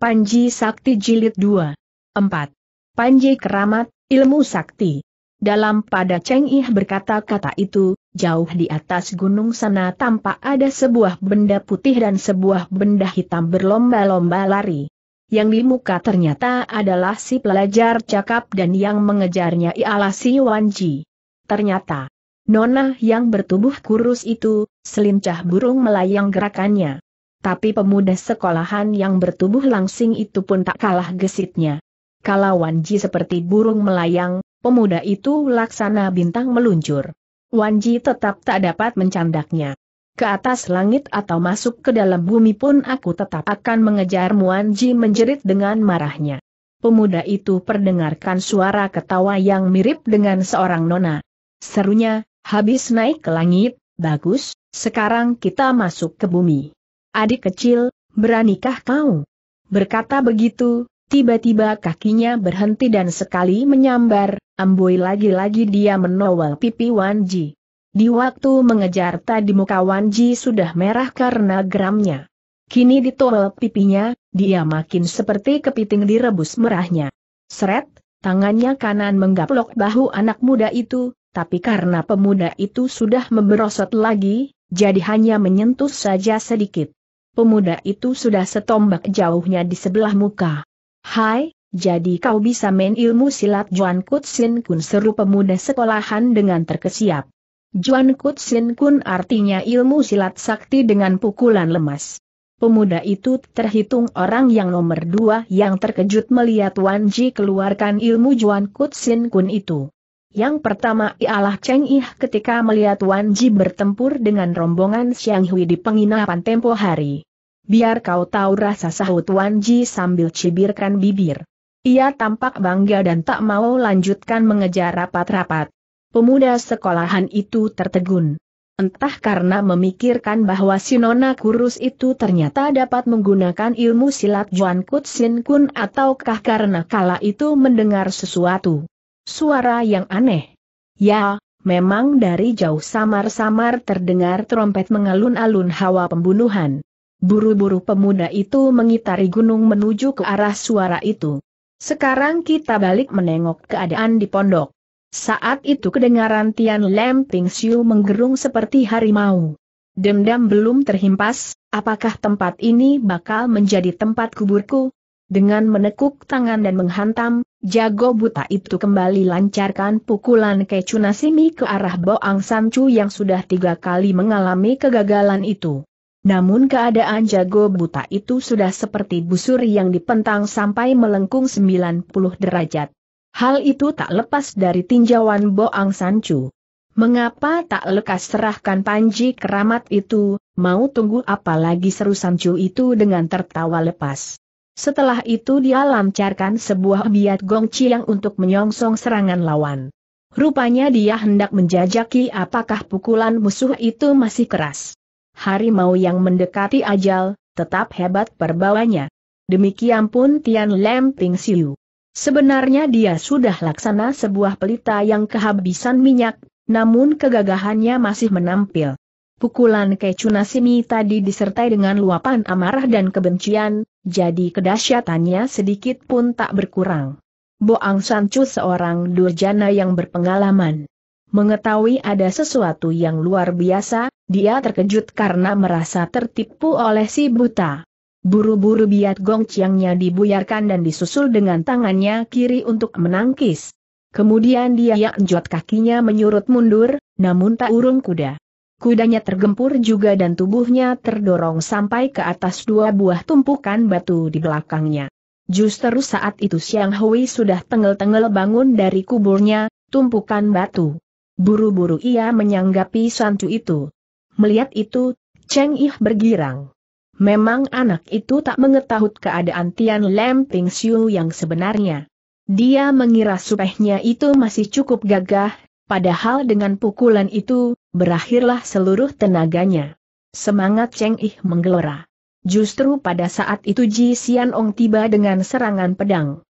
Panji Sakti Jilid 2. 4. Panji Keramat, Ilmu Sakti. Dalam pada Cheng Ih berkata-kata itu, jauh di atas gunung sana tampak ada sebuah benda putih dan sebuah benda hitam berlomba-lomba lari. Yang di muka ternyata adalah si pelajar cakap dan yang mengejarnya ialah si Wanji. Ternyata, nona yang bertubuh kurus itu, selincah burung melayang gerakannya tapi pemuda sekolahan yang bertubuh langsing itu pun tak kalah gesitnya. Kalau Wanji seperti burung melayang, pemuda itu laksana bintang meluncur. Wanji tetap tak dapat mencandaknya. Ke atas langit atau masuk ke dalam bumi pun aku tetap akan mengejar Wanji menjerit dengan marahnya. Pemuda itu perdengarkan suara ketawa yang mirip dengan seorang nona. Serunya, habis naik ke langit, bagus, sekarang kita masuk ke bumi. Adik kecil, beranikah kau? Berkata begitu, tiba-tiba kakinya berhenti dan sekali menyambar, amboi lagi-lagi dia menowel pipi Wan Ji. Di waktu mengejar tadi muka Wan Ji sudah merah karena geramnya. Kini ditowel pipinya, dia makin seperti kepiting direbus merahnya. Seret, tangannya kanan menggaplok bahu anak muda itu, tapi karena pemuda itu sudah memberosot lagi, jadi hanya menyentuh saja sedikit pemuda itu sudah setombak jauhnya di sebelah muka. Hai, jadi kau bisa main ilmu silat Juan Kutsin Kun seru pemuda sekolahan dengan terkesiap. Juan Kutsin Kun artinya ilmu silat sakti dengan pukulan lemas. Pemuda itu terhitung orang yang nomor dua yang terkejut melihat Wan Ji keluarkan ilmu Juan Kutsin Kun itu. Yang pertama ialah Cheng Ih ketika melihat Wan Ji bertempur dengan rombongan Xiang Hui di penginapan tempo hari biar kau tahu rasa sahut Wan Ji sambil cibirkan bibir. Ia tampak bangga dan tak mau lanjutkan mengejar rapat-rapat. Pemuda sekolahan itu tertegun. Entah karena memikirkan bahwa si nona Kurus itu ternyata dapat menggunakan ilmu silat Juan Kutsin Kun ataukah karena kala itu mendengar sesuatu. Suara yang aneh. Ya, memang dari jauh samar-samar terdengar trompet mengalun-alun hawa pembunuhan. Buru-buru pemuda itu mengitari gunung menuju ke arah suara itu. Sekarang kita balik menengok keadaan di pondok. Saat itu kedengaran Tian Lem Ping Siu menggerung seperti harimau. Dendam belum terhimpas, apakah tempat ini bakal menjadi tempat kuburku? Dengan menekuk tangan dan menghantam, jago buta itu kembali lancarkan pukulan kecunasimi ke arah Boang Sancu yang sudah tiga kali mengalami kegagalan itu. Namun keadaan jago buta itu sudah seperti busur yang dipentang sampai melengkung 90 derajat. Hal itu tak lepas dari tinjauan Boang Sancu. Mengapa tak lekas serahkan panji keramat itu, mau tunggu apa lagi seru Sancu itu dengan tertawa lepas. Setelah itu dia lancarkan sebuah biat gong yang untuk menyongsong serangan lawan. Rupanya dia hendak menjajaki apakah pukulan musuh itu masih keras harimau yang mendekati ajal, tetap hebat perbawanya. Demikian pun Tian Lem Ping Siu. Sebenarnya dia sudah laksana sebuah pelita yang kehabisan minyak, namun kegagahannya masih menampil. Pukulan Kecunasimi tadi disertai dengan luapan amarah dan kebencian, jadi kedahsyatannya sedikit pun tak berkurang. Boang Sancu seorang durjana yang berpengalaman mengetahui ada sesuatu yang luar biasa, dia terkejut karena merasa tertipu oleh si buta. Buru-buru biat gong ciangnya dibuyarkan dan disusul dengan tangannya kiri untuk menangkis. Kemudian dia yakjot kakinya menyurut mundur, namun tak urung kuda. Kudanya tergempur juga dan tubuhnya terdorong sampai ke atas dua buah tumpukan batu di belakangnya. Justru saat itu Siang Hui sudah tenggel-tenggel bangun dari kuburnya, tumpukan batu Buru-buru ia menyanggapi santu itu. Melihat itu, Cheng Ih bergirang. Memang anak itu tak mengetahui keadaan Tian Lem Ting Xiu yang sebenarnya. Dia mengira supehnya itu masih cukup gagah, padahal dengan pukulan itu, berakhirlah seluruh tenaganya. Semangat Cheng Ih menggelora. Justru pada saat itu Ji Xian Ong tiba dengan serangan pedang.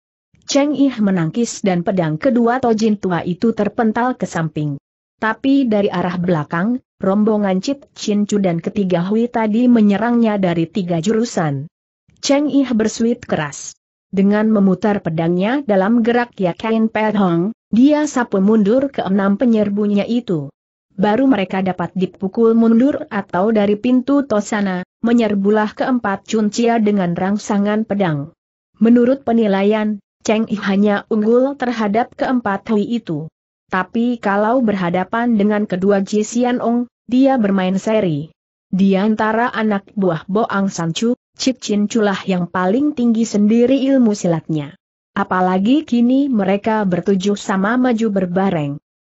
Cheng Ih menangkis dan pedang kedua Tojin tua itu terpental ke samping. Tapi dari arah belakang, rombongan Cit Chin Chu dan ketiga Hui tadi menyerangnya dari tiga jurusan. Cheng Ih bersuit keras. Dengan memutar pedangnya dalam gerak Yakain Hong, dia sapu mundur ke enam penyerbunya itu. Baru mereka dapat dipukul mundur atau dari pintu tosana, menyerbulah keempat Chun Chia dengan rangsangan pedang. Menurut penilaian, Cheng Yi hanya unggul terhadap keempat Hui itu. Tapi kalau berhadapan dengan kedua Ji Xian Ong, dia bermain seri. Di antara anak buah Boang Sancu, Cip Chin Culah yang paling tinggi sendiri ilmu silatnya. Apalagi kini mereka bertujuh sama maju berbareng.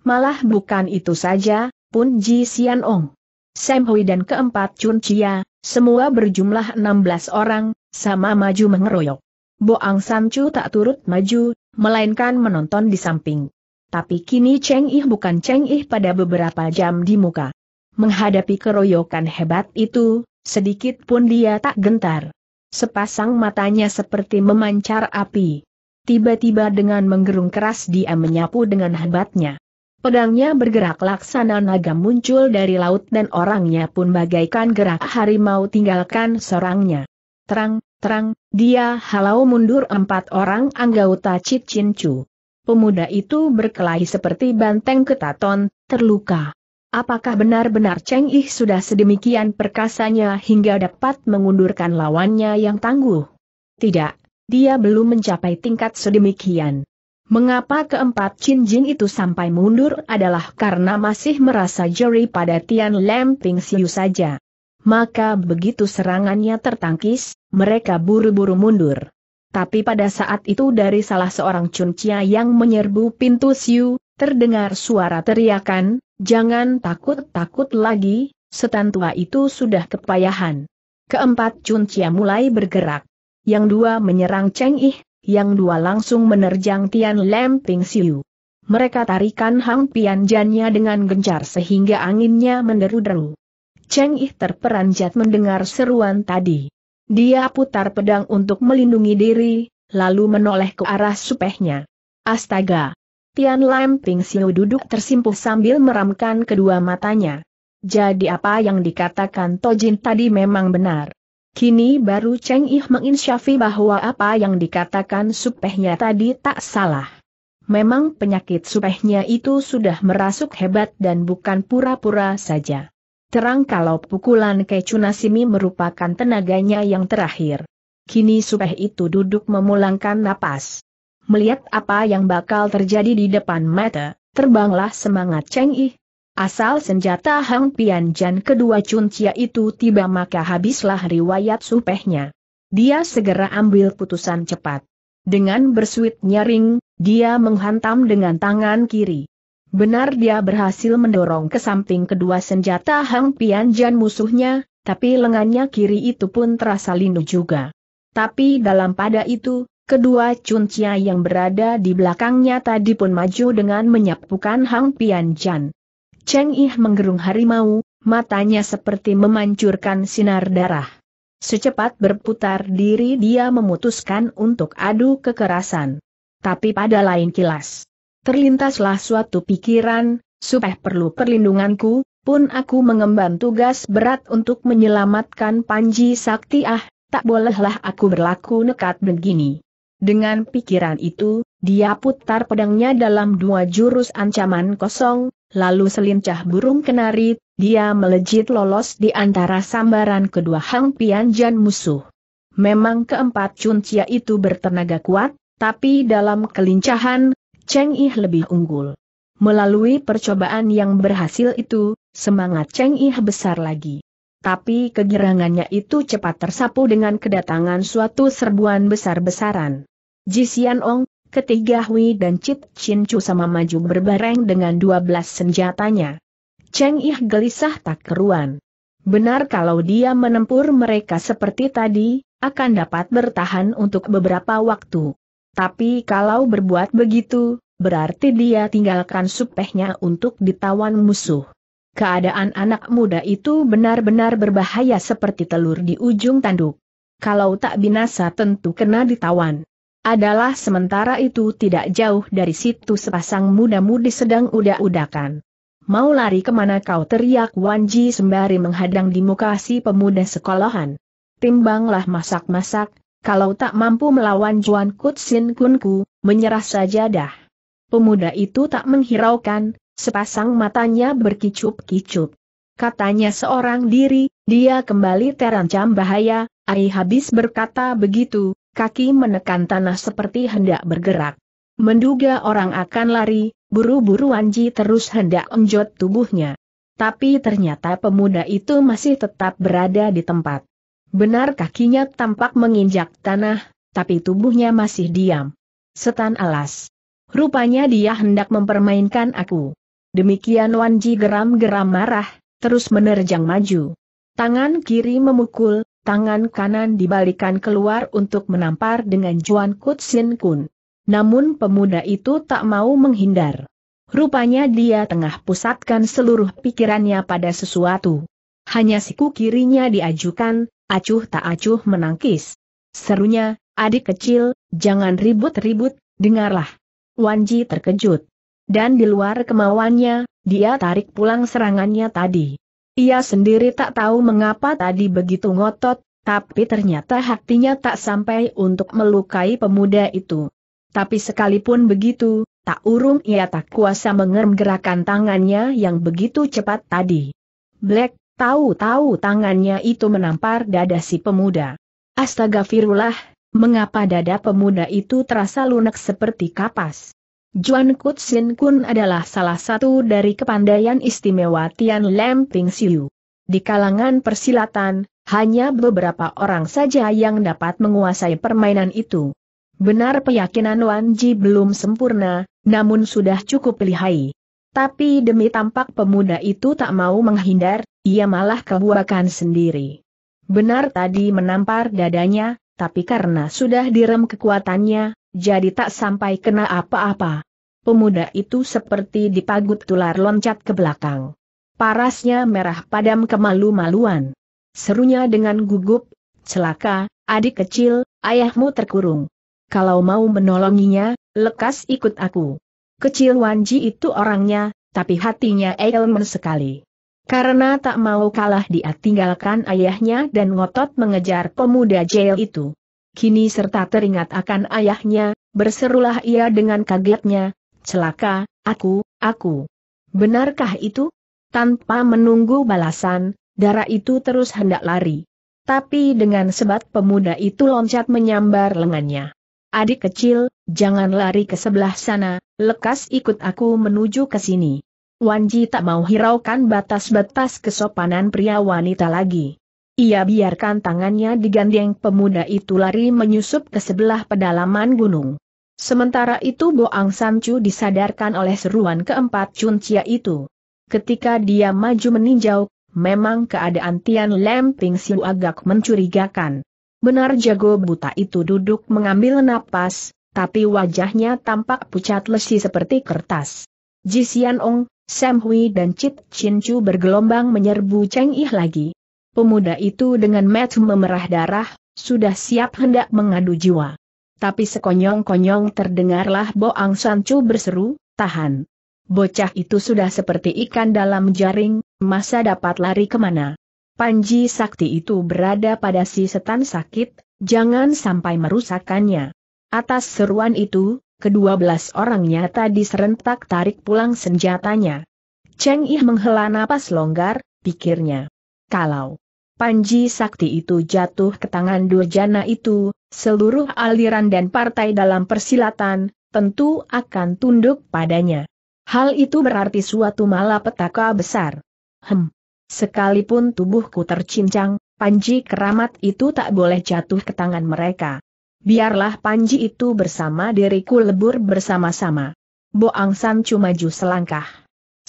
Malah bukan itu saja, pun Ji Xian Ong. Sam Hui dan keempat Chun Chia, semua berjumlah 16 orang, sama maju mengeroyok. Boang Chu tak turut maju, melainkan menonton di samping. Tapi kini Cheng Ih bukan Cheng Ih pada beberapa jam di muka. Menghadapi keroyokan hebat itu, sedikit pun dia tak gentar. Sepasang matanya seperti memancar api. Tiba-tiba dengan menggerung keras dia menyapu dengan hebatnya. Pedangnya bergerak laksana naga muncul dari laut dan orangnya pun bagaikan gerak harimau tinggalkan sorangnya. Terang, terang, dia halau mundur empat orang anggota Cicin Chu. Pemuda itu berkelahi seperti banteng ketaton, terluka. Apakah benar-benar Cheng Ih sudah sedemikian perkasanya hingga dapat mengundurkan lawannya yang tangguh? Tidak, dia belum mencapai tingkat sedemikian. Mengapa keempat Chin Jin itu sampai mundur adalah karena masih merasa jeri pada Tian Lem Ping Siu saja maka begitu serangannya tertangkis, mereka buru-buru mundur. Tapi pada saat itu dari salah seorang cuncia yang menyerbu pintu Siu, terdengar suara teriakan, jangan takut-takut lagi, setan tua itu sudah kepayahan. Keempat cuncia mulai bergerak. Yang dua menyerang Cheng Ih, yang dua langsung menerjang Tian Lem Ping Siu. Mereka tarikan Hang Jannya dengan gencar sehingga anginnya menderu-deru. Cheng Ih terperanjat mendengar seruan tadi. Dia putar pedang untuk melindungi diri, lalu menoleh ke arah supehnya. Astaga! Tian Lam Ping Siu duduk tersimpuh sambil meramkan kedua matanya. Jadi apa yang dikatakan Tojin tadi memang benar. Kini baru Cheng Ih menginsyafi bahwa apa yang dikatakan supehnya tadi tak salah. Memang penyakit supehnya itu sudah merasuk hebat dan bukan pura-pura saja. Terang kalau pukulan Kecunasimi merupakan tenaganya yang terakhir. Kini Supeh itu duduk memulangkan napas. Melihat apa yang bakal terjadi di depan mata, terbanglah semangat Cheng Yi. Asal senjata Hang Pian Jan kedua cuncia itu tiba maka habislah riwayat Supehnya. Dia segera ambil putusan cepat. Dengan bersuit nyaring, dia menghantam dengan tangan kiri. Benar dia berhasil mendorong ke samping kedua senjata Hang Pianjan musuhnya, tapi lengannya kiri itu pun terasa lindu juga. Tapi dalam pada itu, kedua cuncia yang berada di belakangnya tadi pun maju dengan menyapukan Hang Pianjan. Cheng Ih menggerung harimau, matanya seperti memancurkan sinar darah. Secepat berputar diri dia memutuskan untuk adu kekerasan. Tapi pada lain kilas terlintaslah suatu pikiran, supaya perlu perlindunganku, pun aku mengemban tugas berat untuk menyelamatkan Panji Sakti ah, tak bolehlah aku berlaku nekat begini. Dengan pikiran itu, dia putar pedangnya dalam dua jurus ancaman kosong, lalu selincah burung kenari, dia melejit lolos di antara sambaran kedua Hang jan musuh. Memang keempat cuncia itu bertenaga kuat, tapi dalam kelincahan, Cheng Yi lebih unggul. Melalui percobaan yang berhasil itu, semangat Cheng Yi besar lagi. Tapi kegirangannya itu cepat tersapu dengan kedatangan suatu serbuan besar-besaran. Jisian Ong, ketiga Hui dan Chit Chin Chu sama maju berbareng dengan dua belas senjatanya. Cheng Yi gelisah tak keruan. Benar kalau dia menempur mereka seperti tadi, akan dapat bertahan untuk beberapa waktu. Tapi kalau berbuat begitu, berarti dia tinggalkan supehnya untuk ditawan musuh. Keadaan anak muda itu benar-benar berbahaya seperti telur di ujung tanduk. Kalau tak binasa tentu kena ditawan. Adalah sementara itu tidak jauh dari situ sepasang muda-mudi sedang udak-udakan. Mau lari kemana kau teriak Wanji sembari menghadang di muka si pemuda sekolahan. Timbanglah masak-masak, kalau tak mampu melawan Juan Kutsin Kunku, menyerah saja dah. Pemuda itu tak menghiraukan, sepasang matanya berkicup-kicup. Katanya seorang diri, dia kembali terancam bahaya, Ai habis berkata begitu, kaki menekan tanah seperti hendak bergerak. Menduga orang akan lari, buru-buru Anji terus hendak enjot tubuhnya. Tapi ternyata pemuda itu masih tetap berada di tempat. Benar kakinya tampak menginjak tanah, tapi tubuhnya masih diam. Setan alas. Rupanya dia hendak mempermainkan aku. Demikian Wan Ji geram-geram marah, terus menerjang maju. Tangan kiri memukul, tangan kanan dibalikan keluar untuk menampar dengan Juan Kutsin Kun. Namun pemuda itu tak mau menghindar. Rupanya dia tengah pusatkan seluruh pikirannya pada sesuatu. Hanya siku kirinya diajukan, acuh tak acuh menangkis. Serunya, adik kecil, jangan ribut-ribut, dengarlah. Wanji terkejut. Dan di luar kemauannya, dia tarik pulang serangannya tadi. Ia sendiri tak tahu mengapa tadi begitu ngotot, tapi ternyata hatinya tak sampai untuk melukai pemuda itu. Tapi sekalipun begitu, tak urung ia tak kuasa mengerm gerakan tangannya yang begitu cepat tadi. Black, Tahu-tahu tangannya itu menampar dada si pemuda. Astaga Astagfirullah, mengapa dada pemuda itu terasa lunak seperti kapas? Juan Kutsin Kun adalah salah satu dari kepandaian istimewa Tian Lam Ping Siu. Di kalangan persilatan, hanya beberapa orang saja yang dapat menguasai permainan itu. Benar keyakinan Wan Ji belum sempurna, namun sudah cukup lihai. Tapi demi tampak pemuda itu tak mau menghindar, ia malah kebuakan sendiri. Benar tadi menampar dadanya, tapi karena sudah direm kekuatannya, jadi tak sampai kena apa-apa. Pemuda itu seperti dipagut tular loncat ke belakang. Parasnya merah padam kemalu-maluan. Serunya dengan gugup, celaka, adik kecil, ayahmu terkurung. Kalau mau menolonginya, lekas ikut aku. Kecil Wanji itu orangnya, tapi hatinya elemen sekali. Karena tak mau kalah dia tinggalkan ayahnya dan ngotot mengejar pemuda jail itu. Kini serta teringat akan ayahnya, berserulah ia dengan kagetnya, celaka, aku, aku. Benarkah itu? Tanpa menunggu balasan, darah itu terus hendak lari. Tapi dengan sebat pemuda itu loncat menyambar lengannya. Adik kecil, jangan lari ke sebelah sana, lekas ikut aku menuju ke sini. Wanji tak mau hiraukan batas-batas kesopanan pria wanita lagi. Ia biarkan tangannya digandeng pemuda itu lari menyusup ke sebelah pedalaman gunung. Sementara itu Boang Sancu disadarkan oleh seruan keempat cuncia itu. Ketika dia maju meninjau, memang keadaan Tian Lem Ping Siu agak mencurigakan. Benar jago buta itu duduk mengambil napas, tapi wajahnya tampak pucat lesi seperti kertas. Jisian Ong, Sam Hui dan Chit Chin Chu bergelombang menyerbu Cheng Ih lagi. Pemuda itu dengan mata memerah darah, sudah siap hendak mengadu jiwa. Tapi sekonyong-konyong terdengarlah Ang San Chu berseru, tahan. Bocah itu sudah seperti ikan dalam jaring, masa dapat lari kemana? Panji sakti itu berada pada si setan sakit, jangan sampai merusakannya. Atas seruan itu, kedua belas orangnya tadi serentak tarik pulang senjatanya. Cheng Yi menghela napas longgar, pikirnya. Kalau Panji Sakti itu jatuh ke tangan Durjana itu, seluruh aliran dan partai dalam persilatan, tentu akan tunduk padanya. Hal itu berarti suatu malapetaka besar. Hem. Sekalipun tubuhku tercincang, Panji Keramat itu tak boleh jatuh ke tangan mereka biarlah Panji itu bersama diriku lebur bersama-sama. Boang San cuma maju selangkah.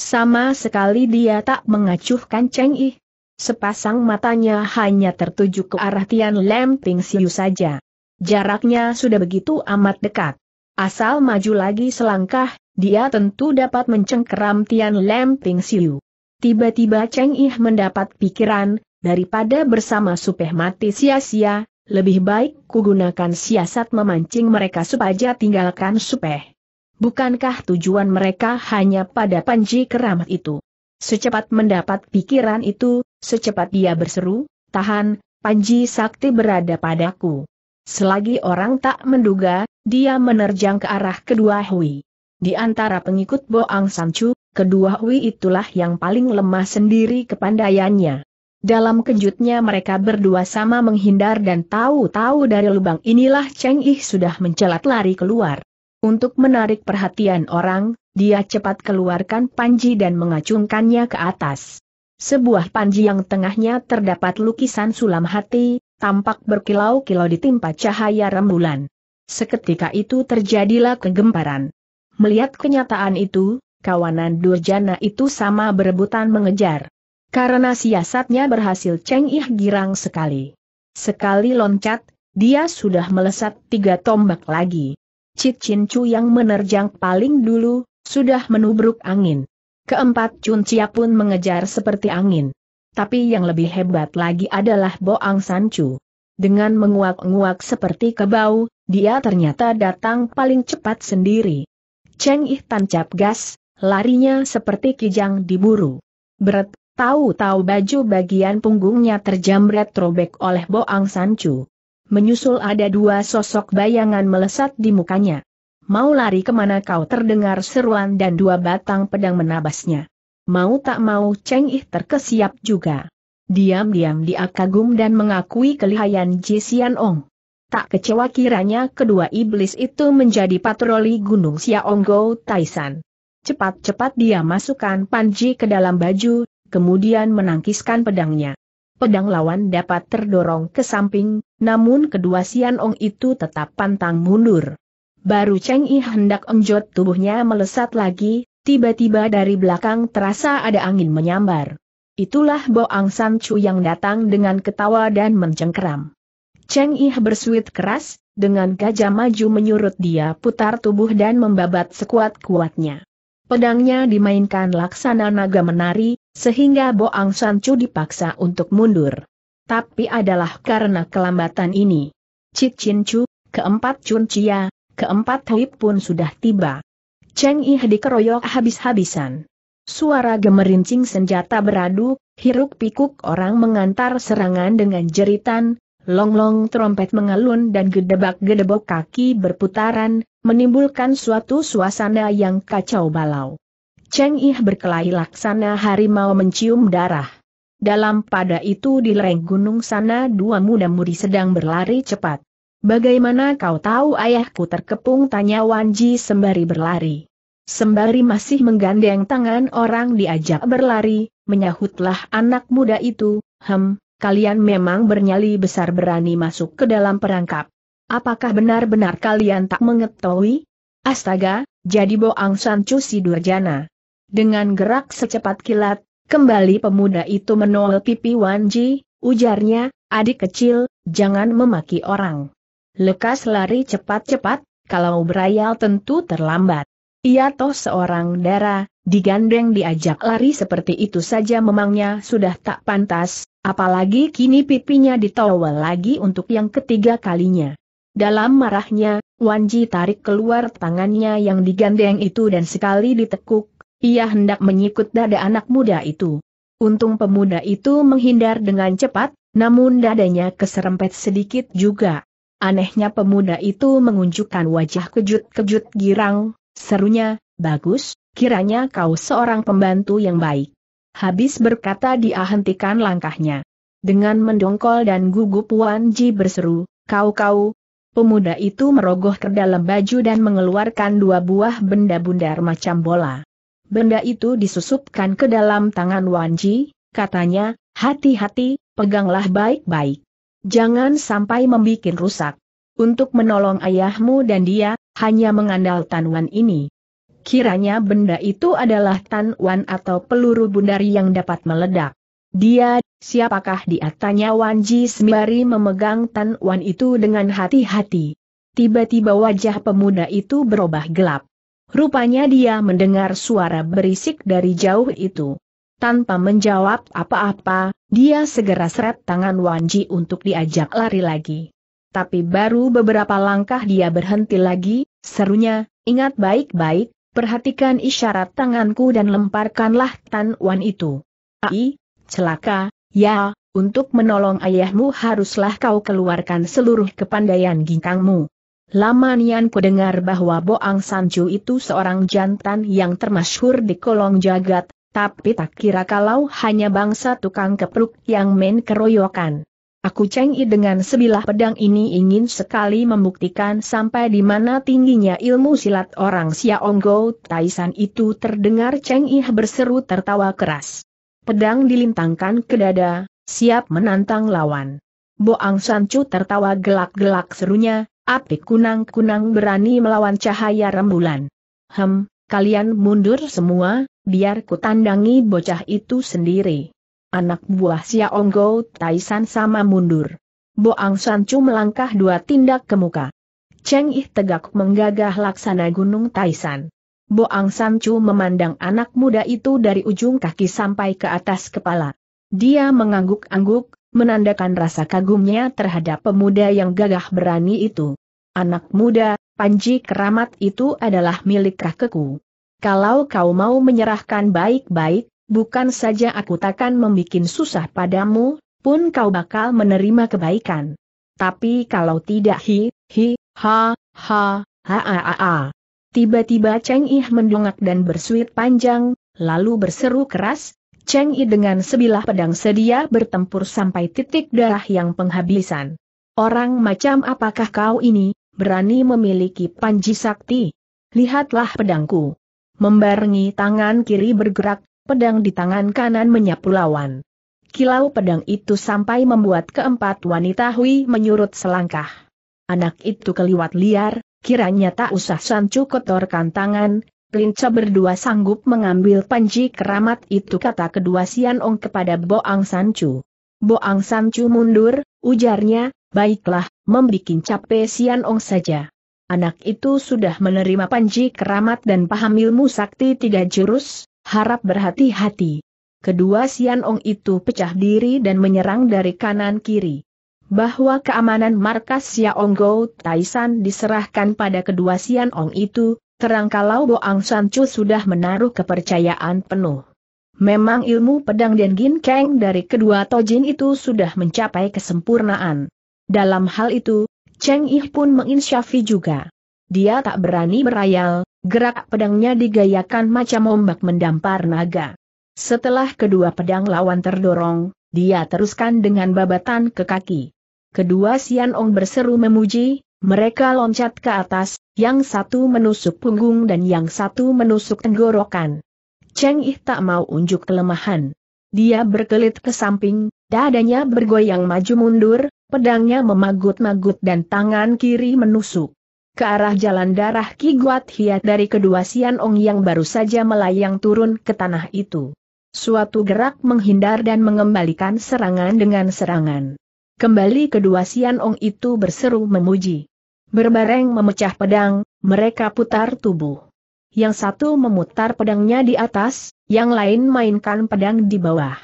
Sama sekali dia tak mengacuhkan Cheng Yi. Sepasang matanya hanya tertuju ke arah Tian Lem Ping Siu saja. Jaraknya sudah begitu amat dekat. Asal maju lagi selangkah, dia tentu dapat mencengkeram Tian Lem Ping Siu. Tiba-tiba Cheng Yi mendapat pikiran, daripada bersama supeh mati sia-sia, lebih baik kugunakan siasat memancing mereka supaya tinggalkan supeh. Bukankah tujuan mereka hanya pada panji keramat itu? Secepat mendapat pikiran itu, secepat dia berseru, tahan, panji sakti berada padaku. Selagi orang tak menduga, dia menerjang ke arah kedua Hui. Di antara pengikut Boang Sancu, kedua Hui itulah yang paling lemah sendiri kepandaiannya. Dalam kejutnya mereka berdua sama menghindar dan tahu-tahu dari lubang inilah Cheng Yi sudah mencelat lari keluar. Untuk menarik perhatian orang, dia cepat keluarkan panji dan mengacungkannya ke atas. Sebuah panji yang tengahnya terdapat lukisan sulam hati, tampak berkilau-kilau ditimpa cahaya rembulan. Seketika itu terjadilah kegemparan. Melihat kenyataan itu, kawanan Durjana itu sama berebutan mengejar. Karena siasatnya berhasil Cheng Ih girang sekali. Sekali loncat, dia sudah melesat tiga tombak lagi. Cit Chin Chu yang menerjang paling dulu, sudah menubruk angin. Keempat Chun Chia pun mengejar seperti angin. Tapi yang lebih hebat lagi adalah Boang San Chu. Dengan menguak-nguak seperti kebau, dia ternyata datang paling cepat sendiri. Cheng Ih tancap gas, larinya seperti kijang diburu. Berat. Tahu-tahu baju bagian punggungnya terjamret robek oleh Boang Sancu. Menyusul ada dua sosok bayangan melesat di mukanya. Mau lari kemana kau terdengar seruan dan dua batang pedang menabasnya. Mau tak mau Cheng Ih terkesiap juga. Diam-diam dia kagum dan mengakui kelihayan Ji Ong. Tak kecewa kiranya kedua iblis itu menjadi patroli Gunung Xiaonggo Taisan. Cepat-cepat dia masukkan Panji ke dalam baju, kemudian menangkiskan pedangnya. Pedang lawan dapat terdorong ke samping, namun kedua Sian Ong itu tetap pantang mundur. Baru Cheng Yi hendak enjot tubuhnya melesat lagi, tiba-tiba dari belakang terasa ada angin menyambar. Itulah Boang San Chu yang datang dengan ketawa dan mencengkeram. Cheng Yi bersuit keras, dengan gajah maju menyurut dia putar tubuh dan membabat sekuat-kuatnya. Pedangnya dimainkan laksana naga menari, sehingga Ang Boang Sancu dipaksa untuk mundur. Tapi adalah karena kelambatan ini. Cik Chin Chu, keempat Chun Chia, keempat Hui pun sudah tiba. Cheng Ih dikeroyok habis-habisan. Suara gemerincing senjata beradu, hiruk pikuk orang mengantar serangan dengan jeritan, Longlong long trompet mengalun dan gedebak-gedebok kaki berputaran, menimbulkan suatu suasana yang kacau balau. Cheng Ih berkelahi laksana harimau mencium darah. Dalam pada itu di lereng gunung sana dua muda-mudi sedang berlari cepat. Bagaimana kau tahu ayahku terkepung tanya Wan Ji sembari berlari. Sembari masih menggandeng tangan orang diajak berlari, menyahutlah anak muda itu, hem, kalian memang bernyali besar berani masuk ke dalam perangkap. Apakah benar-benar kalian tak mengetahui? Astaga, jadi boang sancu si durjana. Dengan gerak secepat kilat, kembali pemuda itu menol pipi Wanji, ujarnya, adik kecil, jangan memaki orang. Lekas lari cepat-cepat, kalau berayal tentu terlambat. Ia toh seorang darah, digandeng diajak lari seperti itu saja memangnya sudah tak pantas, Apalagi kini pipinya ditowel lagi untuk yang ketiga kalinya. Dalam marahnya, Wanji tarik keluar tangannya yang digandeng itu dan sekali ditekuk, ia hendak menyikut dada anak muda itu. Untung pemuda itu menghindar dengan cepat, namun dadanya keserempet sedikit juga. Anehnya pemuda itu mengunjukkan wajah kejut-kejut girang, serunya, bagus, kiranya kau seorang pembantu yang baik. Habis berkata dia hentikan langkahnya. Dengan mendongkol dan gugup Wan Ji berseru, kau-kau. Pemuda itu merogoh ke dalam baju dan mengeluarkan dua buah benda bundar macam bola. Benda itu disusupkan ke dalam tangan Wan Ji, katanya, hati-hati, peganglah baik-baik. Jangan sampai membuat rusak. Untuk menolong ayahmu dan dia, hanya mengandalkan Wan ini. Kiranya benda itu adalah tanwan atau peluru bundar yang dapat meledak. Dia, siapakah dia? Tanya Wan Ji sembari memegang tanwan itu dengan hati-hati. Tiba-tiba wajah pemuda itu berubah gelap. Rupanya dia mendengar suara berisik dari jauh itu. Tanpa menjawab apa-apa, dia segera seret tangan Wan Ji untuk diajak lari lagi. Tapi baru beberapa langkah dia berhenti lagi, serunya, ingat baik-baik, Perhatikan isyarat tanganku dan lemparkanlah Tan Wan itu. Ai, celaka, ya, untuk menolong ayahmu haruslah kau keluarkan seluruh kepandaian ginkangmu. Lama Nian ku dengar bahwa Boang Sanju itu seorang jantan yang termasyhur di kolong jagat, tapi tak kira kalau hanya bangsa tukang kepruk yang main keroyokan. Aku Cheng dengan sebilah pedang ini ingin sekali membuktikan sampai di mana tingginya ilmu silat orang Xiaonggo Taisan itu terdengar Cheng berseru tertawa keras. Pedang dilintangkan ke dada, siap menantang lawan. Boang Sancu tertawa gelak-gelak serunya, api kunang-kunang berani melawan cahaya rembulan. Hem, kalian mundur semua, biar ku tandangi bocah itu sendiri anak buah Xiaonggo Taisan sama mundur. Boang Sancu melangkah dua tindak ke muka. Cheng Ih tegak menggagah laksana gunung Taisan. Boang Sancu memandang anak muda itu dari ujung kaki sampai ke atas kepala. Dia mengangguk-angguk, menandakan rasa kagumnya terhadap pemuda yang gagah berani itu. Anak muda, Panji keramat itu adalah milik kakekku. Kalau kau mau menyerahkan baik-baik, bukan saja aku takkan membuat susah padamu, pun kau bakal menerima kebaikan. Tapi kalau tidak hi, hi, ha, ha, ha, ha, ha, ha. Tiba-tiba Cheng Yi mendongak dan bersuit panjang, lalu berseru keras, Cheng Yi dengan sebilah pedang sedia bertempur sampai titik darah yang penghabisan. Orang macam apakah kau ini, berani memiliki panji sakti? Lihatlah pedangku. Membarengi tangan kiri bergerak, pedang di tangan kanan menyapu lawan. Kilau pedang itu sampai membuat keempat wanita Hui menyurut selangkah. Anak itu keliwat liar, kiranya tak usah sancu kotorkan tangan, Linca berdua sanggup mengambil panji keramat itu kata kedua Sian Ong kepada Boang Sancu. Boang Sancu mundur, ujarnya, baiklah, membikin capek Sian Ong saja. Anak itu sudah menerima panji keramat dan paham ilmu sakti tiga jurus, harap berhati-hati. Kedua Sian Ong itu pecah diri dan menyerang dari kanan kiri. Bahwa keamanan markas Xiaonggo Taisan diserahkan pada kedua Sian Ong itu, terang kalau Boang Chu sudah menaruh kepercayaan penuh. Memang ilmu pedang dan keng dari kedua tojin itu sudah mencapai kesempurnaan. Dalam hal itu, Cheng Ih pun menginsyafi juga. Dia tak berani berayal, Gerak pedangnya digayakan macam ombak mendampar naga. Setelah kedua pedang lawan terdorong, dia teruskan dengan babatan ke kaki. Kedua Sian Ong berseru memuji, mereka loncat ke atas, yang satu menusuk punggung dan yang satu menusuk tenggorokan. Cheng Ih tak mau unjuk kelemahan. Dia berkelit ke samping, dadanya bergoyang maju mundur, pedangnya memagut-magut dan tangan kiri menusuk ke arah jalan darah Ki Guat Hiat dari kedua Sian Ong yang baru saja melayang turun ke tanah itu. Suatu gerak menghindar dan mengembalikan serangan dengan serangan. Kembali kedua Sian Ong itu berseru memuji. Berbareng memecah pedang, mereka putar tubuh. Yang satu memutar pedangnya di atas, yang lain mainkan pedang di bawah.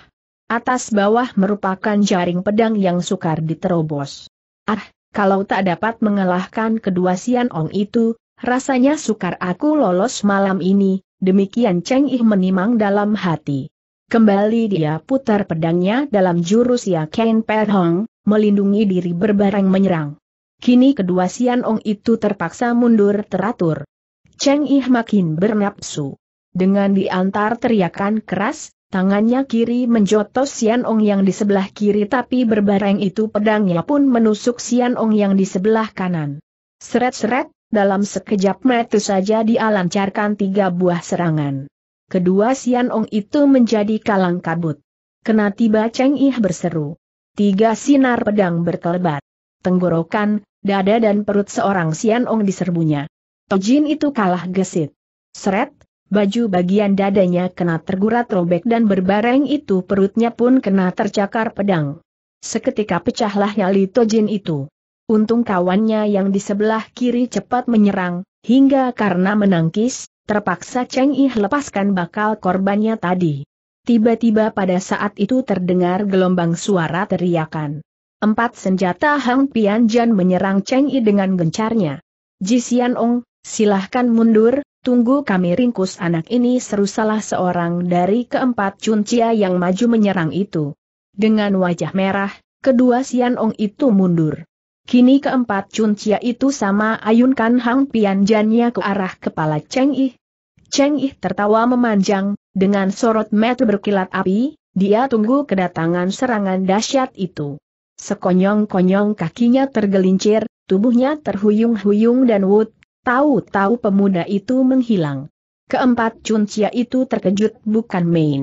Atas bawah merupakan jaring pedang yang sukar diterobos. Ah, kalau tak dapat mengalahkan kedua Sian Ong itu, rasanya sukar aku lolos malam ini, demikian Cheng Ih menimang dalam hati. Kembali dia putar pedangnya dalam jurus Ya Ken Per Hong, melindungi diri berbareng menyerang. Kini kedua Sian Ong itu terpaksa mundur teratur. Cheng Ih makin bernapsu. Dengan diantar teriakan keras, Tangannya kiri menjotos Sian Ong yang di sebelah kiri tapi berbareng itu pedangnya pun menusuk Sian Ong yang di sebelah kanan. Seret-seret, dalam sekejap metus saja dia lancarkan tiga buah serangan. Kedua Sian Ong itu menjadi kalang kabut. Kena tiba Cheng Ih berseru. Tiga sinar pedang berkelebat. Tenggorokan, dada dan perut seorang Sian Ong diserbunya. Tojin itu kalah gesit. Seret, baju bagian dadanya kena tergurat robek dan berbareng itu perutnya pun kena tercakar pedang. Seketika pecahlah nyali Tojin itu. Untung kawannya yang di sebelah kiri cepat menyerang, hingga karena menangkis, terpaksa Cheng Yi lepaskan bakal korbannya tadi. Tiba-tiba pada saat itu terdengar gelombang suara teriakan. Empat senjata Hang Pian Jan menyerang Cheng Yi dengan gencarnya. Ji Xian Ong, Silahkan mundur, tunggu kami ringkus anak ini seru salah seorang dari keempat cuncia yang maju menyerang itu. Dengan wajah merah, kedua Sian Ong itu mundur. Kini keempat cuncia itu sama ayunkan Hang Pianjannya ke arah kepala Cheng Yi. Cheng Yi tertawa memanjang, dengan sorot mata berkilat api, dia tunggu kedatangan serangan dahsyat itu. Sekonyong-konyong kakinya tergelincir, tubuhnya terhuyung-huyung dan wut Tahu-tahu pemuda itu menghilang. Keempat cuncia itu terkejut bukan main.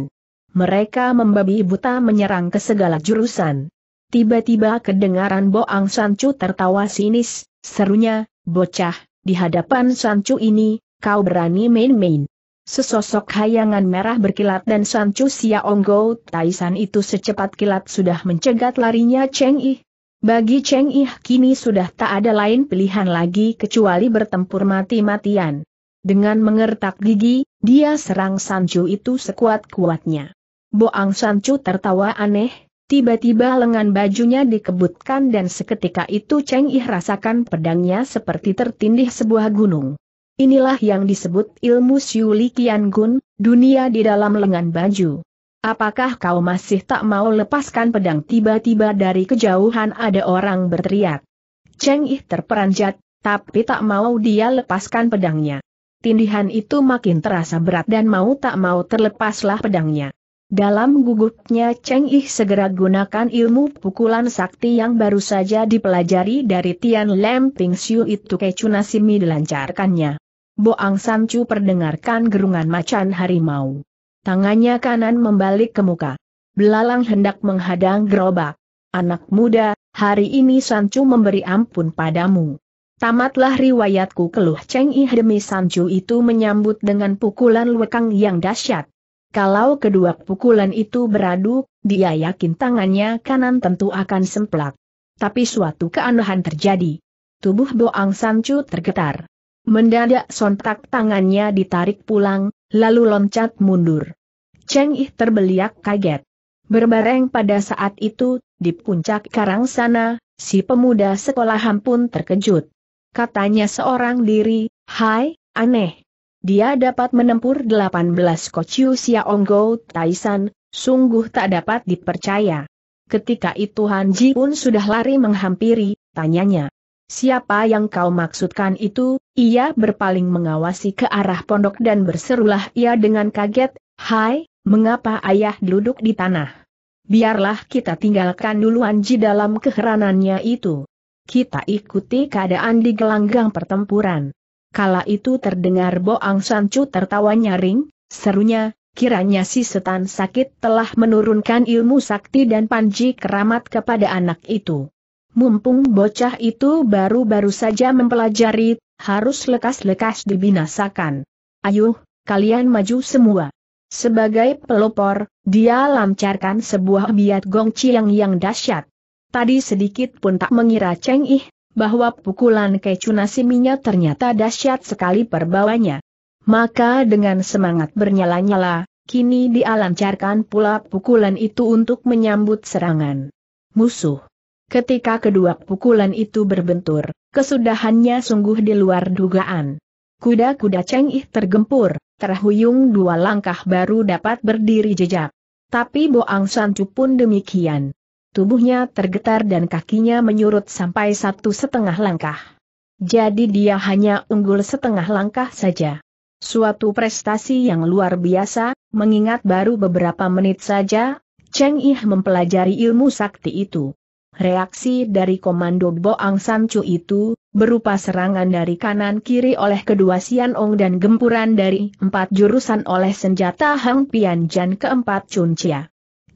Mereka membabi buta menyerang ke segala jurusan. Tiba-tiba kedengaran Boang Sancu tertawa sinis, serunya, bocah, di hadapan Sancu ini, kau berani main-main. Sesosok hayangan merah berkilat dan Sancu Xiaonggo Taisan itu secepat kilat sudah mencegat larinya Cheng Ih, bagi Cheng Ih kini sudah tak ada lain pilihan lagi kecuali bertempur mati-matian. Dengan mengertak gigi, dia serang Sanju itu sekuat-kuatnya. Boang Sanju tertawa aneh, tiba-tiba lengan bajunya dikebutkan dan seketika itu Cheng Ih rasakan pedangnya seperti tertindih sebuah gunung. Inilah yang disebut ilmu Siuli Kian Gun, dunia di dalam lengan baju. Apakah kau masih tak mau lepaskan pedang tiba-tiba dari kejauhan ada orang berteriak. Cheng Ih terperanjat, tapi tak mau dia lepaskan pedangnya. Tindihan itu makin terasa berat dan mau tak mau terlepaslah pedangnya. Dalam gugupnya Cheng Ih segera gunakan ilmu pukulan sakti yang baru saja dipelajari dari Tian Lam Ping Xiu itu kecunasimi dilancarkannya. Boang Chu perdengarkan gerungan macan harimau. Tangannya kanan membalik ke muka. Belalang hendak menghadang gerobak. Anak muda, hari ini Sancu memberi ampun padamu. Tamatlah riwayatku keluh Cheng Ih demi Sancu itu menyambut dengan pukulan lekang yang dahsyat. Kalau kedua pukulan itu beradu, dia yakin tangannya kanan tentu akan semplak. Tapi suatu keanehan terjadi. Tubuh Boang Sancu tergetar. Mendadak sontak tangannya ditarik pulang, lalu loncat mundur. Cheng Yi terbeliak kaget. Berbareng pada saat itu, di puncak karang sana, si pemuda sekolahan pun terkejut. Katanya seorang diri, hai, aneh. Dia dapat menempur 18 kociu Xiaonggo Taisan, sungguh tak dapat dipercaya. Ketika itu Han Ji pun sudah lari menghampiri, tanyanya. Siapa yang kau maksudkan itu? Ia berpaling mengawasi ke arah pondok dan berserulah ia dengan kaget, Hai, mengapa ayah duduk di tanah? Biarlah kita tinggalkan dulu Anji dalam keheranannya itu. Kita ikuti keadaan di gelanggang pertempuran. Kala itu terdengar Boang Sancu tertawa nyaring, serunya, kiranya si setan sakit telah menurunkan ilmu sakti dan panji keramat kepada anak itu. Mumpung bocah itu baru-baru saja mempelajari, harus lekas-lekas dibinasakan. Ayuh, kalian maju semua. Sebagai pelopor, dia lancarkan sebuah biat gongciang yang dahsyat. Tadi sedikit pun tak mengira Cheng Ih, bahwa pukulan kecu minyak ternyata dahsyat sekali perbawanya. Maka dengan semangat bernyala-nyala, kini dia lancarkan pula pukulan itu untuk menyambut serangan musuh. Ketika kedua pukulan itu berbentur, kesudahannya sungguh di luar dugaan. Kuda-kuda Cheng Ih tergempur, terhuyung dua langkah baru dapat berdiri jejak. Tapi Boang Sancu pun demikian. Tubuhnya tergetar dan kakinya menyurut sampai satu setengah langkah. Jadi dia hanya unggul setengah langkah saja. Suatu prestasi yang luar biasa, mengingat baru beberapa menit saja, Cheng Ih mempelajari ilmu sakti itu. Reaksi dari komando Boang Sancu itu, berupa serangan dari kanan-kiri oleh kedua Sian Ong dan gempuran dari empat jurusan oleh senjata Hang Pian Jan keempat Chun Chia.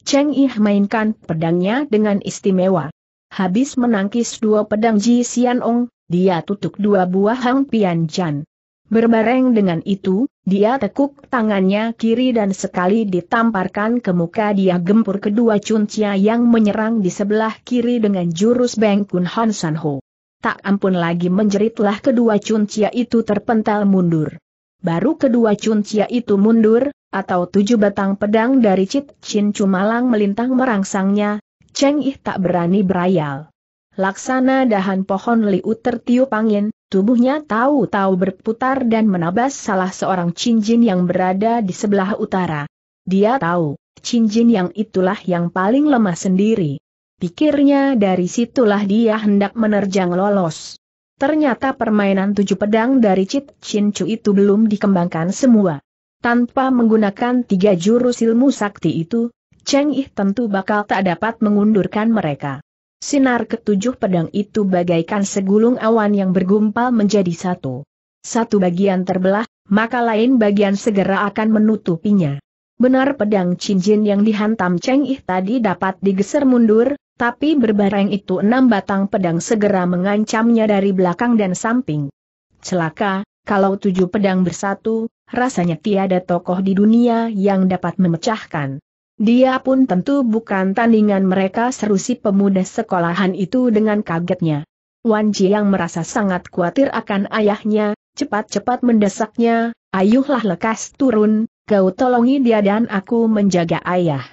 Cheng Ih mainkan pedangnya dengan istimewa. Habis menangkis dua pedang Ji Sian Ong, dia tutup dua buah Hang Pian Jan. Berbareng dengan itu, dia tekuk tangannya kiri dan sekali ditamparkan ke muka dia gempur kedua cuncia yang menyerang di sebelah kiri dengan jurus Beng Kun Han San Ho. Tak ampun lagi menjeritlah kedua cuncia itu terpental mundur. Baru kedua cuncia itu mundur, atau tujuh batang pedang dari Cit Chin Cumalang melintang merangsangnya, Cheng Ih tak berani berayal. Laksana dahan pohon liu tertiup angin, tubuhnya tahu-tahu berputar dan menabas salah seorang cincin yang berada di sebelah utara. Dia tahu, cincin yang itulah yang paling lemah sendiri. Pikirnya dari situlah dia hendak menerjang lolos. Ternyata permainan tujuh pedang dari Cit Chin Chu itu belum dikembangkan semua. Tanpa menggunakan tiga jurus ilmu sakti itu, Cheng Yi tentu bakal tak dapat mengundurkan mereka. Sinar ketujuh pedang itu bagaikan segulung awan yang bergumpal menjadi satu. Satu bagian terbelah, maka lain bagian segera akan menutupinya. Benar pedang cincin yang dihantam Cheng Ih tadi dapat digeser mundur, tapi berbareng itu enam batang pedang segera mengancamnya dari belakang dan samping. Celaka, kalau tujuh pedang bersatu, rasanya tiada tokoh di dunia yang dapat memecahkan. Dia pun tentu bukan tandingan mereka seru si pemuda sekolahan itu dengan kagetnya. Wan Ji yang merasa sangat khawatir akan ayahnya, cepat-cepat mendesaknya, ayuhlah lekas turun, kau tolongi dia dan aku menjaga ayah.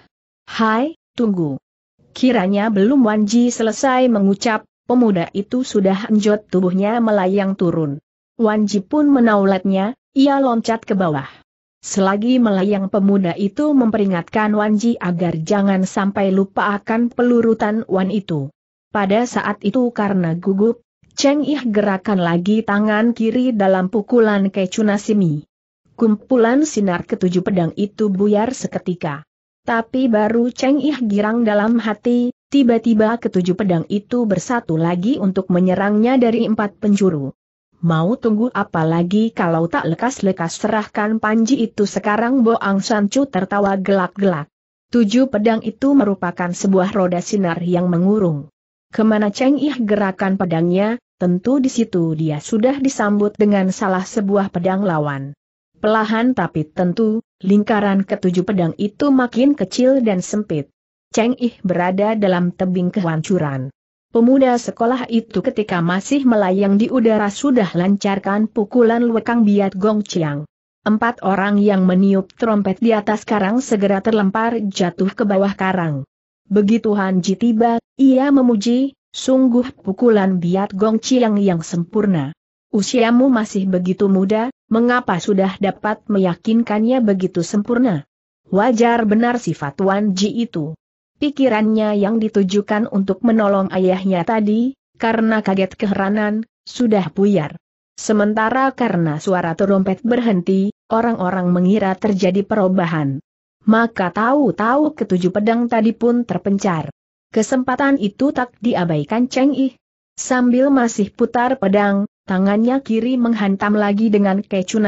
Hai, tunggu. Kiranya belum Wan Ji selesai mengucap, pemuda itu sudah enjot tubuhnya melayang turun. Wan Ji pun menaulatnya, ia loncat ke bawah. Selagi melayang pemuda itu memperingatkan Wanji agar jangan sampai lupa akan pelurutan Wan itu. Pada saat itu karena gugup, Cheng Ih gerakan lagi tangan kiri dalam pukulan Kecunasimi. Kumpulan sinar ketujuh pedang itu buyar seketika. Tapi baru Cheng Ih girang dalam hati, tiba-tiba ketujuh pedang itu bersatu lagi untuk menyerangnya dari empat penjuru. Mau tunggu apa lagi kalau tak lekas-lekas serahkan panji itu sekarang Boang Sancu tertawa gelak-gelak. Tujuh pedang itu merupakan sebuah roda sinar yang mengurung. Kemana Cheng Ih gerakan pedangnya, tentu di situ dia sudah disambut dengan salah sebuah pedang lawan. Pelahan tapi tentu, lingkaran ketujuh pedang itu makin kecil dan sempit. Cheng Ih berada dalam tebing kehancuran. Pemuda sekolah itu ketika masih melayang di udara sudah lancarkan pukulan lekang biat Gong Chiang. Empat orang yang meniup trompet di atas karang segera terlempar jatuh ke bawah karang. Begitu Han Ji tiba, ia memuji, sungguh pukulan biat Gong Chiang yang sempurna. Usiamu masih begitu muda, mengapa sudah dapat meyakinkannya begitu sempurna? Wajar benar sifat Wan Ji itu. Pikirannya yang ditujukan untuk menolong ayahnya tadi, karena kaget keheranan, sudah buyar. Sementara karena suara terompet berhenti, orang-orang mengira terjadi perubahan. Maka tahu-tahu ketujuh pedang tadi pun terpencar. Kesempatan itu tak diabaikan Cheng Yi. Sambil masih putar pedang, tangannya kiri menghantam lagi dengan kecu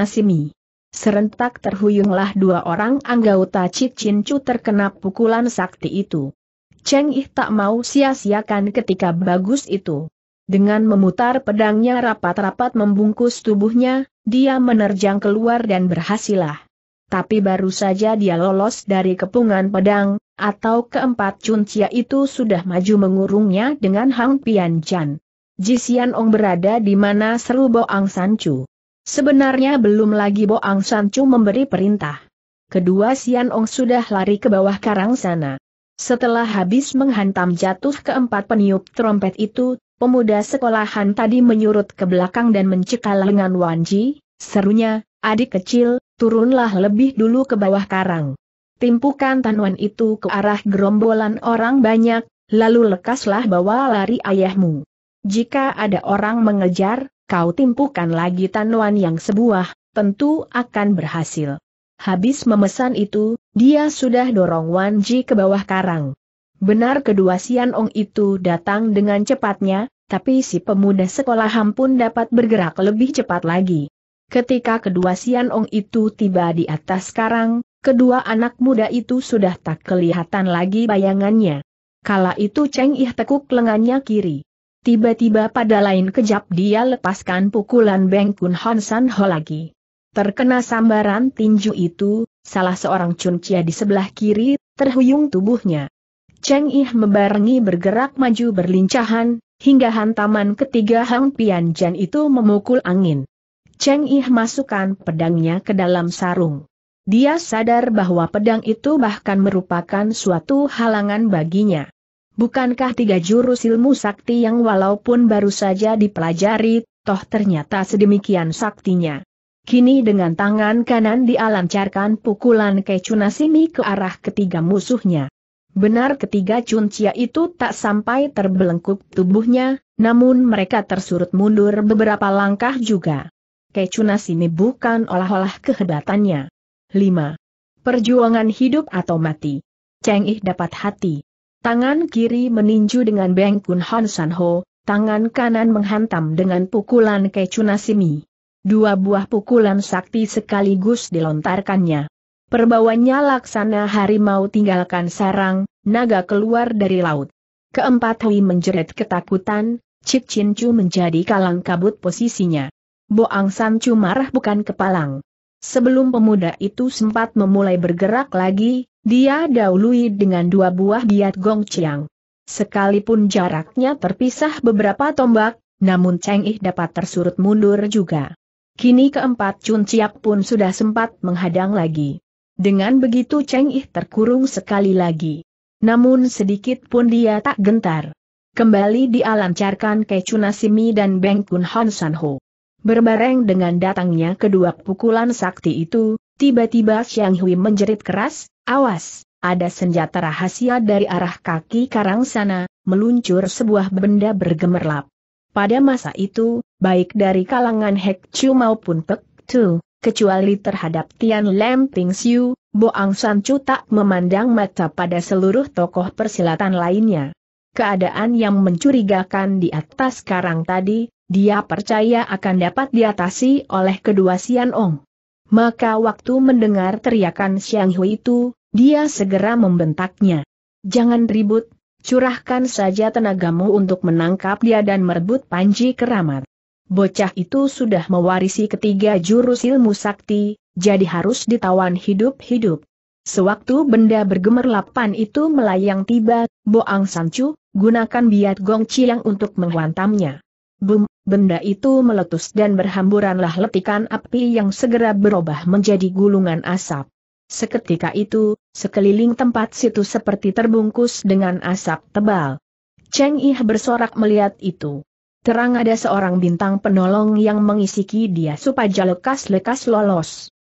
Serentak terhuyunglah dua orang anggota Cincu terkena pukulan sakti itu. Cheng Ih tak mau sia-siakan ketika bagus itu. Dengan memutar pedangnya rapat-rapat membungkus tubuhnya, dia menerjang keluar dan berhasilah. Tapi baru saja dia lolos dari kepungan pedang, atau keempat cuncia itu sudah maju mengurungnya dengan Hang Pian Chan. Xian Ong berada di mana seru Ang San Chu. Sebenarnya belum lagi Boang Sancu memberi perintah. Kedua Sian Ong sudah lari ke bawah karang sana. Setelah habis menghantam jatuh keempat peniup trompet itu, pemuda sekolahan tadi menyurut ke belakang dan mencekal lengan Wanji, serunya, adik kecil, turunlah lebih dulu ke bawah karang. Timpukan tanuan itu ke arah gerombolan orang banyak, lalu lekaslah bawa lari ayahmu. Jika ada orang mengejar, kau timpukan lagi tanuan yang sebuah, tentu akan berhasil. Habis memesan itu, dia sudah dorong Wan Ji ke bawah karang. Benar kedua Sian Ong itu datang dengan cepatnya, tapi si pemuda sekolah pun dapat bergerak lebih cepat lagi. Ketika kedua Sian Ong itu tiba di atas karang, kedua anak muda itu sudah tak kelihatan lagi bayangannya. Kala itu Cheng Ih tekuk lengannya kiri. Tiba-tiba pada lain kejap dia lepaskan pukulan Beng Kun Hon San Ho lagi. Terkena sambaran tinju itu, salah seorang Chia di sebelah kiri, terhuyung tubuhnya. Cheng Yi membarengi bergerak maju berlincahan, hingga hantaman ketiga Hang Pian Jan itu memukul angin. Cheng Yi masukkan pedangnya ke dalam sarung. Dia sadar bahwa pedang itu bahkan merupakan suatu halangan baginya. Bukankah tiga jurus ilmu sakti yang walaupun baru saja dipelajari, toh ternyata sedemikian saktinya. Kini dengan tangan kanan dialancarkan pukulan Kecunasimi ke arah ketiga musuhnya. Benar ketiga cuncia itu tak sampai terbelengkup tubuhnya, namun mereka tersurut mundur beberapa langkah juga. Kecunasimi bukan olah-olah kehebatannya. 5. Perjuangan hidup atau mati. Cheng dapat hati. Tangan kiri meninju dengan bengkun Hon San Ho, tangan kanan menghantam dengan pukulan kecunasimi. Dua buah pukulan sakti sekaligus dilontarkannya. Perbawanya laksana harimau tinggalkan sarang, naga keluar dari laut. Keempat Hui menjerit ketakutan, Cik Chin Chu menjadi kalang kabut posisinya. Boang San Chu marah bukan kepalang. Sebelum pemuda itu sempat memulai bergerak lagi, dia dahului dengan dua buah biat gong chiang. Sekalipun jaraknya terpisah beberapa tombak, namun Cheng Ih dapat tersurut mundur juga. Kini keempat Chun Ciak pun sudah sempat menghadang lagi. Dengan begitu Cheng Ih terkurung sekali lagi. Namun sedikit pun dia tak gentar. Kembali dialancarkan ke Asimi dan Beng Kun Hon San Ho. Berbareng dengan datangnya kedua pukulan sakti itu, Tiba-tiba Xiang Hui menjerit keras, awas, ada senjata rahasia dari arah kaki karang sana, meluncur sebuah benda bergemerlap. Pada masa itu, baik dari kalangan Hek Chu maupun Pek Tu, kecuali terhadap Tian Lam Ping Siu, Boang San Chu tak memandang mata pada seluruh tokoh persilatan lainnya. Keadaan yang mencurigakan di atas karang tadi, dia percaya akan dapat diatasi oleh kedua Sian Ong. Maka waktu mendengar teriakan Xiang Hui itu, dia segera membentaknya. Jangan ribut, curahkan saja tenagamu untuk menangkap dia dan merebut Panji Keramat. Bocah itu sudah mewarisi ketiga jurus ilmu sakti, jadi harus ditawan hidup-hidup. Sewaktu benda bergemerlapan itu melayang tiba, Boang Sancu, gunakan biat Gong Chiang untuk menghantamnya. Bum, benda itu meletus dan berhamburanlah letikan api yang segera berubah menjadi gulungan asap. Seketika itu, sekeliling tempat situ seperti terbungkus dengan asap tebal. Cheng Ih bersorak melihat itu. Terang ada seorang bintang penolong yang mengisiki dia supaya lekas-lekas lolos.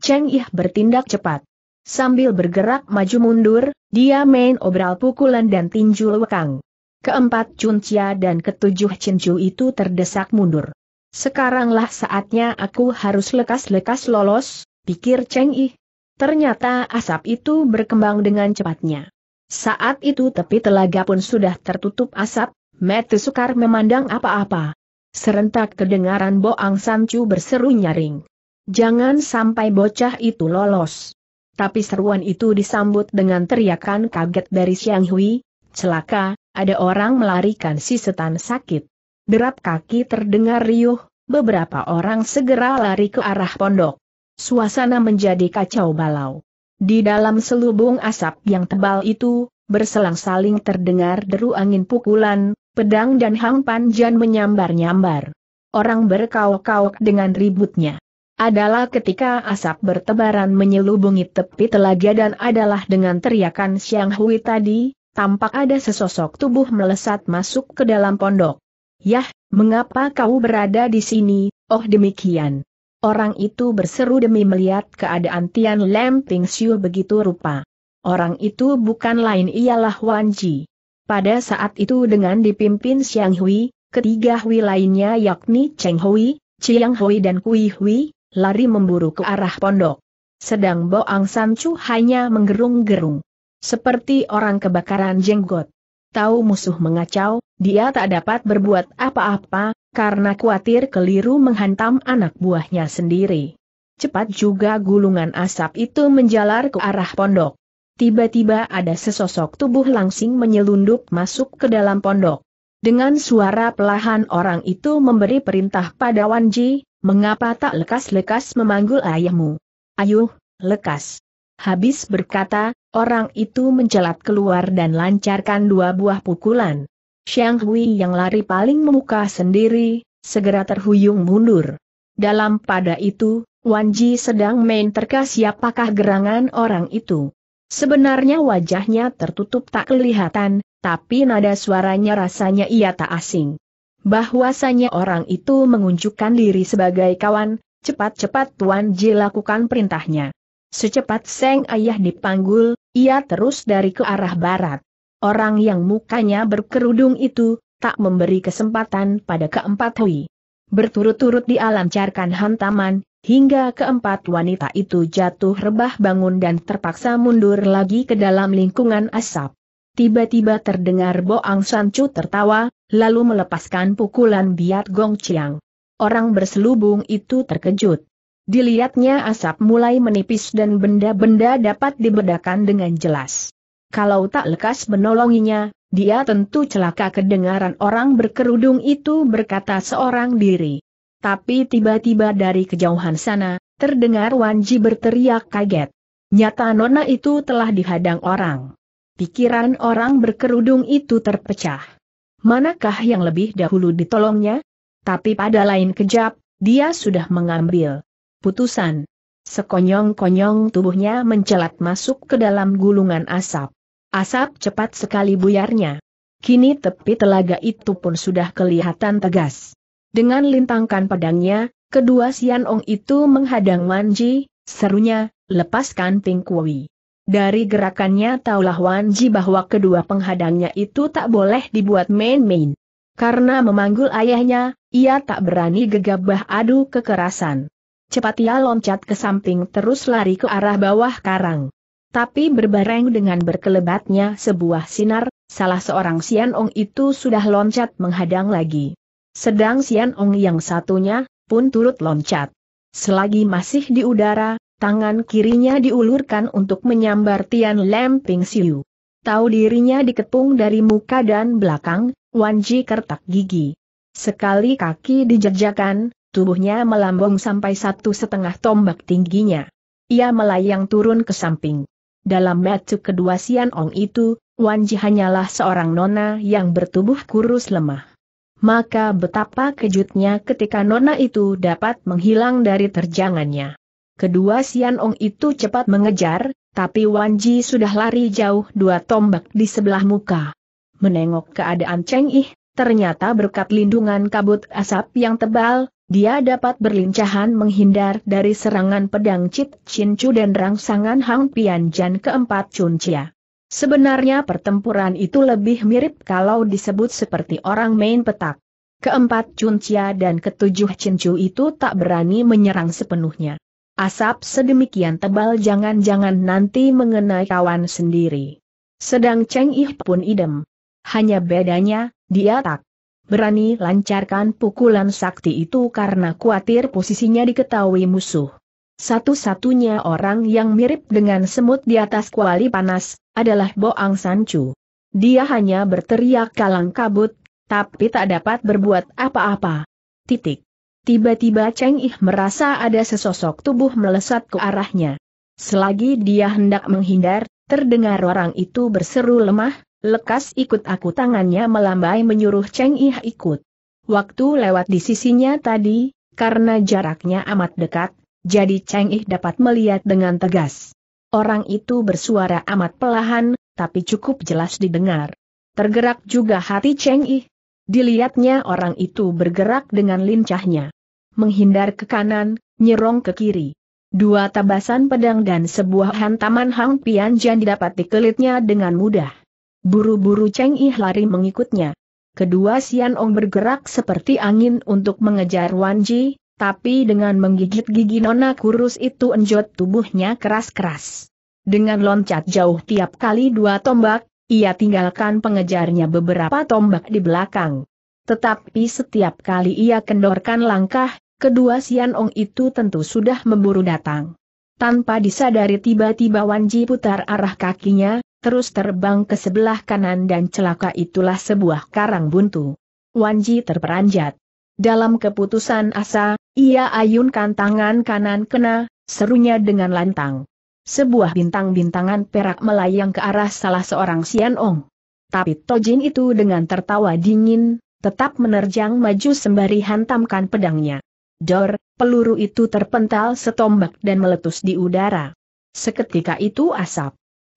Cheng Ih bertindak cepat. Sambil bergerak maju mundur, dia main obral pukulan dan tinju lekang keempat Cuncia dan ketujuh Cincu itu terdesak mundur. Sekaranglah saatnya aku harus lekas-lekas lolos, pikir Cheng Yi. Ternyata asap itu berkembang dengan cepatnya. Saat itu tepi telaga pun sudah tertutup asap, Mete sukar memandang apa-apa. Serentak kedengaran Boang Sancu berseru nyaring. Jangan sampai bocah itu lolos. Tapi seruan itu disambut dengan teriakan kaget dari Xiang Hui, celaka, ada orang melarikan si setan sakit. Derap kaki terdengar riuh, beberapa orang segera lari ke arah pondok. Suasana menjadi kacau balau. Di dalam selubung asap yang tebal itu, berselang-saling terdengar deru angin pukulan, pedang dan hang panjan menyambar-nyambar. Orang berkauk-kauk dengan ributnya. Adalah ketika asap bertebaran menyelubungi tepi telaga dan adalah dengan teriakan Siang Hui tadi, tampak ada sesosok tubuh melesat masuk ke dalam pondok. Yah, mengapa kau berada di sini, oh demikian. Orang itu berseru demi melihat keadaan Tian Lam Ping Xiu begitu rupa. Orang itu bukan lain ialah Wan Ji. Pada saat itu dengan dipimpin Xiang Hui, ketiga Hui lainnya yakni Cheng Hui, Chiang Hui dan Kui Hui, lari memburu ke arah pondok. Sedang Boang San Chu hanya menggerung-gerung. Seperti orang kebakaran jenggot. Tahu musuh mengacau, dia tak dapat berbuat apa-apa, karena khawatir keliru menghantam anak buahnya sendiri. Cepat juga gulungan asap itu menjalar ke arah pondok. Tiba-tiba ada sesosok tubuh langsing menyelundup masuk ke dalam pondok. Dengan suara pelahan orang itu memberi perintah pada Wanji, mengapa tak lekas-lekas memanggul ayahmu? Ayuh, lekas. Habis berkata, orang itu mencelat keluar dan lancarkan dua buah pukulan. Xiang Hui yang lari paling memuka sendiri, segera terhuyung mundur. Dalam pada itu, Wan Ji sedang main terka siapakah gerangan orang itu. Sebenarnya wajahnya tertutup tak kelihatan, tapi nada suaranya rasanya ia tak asing. Bahwasanya orang itu mengunjukkan diri sebagai kawan, cepat-cepat Tuan Ji lakukan perintahnya. Secepat Seng Ayah dipanggul, ia terus dari ke arah barat. Orang yang mukanya berkerudung itu, tak memberi kesempatan pada keempat Hui. Berturut-turut dialancarkan hantaman, hingga keempat wanita itu jatuh rebah bangun dan terpaksa mundur lagi ke dalam lingkungan asap. Tiba-tiba terdengar Boang Sancu tertawa, lalu melepaskan pukulan Biat Gong Chiang. Orang berselubung itu terkejut. Dilihatnya asap mulai menipis dan benda-benda dapat dibedakan dengan jelas. Kalau tak lekas menolonginya, dia tentu celaka kedengaran orang berkerudung itu berkata seorang diri. Tapi tiba-tiba dari kejauhan sana, terdengar Wanji berteriak kaget. Nyata nona itu telah dihadang orang. Pikiran orang berkerudung itu terpecah. Manakah yang lebih dahulu ditolongnya? Tapi pada lain kejap, dia sudah mengambil Putusan. Sekonyong-konyong tubuhnya mencelat masuk ke dalam gulungan asap. Asap cepat sekali buyarnya. Kini tepi telaga itu pun sudah kelihatan tegas. Dengan lintangkan pedangnya, kedua Sian Ong itu menghadang Manji, serunya, lepaskan Ping Kui. Dari gerakannya taulah Wanji bahwa kedua penghadangnya itu tak boleh dibuat main-main. Karena memanggul ayahnya, ia tak berani gegabah adu kekerasan. Cepat ia loncat ke samping terus lari ke arah bawah karang. Tapi berbareng dengan berkelebatnya sebuah sinar, salah seorang Sian Ong itu sudah loncat menghadang lagi. Sedang Sian Ong yang satunya, pun turut loncat. Selagi masih di udara, tangan kirinya diulurkan untuk menyambar Tian Lem Ping Siu. Tahu dirinya dikepung dari muka dan belakang, Wanji kertak gigi. Sekali kaki dijejakan, tubuhnya melambung sampai satu setengah tombak tingginya. Ia melayang turun ke samping. Dalam metu kedua Sian Ong itu, Wan Ji hanyalah seorang nona yang bertubuh kurus lemah. Maka betapa kejutnya ketika nona itu dapat menghilang dari terjangannya. Kedua Sian Ong itu cepat mengejar, tapi Wan Ji sudah lari jauh dua tombak di sebelah muka. Menengok keadaan Cheng Ih, ternyata berkat lindungan kabut asap yang tebal, dia dapat berlincahan menghindar dari serangan pedang Cip Chin Chu dan rangsangan Hang Pian Jan keempat Chun Chia. Sebenarnya pertempuran itu lebih mirip kalau disebut seperti orang main petak. Keempat Chun Chia dan ketujuh Chin Chu itu tak berani menyerang sepenuhnya. Asap sedemikian tebal jangan-jangan nanti mengenai kawan sendiri. Sedang Cheng Ih pun idem. Hanya bedanya, dia tak berani lancarkan pukulan sakti itu karena khawatir posisinya diketahui musuh. Satu-satunya orang yang mirip dengan semut di atas kuali panas, adalah Boang Sancu. Dia hanya berteriak kalang kabut, tapi tak dapat berbuat apa-apa. Titik. Tiba-tiba Cheng Ih merasa ada sesosok tubuh melesat ke arahnya. Selagi dia hendak menghindar, terdengar orang itu berseru lemah, Lekas ikut aku tangannya melambai menyuruh Cheng Ih ikut. Waktu lewat di sisinya tadi, karena jaraknya amat dekat, jadi Cheng Ih dapat melihat dengan tegas. Orang itu bersuara amat pelahan, tapi cukup jelas didengar. Tergerak juga hati Cheng Ih. Dilihatnya orang itu bergerak dengan lincahnya. Menghindar ke kanan, nyerong ke kiri. Dua tabasan pedang dan sebuah hantaman Hang Pian Jan dapat dikelitnya dengan mudah. Buru-buru Cheng Ih lari mengikutnya. Kedua Sian Ong bergerak seperti angin untuk mengejar Wan Ji, tapi dengan menggigit gigi nona kurus itu enjot tubuhnya keras-keras. Dengan loncat jauh tiap kali dua tombak, ia tinggalkan pengejarnya beberapa tombak di belakang. Tetapi setiap kali ia kendorkan langkah, kedua Sian Ong itu tentu sudah memburu datang. Tanpa disadari tiba-tiba Wan Ji putar arah kakinya, terus terbang ke sebelah kanan dan celaka itulah sebuah karang buntu. Wanji terperanjat. Dalam keputusan asa, ia ayunkan tangan kanan kena, serunya dengan lantang. Sebuah bintang-bintangan perak melayang ke arah salah seorang Sian Ong. Tapi Tojin itu dengan tertawa dingin, tetap menerjang maju sembari hantamkan pedangnya. Dor, peluru itu terpental setombak dan meletus di udara. Seketika itu asap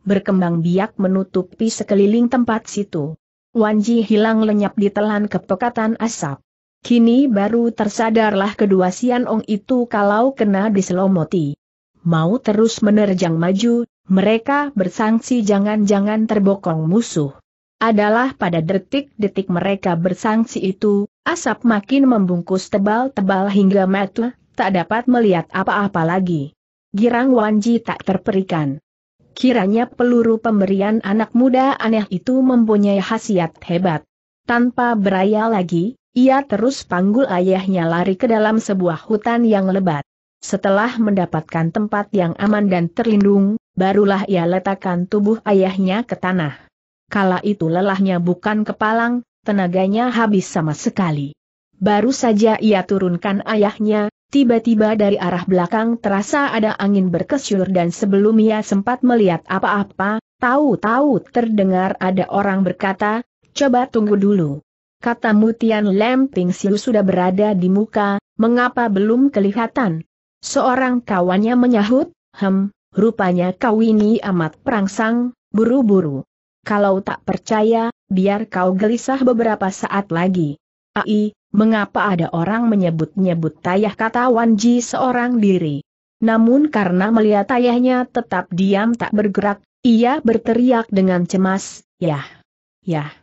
berkembang biak menutupi sekeliling tempat situ. Wanji hilang lenyap ditelan kepekatan asap. Kini baru tersadarlah kedua Sian Ong itu kalau kena diselomoti. Mau terus menerjang maju, mereka bersangsi jangan-jangan terbokong musuh. Adalah pada detik-detik mereka bersangsi itu, asap makin membungkus tebal-tebal hingga mata, tak dapat melihat apa-apa lagi. Girang Wanji tak terperikan. Kiranya peluru pemberian anak muda aneh itu mempunyai khasiat hebat. Tanpa beraya lagi, ia terus panggul ayahnya lari ke dalam sebuah hutan yang lebat. Setelah mendapatkan tempat yang aman dan terlindung, barulah ia letakkan tubuh ayahnya ke tanah. Kala itu lelahnya bukan kepalang, tenaganya habis sama sekali. Baru saja ia turunkan ayahnya, Tiba-tiba dari arah belakang terasa ada angin berkesyur dan sebelum ia sempat melihat apa-apa, tahu-tahu terdengar ada orang berkata, coba tunggu dulu. Kata Mutian Lemping Siu sudah berada di muka, mengapa belum kelihatan? Seorang kawannya menyahut, hem, rupanya kau ini amat perangsang, buru-buru. Kalau tak percaya, biar kau gelisah beberapa saat lagi. Ai, mengapa ada orang menyebut-nyebut tayah kata Wanji seorang diri. Namun karena melihat ayahnya tetap diam tak bergerak, ia berteriak dengan cemas, Yah! Yah!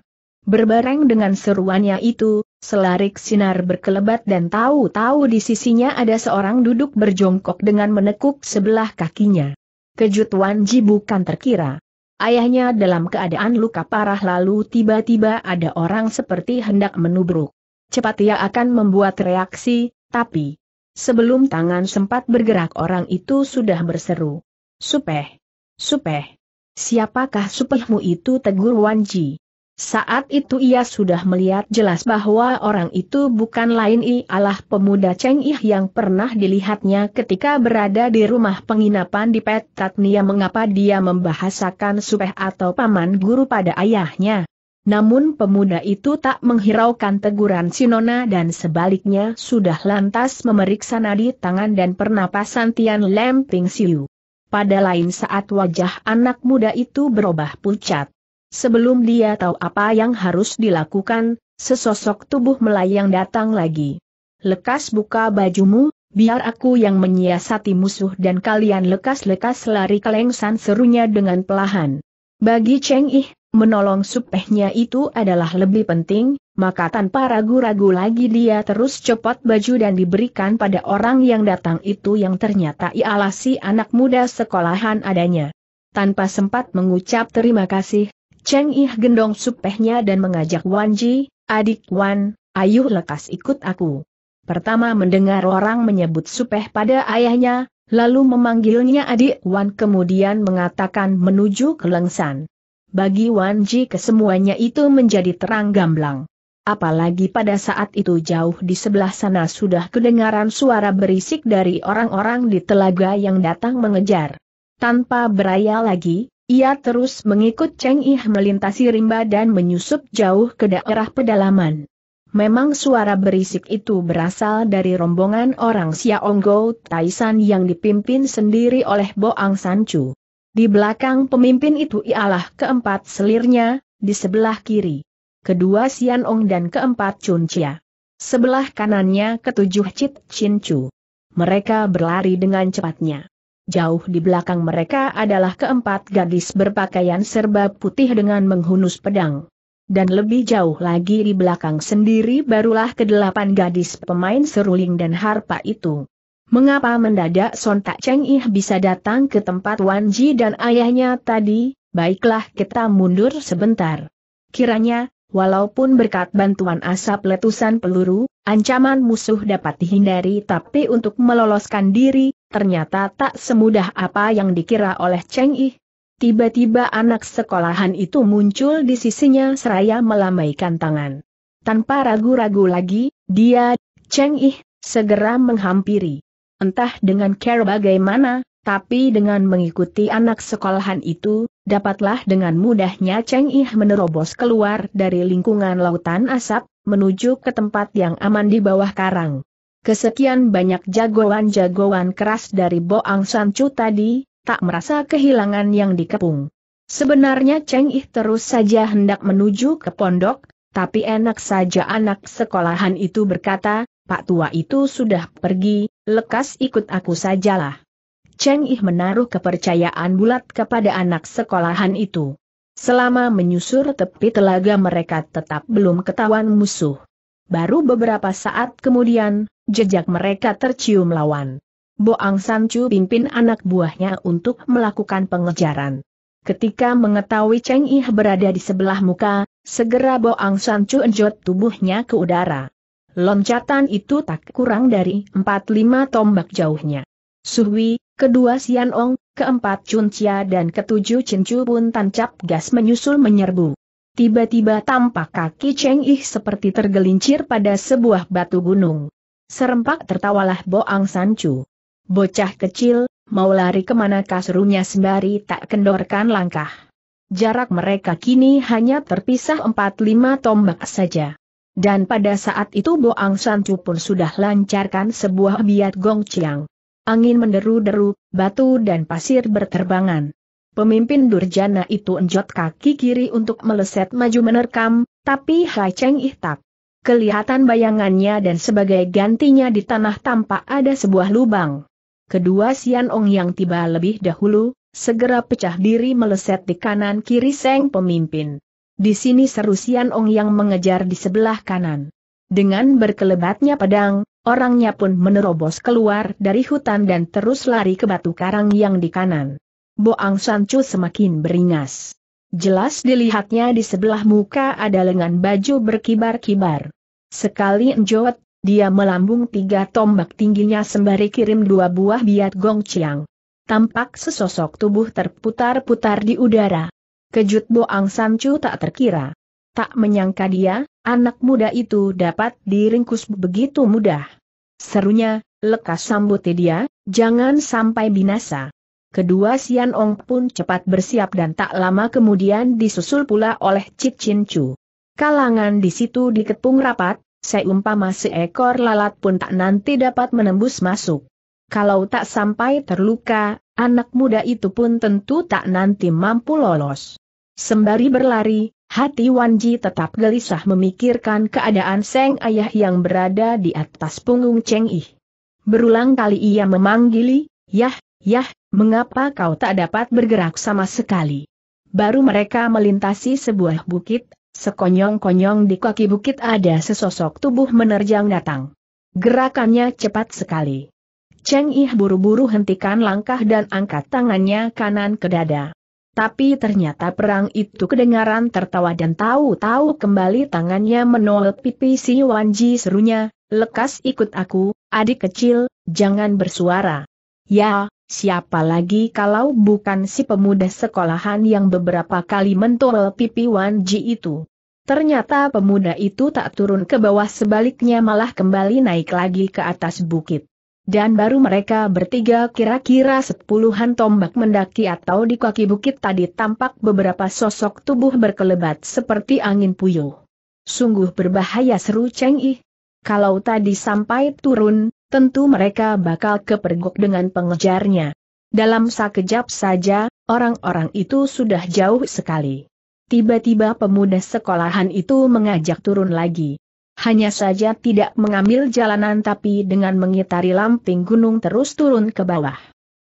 Berbareng dengan seruannya itu, selarik sinar berkelebat dan tahu-tahu di sisinya ada seorang duduk berjongkok dengan menekuk sebelah kakinya. Kejut Wanji bukan terkira. Ayahnya dalam keadaan luka parah lalu tiba-tiba ada orang seperti hendak menubruk cepat ia akan membuat reaksi, tapi sebelum tangan sempat bergerak orang itu sudah berseru. Supeh! Supeh! Siapakah supehmu itu tegur Wanji? Saat itu ia sudah melihat jelas bahwa orang itu bukan lain ialah pemuda Cheng Ih yang pernah dilihatnya ketika berada di rumah penginapan di Petatnia mengapa dia membahasakan supeh atau paman guru pada ayahnya. Namun pemuda itu tak menghiraukan teguran Sinona dan sebaliknya sudah lantas memeriksa nadi tangan dan pernapasan Tian Lemping Siu. Pada lain saat wajah anak muda itu berubah pucat. Sebelum dia tahu apa yang harus dilakukan, sesosok tubuh melayang datang lagi. Lekas buka bajumu, biar aku yang menyiasati musuh dan kalian lekas-lekas lari kelengsan serunya dengan pelahan. Bagi Cheng Ih, menolong supehnya itu adalah lebih penting, maka tanpa ragu-ragu lagi dia terus copot baju dan diberikan pada orang yang datang itu yang ternyata ialah si anak muda sekolahan adanya. Tanpa sempat mengucap terima kasih, Cheng Ih gendong supehnya dan mengajak Wan Ji, adik Wan, ayo lekas ikut aku. Pertama mendengar orang menyebut supeh pada ayahnya, lalu memanggilnya adik Wan kemudian mengatakan menuju ke Lengsan bagi Wan Ji kesemuanya itu menjadi terang gamblang. Apalagi pada saat itu jauh di sebelah sana sudah kedengaran suara berisik dari orang-orang di telaga yang datang mengejar. Tanpa beraya lagi, ia terus mengikut Cheng Ih melintasi rimba dan menyusup jauh ke daerah pedalaman. Memang suara berisik itu berasal dari rombongan orang Xiaonggou Taisan yang dipimpin sendiri oleh Boang Sanchu. Di belakang pemimpin itu ialah keempat selirnya, di sebelah kiri. Kedua Sian Ong dan keempat Chun Chia. Sebelah kanannya ketujuh Chit Chin Chu. Mereka berlari dengan cepatnya. Jauh di belakang mereka adalah keempat gadis berpakaian serba putih dengan menghunus pedang. Dan lebih jauh lagi di belakang sendiri barulah kedelapan gadis pemain seruling dan harpa itu. Mengapa mendadak Son Tak Cheng Ih bisa datang ke tempat Wan Ji dan ayahnya tadi? Baiklah kita mundur sebentar. Kiranya, walaupun berkat bantuan asap letusan peluru, ancaman musuh dapat dihindari tapi untuk meloloskan diri, ternyata tak semudah apa yang dikira oleh Cheng Ih. Tiba-tiba anak sekolahan itu muncul di sisinya seraya melambaikan tangan. Tanpa ragu-ragu lagi, dia, Cheng Ih, segera menghampiri. Entah dengan care bagaimana, tapi dengan mengikuti anak sekolahan itu, dapatlah dengan mudahnya Cheng Ih menerobos keluar dari lingkungan lautan asap, menuju ke tempat yang aman di bawah karang. Kesekian banyak jagoan-jagoan keras dari Boang Chu tadi, tak merasa kehilangan yang dikepung. Sebenarnya Cheng Ih terus saja hendak menuju ke pondok, tapi enak saja anak sekolahan itu berkata, Pak tua itu sudah pergi, lekas ikut aku sajalah. Cheng Ih menaruh kepercayaan bulat kepada anak sekolahan itu. Selama menyusur tepi telaga mereka tetap belum ketahuan musuh. Baru beberapa saat kemudian, jejak mereka tercium lawan. Boang Sancu pimpin anak buahnya untuk melakukan pengejaran. Ketika mengetahui Cheng Ih berada di sebelah muka, segera Boang Sancu enjot tubuhnya ke udara. Loncatan itu tak kurang dari 4-5 tombak jauhnya. Suhui, kedua Sian Ong, keempat Chun Chia dan ketujuh Chen Chu pun tancap gas menyusul menyerbu. Tiba-tiba tampak kaki Cheng Ih seperti tergelincir pada sebuah batu gunung. Serempak tertawalah Boang Sancu. Bocah kecil, mau lari kemana kasrunya sembari tak kendorkan langkah. Jarak mereka kini hanya terpisah 4-5 tombak saja. Dan pada saat itu Boang Sancu pun sudah lancarkan sebuah biat gong ciang. Angin menderu-deru, batu dan pasir berterbangan. Pemimpin Durjana itu enjot kaki kiri untuk meleset maju menerkam, tapi Hai Cheng Ih Kelihatan bayangannya dan sebagai gantinya di tanah tampak ada sebuah lubang. Kedua Sian Ong yang tiba lebih dahulu, segera pecah diri meleset di kanan kiri Seng pemimpin. Di sini seru Sian Ong yang mengejar di sebelah kanan. Dengan berkelebatnya pedang, orangnya pun menerobos keluar dari hutan dan terus lari ke batu karang yang di kanan. Boang Sancu semakin beringas. Jelas dilihatnya di sebelah muka ada lengan baju berkibar-kibar. Sekali enjot, dia melambung tiga tombak tingginya sembari kirim dua buah biat gong ciang. Tampak sesosok tubuh terputar-putar di udara. Kejut Boang Sancu tak terkira. Tak menyangka dia, anak muda itu dapat diringkus begitu mudah. Serunya, lekas sambuti dia, jangan sampai binasa. Kedua Sian Ong pun cepat bersiap dan tak lama kemudian disusul pula oleh Cik Chin Chu. Kalangan di situ dikepung rapat, seumpama seekor lalat pun tak nanti dapat menembus masuk. Kalau tak sampai terluka, anak muda itu pun tentu tak nanti mampu lolos. Sembari berlari, hati Wanji tetap gelisah memikirkan keadaan Seng Ayah yang berada di atas punggung Cheng Yi. Berulang kali ia memanggili, Yah, Yah, mengapa kau tak dapat bergerak sama sekali? Baru mereka melintasi sebuah bukit, sekonyong-konyong di kaki bukit ada sesosok tubuh menerjang datang. Gerakannya cepat sekali. Cheng Yi buru-buru hentikan langkah dan angkat tangannya kanan ke dada. Tapi ternyata perang itu kedengaran tertawa dan tahu-tahu kembali tangannya menol pipi si Wanji serunya, lekas ikut aku, adik kecil, jangan bersuara. Ya, siapa lagi kalau bukan si pemuda sekolahan yang beberapa kali mentol pipi Wanji itu. Ternyata pemuda itu tak turun ke bawah sebaliknya malah kembali naik lagi ke atas bukit dan baru mereka bertiga kira-kira sepuluhan tombak mendaki atau di kaki bukit tadi tampak beberapa sosok tubuh berkelebat seperti angin puyuh. Sungguh berbahaya seru Cheng Yi. Kalau tadi sampai turun, tentu mereka bakal kepergok dengan pengejarnya. Dalam sekejap saja, orang-orang itu sudah jauh sekali. Tiba-tiba pemuda sekolahan itu mengajak turun lagi. Hanya saja tidak mengambil jalanan tapi dengan mengitari lamping gunung terus turun ke bawah.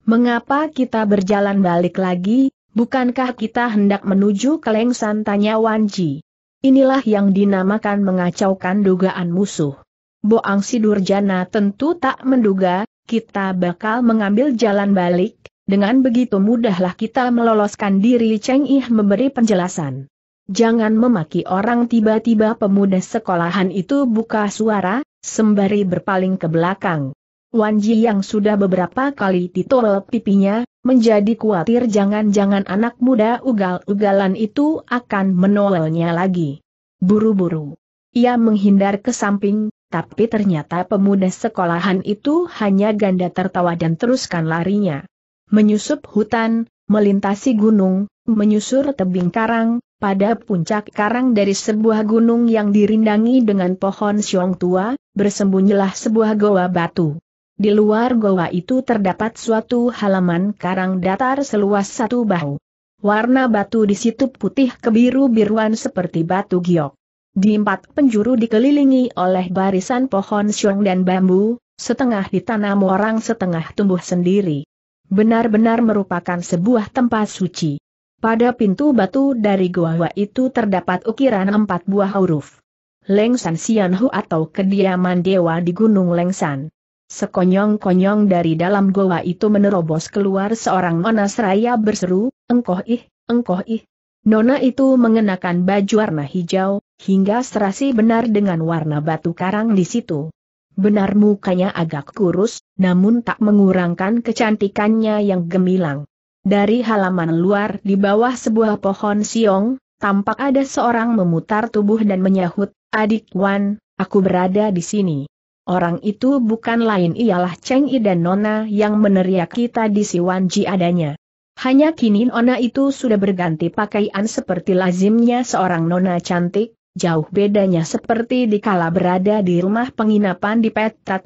Mengapa kita berjalan balik lagi, bukankah kita hendak menuju ke Lengsan tanya Wanji. Inilah yang dinamakan mengacaukan dugaan musuh. Boang Sidurjana tentu tak menduga, kita bakal mengambil jalan balik, dengan begitu mudahlah kita meloloskan diri Cheng Ih memberi penjelasan. Jangan memaki orang tiba-tiba pemuda sekolahan itu buka suara, sembari berpaling ke belakang. Wan Ji yang sudah beberapa kali ditolak pipinya, menjadi khawatir jangan-jangan anak muda ugal-ugalan itu akan menolongnya lagi. Buru-buru. Ia menghindar ke samping, tapi ternyata pemuda sekolahan itu hanya ganda tertawa dan teruskan larinya. Menyusup hutan, melintasi gunung, menyusur tebing karang, pada puncak karang dari sebuah gunung yang dirindangi dengan pohon siong tua, bersembunyilah sebuah goa batu. Di luar goa itu terdapat suatu halaman karang datar seluas satu bahu. Warna batu di situ putih kebiru-biruan seperti batu giok. Di empat penjuru dikelilingi oleh barisan pohon siong dan bambu, setengah ditanam orang setengah tumbuh sendiri. Benar-benar merupakan sebuah tempat suci. Pada pintu batu dari gua itu terdapat ukiran empat buah huruf. Lengsan Xianhu atau kediaman dewa di Gunung Lengsan. Sekonyong-konyong dari dalam gua itu menerobos keluar seorang monas raya berseru, engkoh ih, engkoh ih. Nona itu mengenakan baju warna hijau, hingga serasi benar dengan warna batu karang di situ. Benar mukanya agak kurus, namun tak mengurangkan kecantikannya yang gemilang. Dari halaman luar di bawah sebuah pohon siong, tampak ada seorang memutar tubuh dan menyahut, Adik Wan, aku berada di sini. Orang itu bukan lain ialah Cheng I dan Nona yang meneriak kita di si Wan Ji adanya. Hanya kini Nona itu sudah berganti pakaian seperti lazimnya seorang Nona cantik, jauh bedanya seperti dikala berada di rumah penginapan di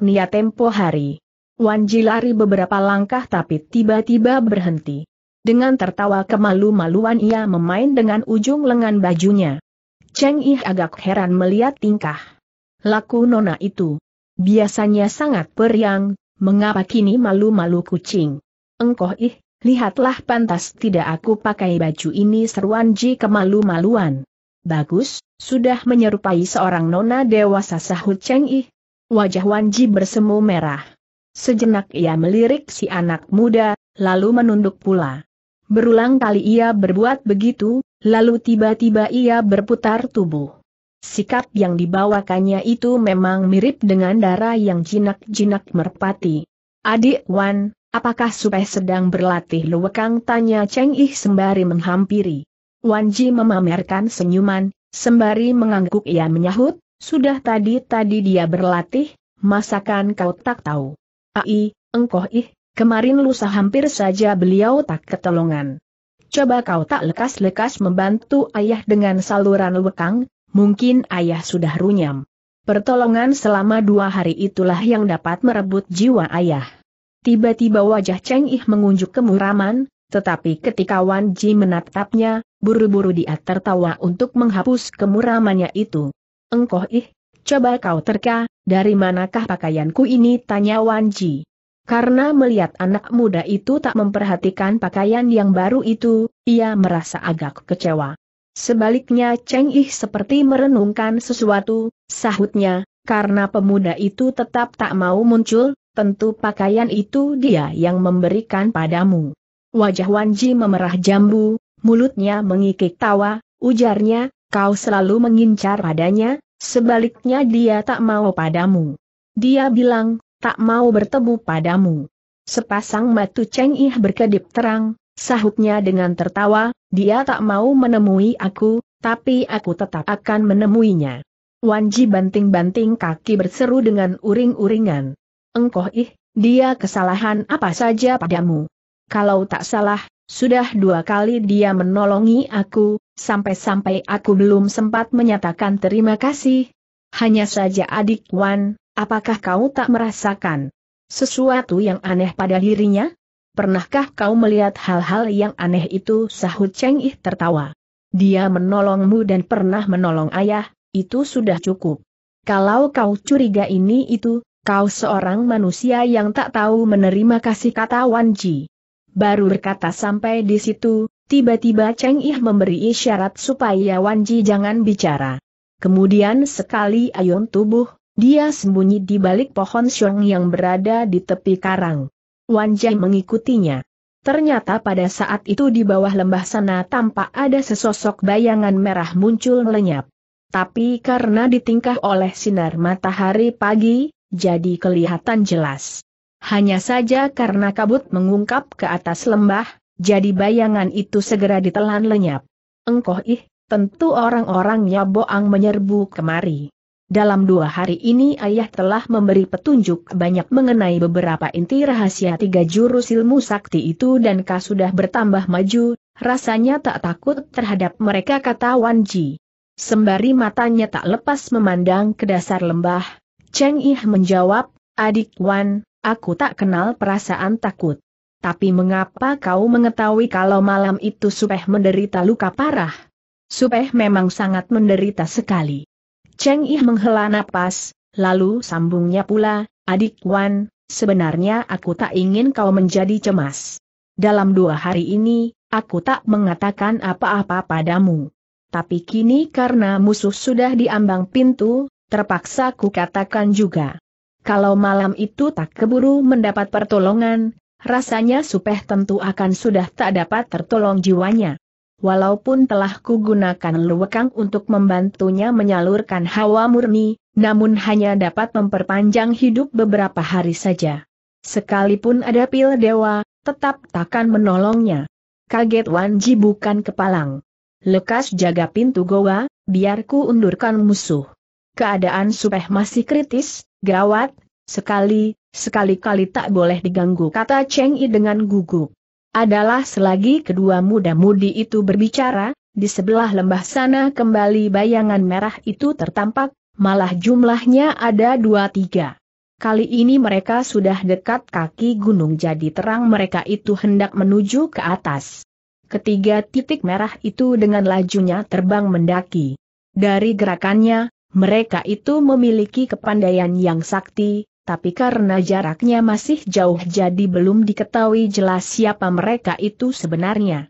Nia tempo hari. Wan Ji lari beberapa langkah tapi tiba-tiba berhenti. Dengan tertawa kemalu-maluan ia memain dengan ujung lengan bajunya. Cheng Yi agak heran melihat tingkah. Laku nona itu. Biasanya sangat periang, mengapa kini malu-malu kucing? Engkoh ih, lihatlah pantas tidak aku pakai baju ini seruan Ji kemalu-maluan. Bagus, sudah menyerupai seorang nona dewasa sahut Cheng Yi. Wajah Wan Ji bersemu merah. Sejenak ia melirik si anak muda, lalu menunduk pula. Berulang kali ia berbuat begitu, lalu tiba-tiba ia berputar tubuh. Sikap yang dibawakannya itu memang mirip dengan darah yang jinak-jinak merpati. Adik Wan, apakah supaya sedang berlatih luwekang tanya Cheng Ih sembari menghampiri. Wan Ji memamerkan senyuman, sembari mengangguk ia menyahut, sudah tadi-tadi dia berlatih, masakan kau tak tahu. Ai, engkau ih, kemarin lusa hampir saja beliau tak ketolongan. Coba kau tak lekas-lekas membantu ayah dengan saluran lekang, mungkin ayah sudah runyam. Pertolongan selama dua hari itulah yang dapat merebut jiwa ayah. Tiba-tiba wajah Cheng Ih mengunjuk kemuraman, tetapi ketika Wan Ji menatapnya, buru-buru dia tertawa untuk menghapus kemuramannya itu. Engkau ih, Coba kau terka, dari manakah pakaianku ini tanya Wan Ji. Karena melihat anak muda itu tak memperhatikan pakaian yang baru itu, ia merasa agak kecewa. Sebaliknya Cheng Ih seperti merenungkan sesuatu, sahutnya, karena pemuda itu tetap tak mau muncul, tentu pakaian itu dia yang memberikan padamu. Wajah Wanji memerah jambu, mulutnya mengikik tawa, ujarnya, kau selalu mengincar padanya, Sebaliknya dia tak mau padamu. Dia bilang, tak mau bertemu padamu. Sepasang matu Cheng Ih berkedip terang, sahutnya dengan tertawa, dia tak mau menemui aku, tapi aku tetap akan menemuinya. Wanji banting-banting kaki berseru dengan uring-uringan. Engkoh ih, dia kesalahan apa saja padamu. Kalau tak salah, sudah dua kali dia menolongi aku, sampai-sampai aku belum sempat menyatakan terima kasih. Hanya saja adik Wan, apakah kau tak merasakan sesuatu yang aneh pada dirinya? Pernahkah kau melihat hal-hal yang aneh itu? Sahut Cheng Ih tertawa. Dia menolongmu dan pernah menolong ayah, itu sudah cukup. Kalau kau curiga ini itu, kau seorang manusia yang tak tahu menerima kasih kata Wan Ji. Baru berkata sampai di situ, Tiba-tiba Cheng Ih memberi isyarat supaya Wan Ji jangan bicara. Kemudian sekali ayun tubuh, dia sembunyi di balik pohon siong yang berada di tepi karang. Wan Ji mengikutinya. Ternyata pada saat itu di bawah lembah sana tampak ada sesosok bayangan merah muncul lenyap. Tapi karena ditingkah oleh sinar matahari pagi, jadi kelihatan jelas. Hanya saja karena kabut mengungkap ke atas lembah, jadi bayangan itu segera ditelan lenyap. Engkoh ih, tentu orang orangnya boang menyerbu kemari. Dalam dua hari ini ayah telah memberi petunjuk banyak mengenai beberapa inti rahasia tiga jurus ilmu sakti itu dan kau sudah bertambah maju, rasanya tak takut terhadap mereka kata Wan Ji. Sembari matanya tak lepas memandang ke dasar lembah, Cheng Ih menjawab, adik Wan, aku tak kenal perasaan takut. Tapi mengapa kau mengetahui kalau malam itu Supeh menderita luka parah? Supeh memang sangat menderita sekali. Cheng Yi menghela napas, lalu sambungnya pula, adik Wan, sebenarnya aku tak ingin kau menjadi cemas. Dalam dua hari ini, aku tak mengatakan apa-apa padamu. Tapi kini karena musuh sudah diambang pintu, terpaksa ku katakan juga. Kalau malam itu tak keburu mendapat pertolongan, Rasanya Supeh tentu akan sudah tak dapat tertolong jiwanya. Walaupun telah kugunakan luwekang untuk membantunya menyalurkan hawa murni, namun hanya dapat memperpanjang hidup beberapa hari saja. Sekalipun ada pil dewa, tetap takkan menolongnya. Kaget Wanji bukan kepalang. Lekas jaga pintu goa, biarku undurkan musuh. Keadaan Supeh masih kritis, gawat, Sekali, sekali-kali tak boleh diganggu kata Cheng Yi dengan gugup. Adalah selagi kedua muda-mudi itu berbicara, di sebelah lembah sana kembali bayangan merah itu tertampak, malah jumlahnya ada dua tiga. Kali ini mereka sudah dekat kaki gunung jadi terang mereka itu hendak menuju ke atas. Ketiga titik merah itu dengan lajunya terbang mendaki. Dari gerakannya, mereka itu memiliki kepandaian yang sakti, tapi karena jaraknya masih jauh jadi belum diketahui jelas siapa mereka itu sebenarnya.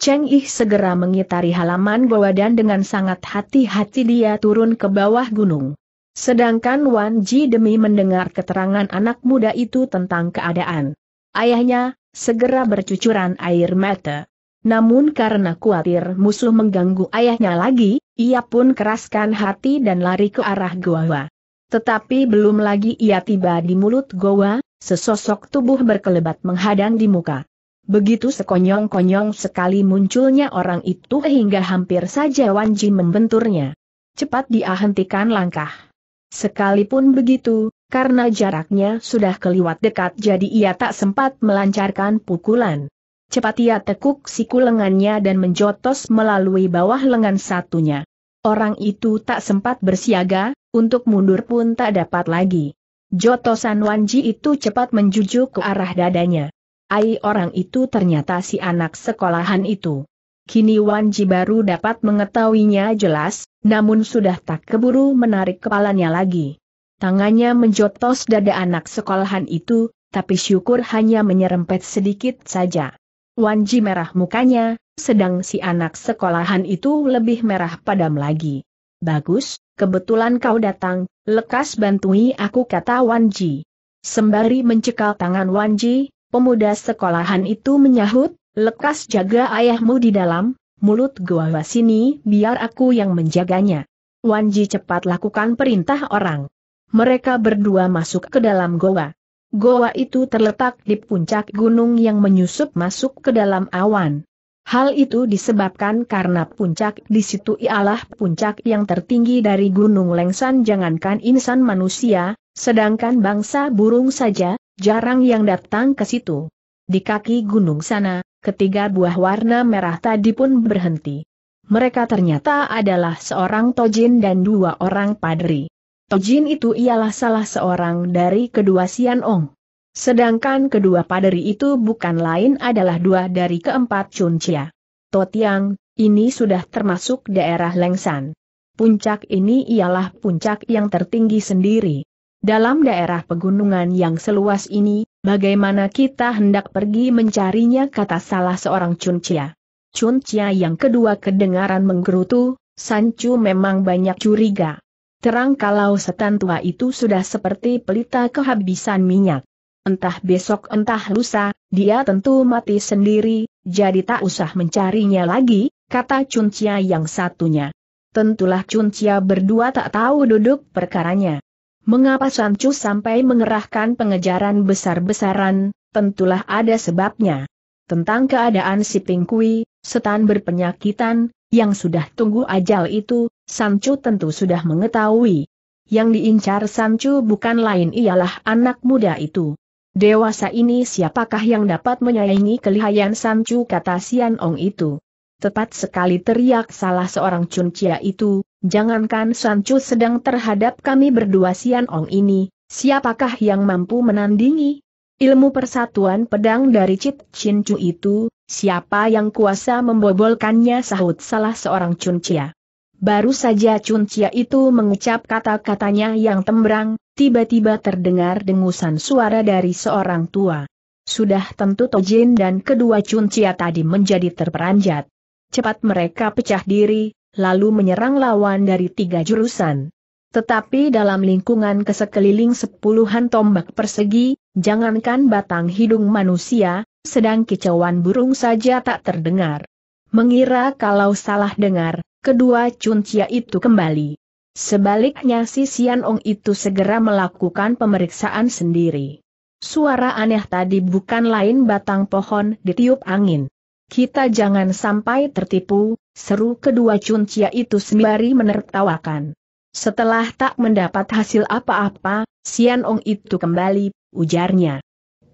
Cheng Yi segera mengitari halaman goa dan dengan sangat hati-hati dia turun ke bawah gunung. Sedangkan Wan Ji demi mendengar keterangan anak muda itu tentang keadaan ayahnya, segera bercucuran air mata. Namun karena khawatir musuh mengganggu ayahnya lagi, ia pun keraskan hati dan lari ke arah goa. Tetapi belum lagi ia tiba di mulut goa, sesosok tubuh berkelebat menghadang di muka. Begitu sekonyong-konyong sekali munculnya orang itu hingga hampir saja Wanji membenturnya. Cepat dia hentikan langkah. Sekalipun begitu, karena jaraknya sudah keliwat dekat jadi ia tak sempat melancarkan pukulan. Cepat ia tekuk siku lengannya dan menjotos melalui bawah lengan satunya. Orang itu tak sempat bersiaga, untuk mundur pun tak dapat lagi. Jotosan Wanji itu cepat menjujuk ke arah dadanya. Ai orang itu ternyata si anak sekolahan itu. Kini Wanji baru dapat mengetahuinya jelas, namun sudah tak keburu menarik kepalanya lagi. Tangannya menjotos dada anak sekolahan itu, tapi syukur hanya menyerempet sedikit saja. Wanji merah mukanya, sedang si anak sekolahan itu lebih merah padam lagi. Bagus, kebetulan kau datang, lekas bantui aku kata Wan Ji. Sembari mencekal tangan Wan Ji, pemuda sekolahan itu menyahut, lekas jaga ayahmu di dalam, mulut gua sini biar aku yang menjaganya. Wan Ji cepat lakukan perintah orang. Mereka berdua masuk ke dalam goa. Goa itu terletak di puncak gunung yang menyusup masuk ke dalam awan. Hal itu disebabkan karena puncak di situ ialah puncak yang tertinggi dari Gunung Lengsan jangankan insan manusia, sedangkan bangsa burung saja, jarang yang datang ke situ. Di kaki gunung sana, ketiga buah warna merah tadi pun berhenti. Mereka ternyata adalah seorang tojin dan dua orang padri. Tojin itu ialah salah seorang dari kedua Sian Ong. Sedangkan kedua paderi itu bukan lain adalah dua dari keempat Chuncia. Totiang, ini sudah termasuk daerah Lengsan. Puncak ini ialah puncak yang tertinggi sendiri. Dalam daerah pegunungan yang seluas ini, bagaimana kita hendak pergi mencarinya kata salah seorang Chuncia. Chuncia yang kedua kedengaran menggerutu, Sancu memang banyak curiga. Terang kalau setan tua itu sudah seperti pelita kehabisan minyak entah besok entah lusa, dia tentu mati sendiri, jadi tak usah mencarinya lagi, kata Cuncia yang satunya. Tentulah Cuncia berdua tak tahu duduk perkaranya. Mengapa Sancu sampai mengerahkan pengejaran besar-besaran, tentulah ada sebabnya. Tentang keadaan si Pingkui, setan berpenyakitan, yang sudah tunggu ajal itu, Sancu tentu sudah mengetahui. Yang diincar Sancu bukan lain ialah anak muda itu. Dewasa ini siapakah yang dapat menyaingi kelihayan Sancu kata Sian Ong itu. Tepat sekali teriak salah seorang cuncia itu, jangankan Sancu sedang terhadap kami berdua Sian Ong ini, siapakah yang mampu menandingi? Ilmu persatuan pedang dari Cit Chin Chu itu, siapa yang kuasa membobolkannya sahut salah seorang cuncia. Baru saja cuncia itu mengucap kata-katanya yang tembrang, tiba-tiba terdengar dengusan suara dari seorang tua. Sudah tentu Tojin dan kedua Cuncia tadi menjadi terperanjat. Cepat mereka pecah diri, lalu menyerang lawan dari tiga jurusan. Tetapi dalam lingkungan kesekeliling sepuluhan tombak persegi, jangankan batang hidung manusia, sedang kicauan burung saja tak terdengar. Mengira kalau salah dengar, kedua cuncia itu kembali Sebaliknya si Sian Ong itu segera melakukan pemeriksaan sendiri. Suara aneh tadi bukan lain batang pohon ditiup angin. Kita jangan sampai tertipu, seru kedua cuncia itu sembari menertawakan. Setelah tak mendapat hasil apa-apa, Sian Ong itu kembali, ujarnya.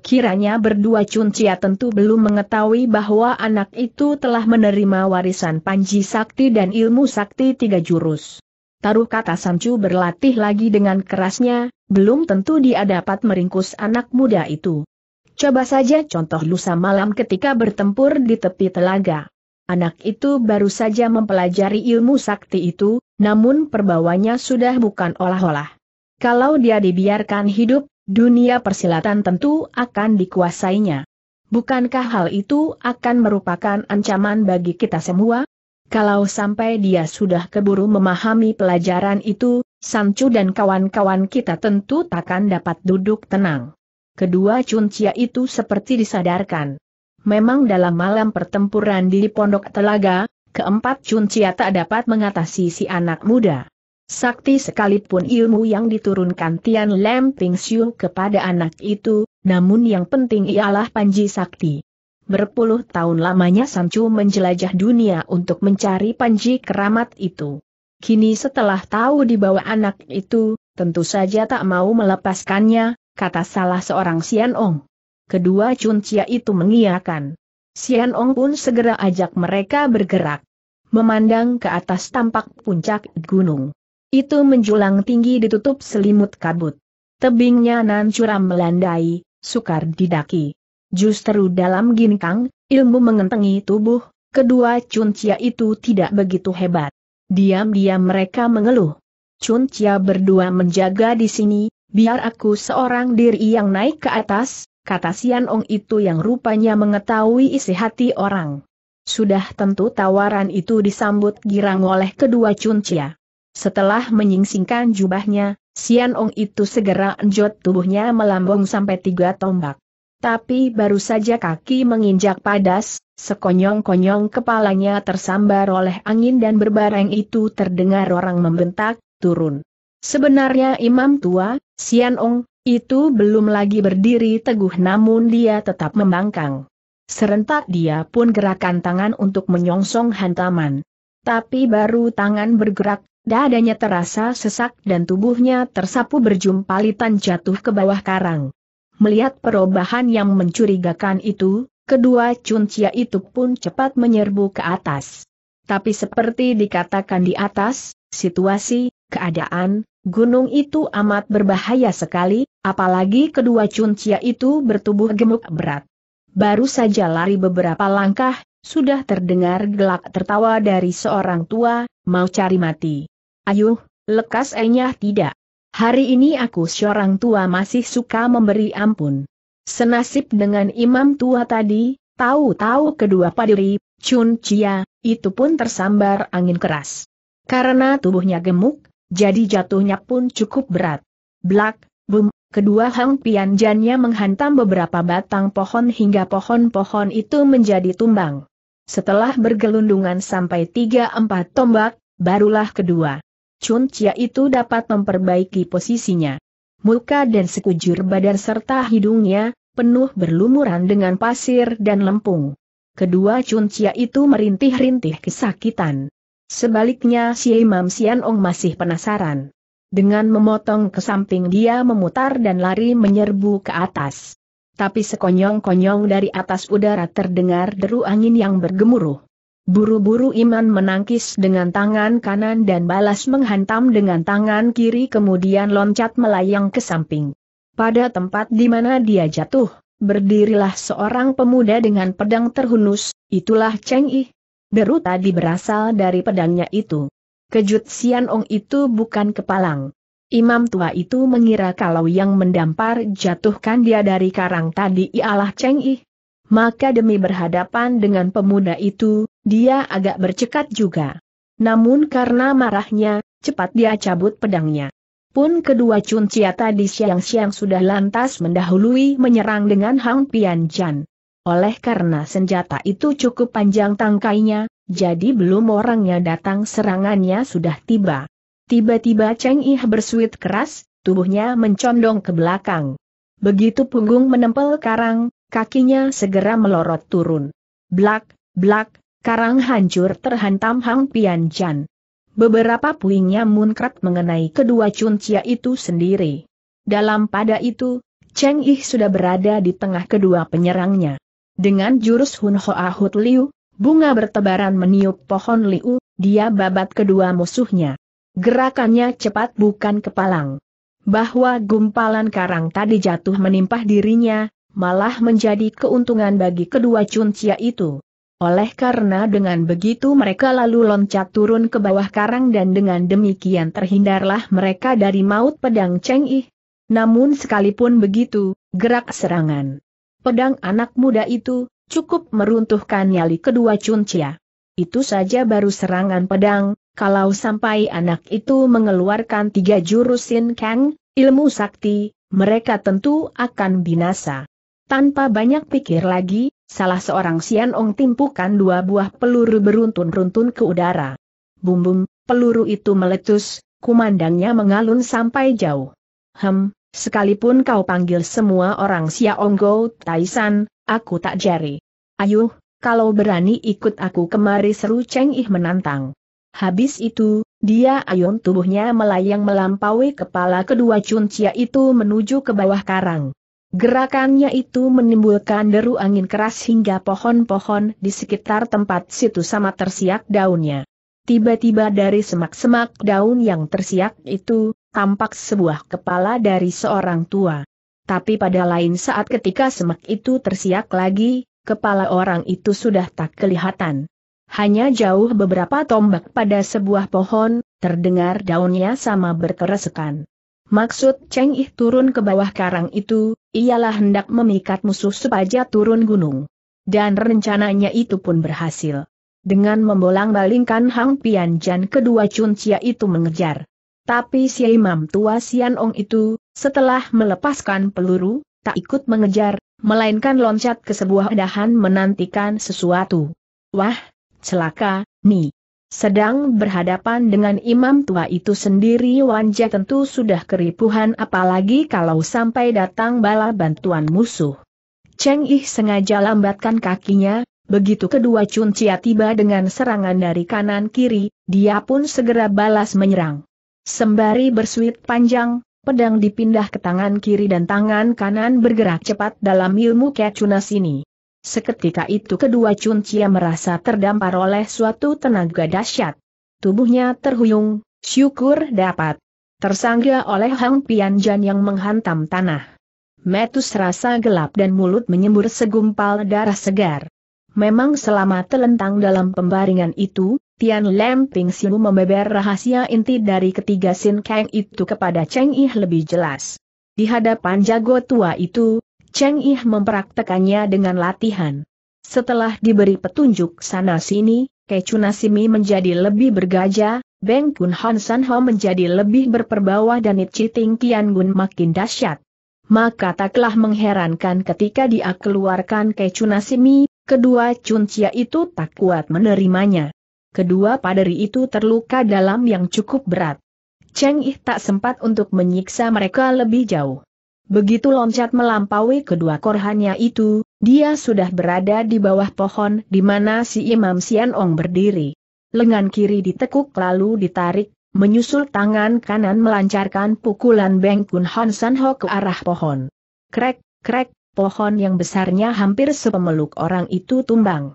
Kiranya berdua cuncia tentu belum mengetahui bahwa anak itu telah menerima warisan panji sakti dan ilmu sakti tiga jurus taruh kata Samcu berlatih lagi dengan kerasnya, belum tentu dia dapat meringkus anak muda itu. Coba saja contoh lusa malam ketika bertempur di tepi telaga. Anak itu baru saja mempelajari ilmu sakti itu, namun perbawanya sudah bukan olah-olah. Kalau dia dibiarkan hidup, dunia persilatan tentu akan dikuasainya. Bukankah hal itu akan merupakan ancaman bagi kita semua? Kalau sampai dia sudah keburu memahami pelajaran itu, Sancu dan kawan-kawan kita tentu takkan dapat duduk tenang. Kedua cuncia itu seperti disadarkan. Memang dalam malam pertempuran di Pondok Telaga, keempat cuncia tak dapat mengatasi si anak muda. Sakti sekalipun ilmu yang diturunkan Tian Lem Ping Xiu kepada anak itu, namun yang penting ialah Panji Sakti. Berpuluh tahun lamanya Sancu menjelajah dunia untuk mencari Panji keramat itu. Kini setelah tahu dibawa anak itu, tentu saja tak mau melepaskannya, kata salah seorang Sian Ong. Kedua Cuncia itu mengiakan. Sian Ong pun segera ajak mereka bergerak. Memandang ke atas tampak puncak gunung. Itu menjulang tinggi ditutup selimut kabut. Tebingnya nan curam melandai, sukar didaki. Justru dalam ginkang, ilmu mengentengi tubuh, kedua Chia itu tidak begitu hebat. Diam-diam mereka mengeluh. Chia berdua menjaga di sini, biar aku seorang diri yang naik ke atas, kata Sian Ong itu yang rupanya mengetahui isi hati orang. Sudah tentu tawaran itu disambut girang oleh kedua Chia. Setelah menyingsingkan jubahnya, Sian Ong itu segera enjot tubuhnya melambung sampai tiga tombak. Tapi baru saja kaki menginjak padas, sekonyong-konyong kepalanya tersambar oleh angin dan berbareng itu terdengar orang membentak, turun. Sebenarnya imam tua, Sian Ong, itu belum lagi berdiri teguh namun dia tetap membangkang. Serentak dia pun gerakan tangan untuk menyongsong hantaman. Tapi baru tangan bergerak, dadanya terasa sesak dan tubuhnya tersapu berjumpalitan jatuh ke bawah karang. Melihat perubahan yang mencurigakan itu, kedua cuncia itu pun cepat menyerbu ke atas. Tapi seperti dikatakan di atas, situasi, keadaan, gunung itu amat berbahaya sekali, apalagi kedua cuncia itu bertubuh gemuk berat. Baru saja lari beberapa langkah, sudah terdengar gelak tertawa dari seorang tua, mau cari mati. Ayuh, lekas enyah tidak. Hari ini aku seorang tua masih suka memberi ampun. Senasib dengan imam tua tadi, tahu-tahu kedua padiri, Chun Chia, itu pun tersambar angin keras. Karena tubuhnya gemuk, jadi jatuhnya pun cukup berat. Blak, bum, kedua Hang Pianjannya menghantam beberapa batang pohon hingga pohon-pohon itu menjadi tumbang. Setelah bergelundungan sampai tiga empat tombak, barulah kedua Chun Chia itu dapat memperbaiki posisinya. Muka dan sekujur badan serta hidungnya, penuh berlumuran dengan pasir dan lempung. Kedua Chun Chia itu merintih-rintih kesakitan. Sebaliknya si Imam Sian Ong masih penasaran. Dengan memotong ke samping dia memutar dan lari menyerbu ke atas. Tapi sekonyong-konyong dari atas udara terdengar deru angin yang bergemuruh. Buru-buru Iman menangkis dengan tangan kanan dan balas menghantam dengan tangan kiri kemudian loncat melayang ke samping. Pada tempat di mana dia jatuh, berdirilah seorang pemuda dengan pedang terhunus, itulah Cheng Yi. Deru tadi berasal dari pedangnya itu. Kejut Sian Ong itu bukan kepalang. Imam tua itu mengira kalau yang mendampar jatuhkan dia dari karang tadi ialah Cheng Yi. Maka demi berhadapan dengan pemuda itu, dia agak bercekat juga. Namun karena marahnya, cepat dia cabut pedangnya. Pun kedua Chun tadi siang-siang sudah lantas mendahului menyerang dengan Hang Pian Chan. Oleh karena senjata itu cukup panjang tangkainya, jadi belum orangnya datang serangannya sudah tiba. Tiba-tiba Cheng Ih bersuit keras, tubuhnya mencondong ke belakang. Begitu punggung menempel karang, kakinya segera melorot turun. Blak, blak, Karang hancur terhantam Hang Pian Chan. Beberapa puingnya munkrat mengenai kedua cuncia itu sendiri. Dalam pada itu, Cheng Yi sudah berada di tengah kedua penyerangnya. Dengan jurus Hun Hoa Hut Liu, bunga bertebaran meniup pohon Liu, dia babat kedua musuhnya. Gerakannya cepat bukan kepalang. Bahwa gumpalan karang tadi jatuh menimpa dirinya, malah menjadi keuntungan bagi kedua cuncia itu. Oleh karena dengan begitu mereka lalu loncat turun ke bawah karang dan dengan demikian terhindarlah mereka dari maut pedang Cheng Yi. Namun sekalipun begitu, gerak serangan. Pedang anak muda itu, cukup meruntuhkan nyali kedua Chun Cuncia. Itu saja baru serangan pedang, kalau sampai anak itu mengeluarkan tiga jurus jurusin Kang, ilmu sakti, mereka tentu akan binasa. Tanpa banyak pikir lagi, salah seorang Sian Ong timpukan dua buah peluru beruntun-runtun ke udara. Bum-bum, peluru itu meletus, kumandangnya mengalun sampai jauh. Hem, sekalipun kau panggil semua orang Sia Go Taisan, aku tak jari. Ayuh, kalau berani ikut aku kemari seru Cheng Ih menantang. Habis itu, dia ayun tubuhnya melayang melampaui kepala kedua Chun cuncia itu menuju ke bawah karang. Gerakannya itu menimbulkan deru angin keras hingga pohon-pohon di sekitar tempat situ sama tersiak daunnya. Tiba-tiba dari semak-semak daun yang tersiak itu, tampak sebuah kepala dari seorang tua. Tapi pada lain saat ketika semak itu tersiak lagi, kepala orang itu sudah tak kelihatan. Hanya jauh beberapa tombak pada sebuah pohon, terdengar daunnya sama berkeresekan. Maksud Cheng Ih turun ke bawah karang itu, ialah hendak memikat musuh supaya turun gunung. Dan rencananya itu pun berhasil. Dengan membolang-balingkan Hang Pian Jan kedua Chun Cia itu mengejar. Tapi si imam tua Sian Ong itu, setelah melepaskan peluru, tak ikut mengejar, melainkan loncat ke sebuah dahan menantikan sesuatu. Wah, celaka, nih. Sedang berhadapan dengan imam tua itu sendiri Wanja tentu sudah keripuhan apalagi kalau sampai datang bala bantuan musuh. Cheng Yi sengaja lambatkan kakinya, begitu kedua Chun Chia tiba dengan serangan dari kanan kiri, dia pun segera balas menyerang. Sembari bersuit panjang, pedang dipindah ke tangan kiri dan tangan kanan bergerak cepat dalam ilmu kecunas ini. Seketika itu kedua Cuncia merasa terdampar oleh suatu tenaga dahsyat. Tubuhnya terhuyung, syukur dapat tersangga oleh Hang Pianjan yang menghantam tanah. Metus rasa gelap dan mulut menyembur segumpal darah segar. Memang selama telentang dalam pembaringan itu, Tian Lem Ping Siu membeber rahasia inti dari ketiga Sin Kang itu kepada Cheng Yi lebih jelas. Di hadapan jago tua itu, Cheng Ih mempraktekannya dengan latihan. Setelah diberi petunjuk sana-sini, Kecunasimi menjadi lebih bergajah, Beng Kun Hon San Ho menjadi lebih berperbawa dan Itchi Ting Kian Gun makin dahsyat. Maka taklah mengherankan ketika dia keluarkan Kecunasimi, kedua Cuncia itu tak kuat menerimanya. Kedua paderi itu terluka dalam yang cukup berat. Cheng Ih tak sempat untuk menyiksa mereka lebih jauh. Begitu loncat melampaui kedua korhannya itu, dia sudah berada di bawah pohon di mana si Imam Sian Ong berdiri. Lengan kiri ditekuk lalu ditarik, menyusul tangan kanan melancarkan pukulan Beng Kun Hon San Ho ke arah pohon. Krek, krek, pohon yang besarnya hampir sepemeluk orang itu tumbang.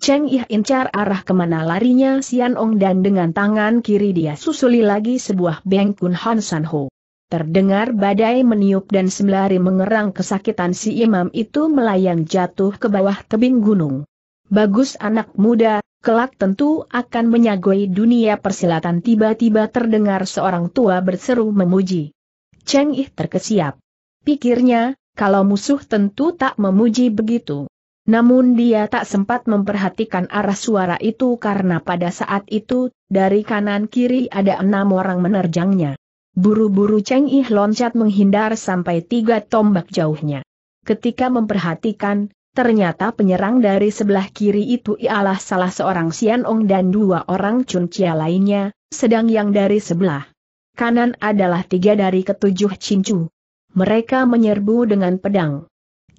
Cheng Ih incar arah kemana larinya Sian Ong dan dengan tangan kiri dia susuli lagi sebuah Beng Kun Hon San Ho. Terdengar badai meniup dan sembelari mengerang kesakitan si imam itu melayang jatuh ke bawah tebing gunung. Bagus anak muda, kelak tentu akan menyagoi dunia persilatan tiba-tiba terdengar seorang tua berseru memuji. Cheng Ih terkesiap. Pikirnya, kalau musuh tentu tak memuji begitu. Namun dia tak sempat memperhatikan arah suara itu karena pada saat itu, dari kanan kiri ada enam orang menerjangnya. Buru-buru Cheng Ih loncat menghindar sampai tiga tombak jauhnya. Ketika memperhatikan, ternyata penyerang dari sebelah kiri itu ialah salah seorang Xian Ong dan dua orang Chun Chia lainnya, sedang yang dari sebelah kanan adalah tiga dari ketujuh cincu. Mereka menyerbu dengan pedang.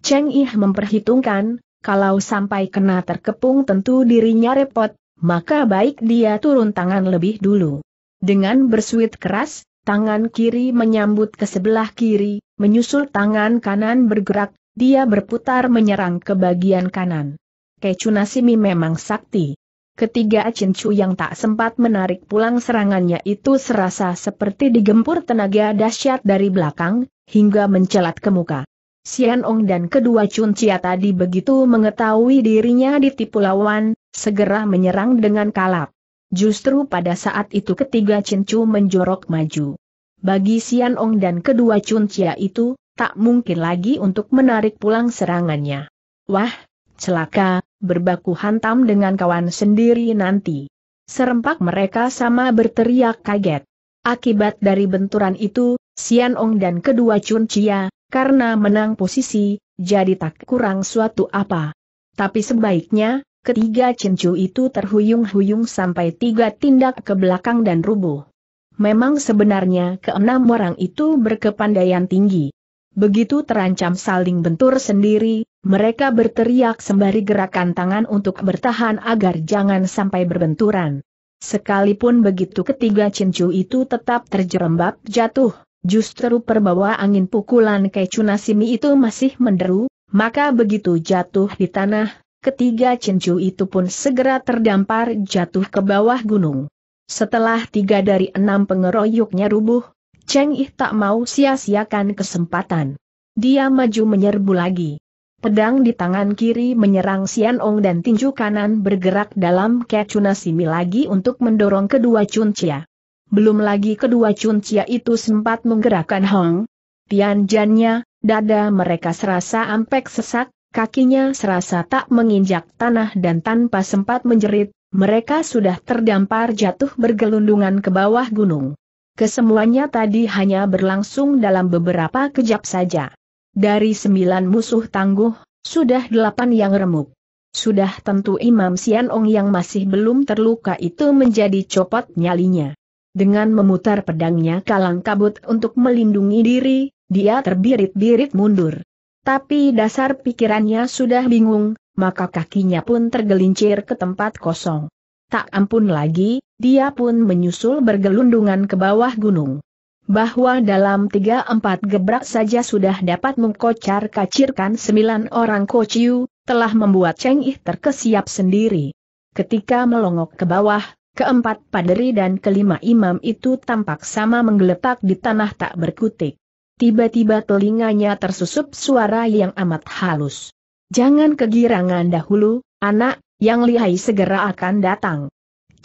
Cheng Ih memperhitungkan, kalau sampai kena terkepung tentu dirinya repot, maka baik dia turun tangan lebih dulu. Dengan bersuit keras, Tangan kiri menyambut ke sebelah kiri, menyusul tangan kanan bergerak, dia berputar menyerang ke bagian kanan. Kecunasimi memang sakti. Ketiga Cincu yang tak sempat menarik pulang serangannya itu serasa seperti digempur tenaga dahsyat dari belakang, hingga mencelat ke muka. Sian Ong dan kedua cuncia tadi begitu mengetahui dirinya ditipu lawan, segera menyerang dengan kalap. Justru pada saat itu ketiga Cincu menjorok maju. Bagi Sian Ong dan kedua Chun Cuncia itu, tak mungkin lagi untuk menarik pulang serangannya. Wah, celaka, berbaku hantam dengan kawan sendiri nanti. Serempak mereka sama berteriak kaget. Akibat dari benturan itu, Sian Ong dan kedua Chun Cuncia, karena menang posisi, jadi tak kurang suatu apa. Tapi sebaiknya, Ketiga cincu itu terhuyung-huyung sampai tiga tindak ke belakang dan rubuh. Memang sebenarnya keenam orang itu berkepandaian tinggi. Begitu terancam saling bentur sendiri, mereka berteriak sembari gerakan tangan untuk bertahan agar jangan sampai berbenturan. Sekalipun begitu ketiga cincu itu tetap terjerembab jatuh, justru perbawa angin pukulan kecunasimi itu masih menderu, maka begitu jatuh di tanah, ketiga cincu itu pun segera terdampar jatuh ke bawah gunung. Setelah tiga dari enam pengeroyoknya rubuh, Cheng Ih tak mau sia-siakan kesempatan. Dia maju menyerbu lagi. Pedang di tangan kiri menyerang Xian Ong dan tinju kanan bergerak dalam kecuna simi lagi untuk mendorong kedua cuncia. Belum lagi kedua cuncia itu sempat menggerakkan Hong Tianjannya, dada mereka serasa ampek sesak, kakinya serasa tak menginjak tanah dan tanpa sempat menjerit, mereka sudah terdampar jatuh bergelundungan ke bawah gunung. Kesemuanya tadi hanya berlangsung dalam beberapa kejap saja. Dari sembilan musuh tangguh, sudah delapan yang remuk. Sudah tentu Imam Sian Ong yang masih belum terluka itu menjadi copot nyalinya. Dengan memutar pedangnya kalang kabut untuk melindungi diri, dia terbirit-birit mundur tapi dasar pikirannya sudah bingung, maka kakinya pun tergelincir ke tempat kosong. Tak ampun lagi, dia pun menyusul bergelundungan ke bawah gunung. Bahwa dalam tiga empat gebrak saja sudah dapat mengkocar-kacirkan sembilan orang kociu, telah membuat Cheng Ih terkesiap sendiri. Ketika melongok ke bawah, keempat paderi dan kelima imam itu tampak sama menggeletak di tanah tak berkutik tiba-tiba telinganya tersusup suara yang amat halus. Jangan kegirangan dahulu, anak, yang lihai segera akan datang.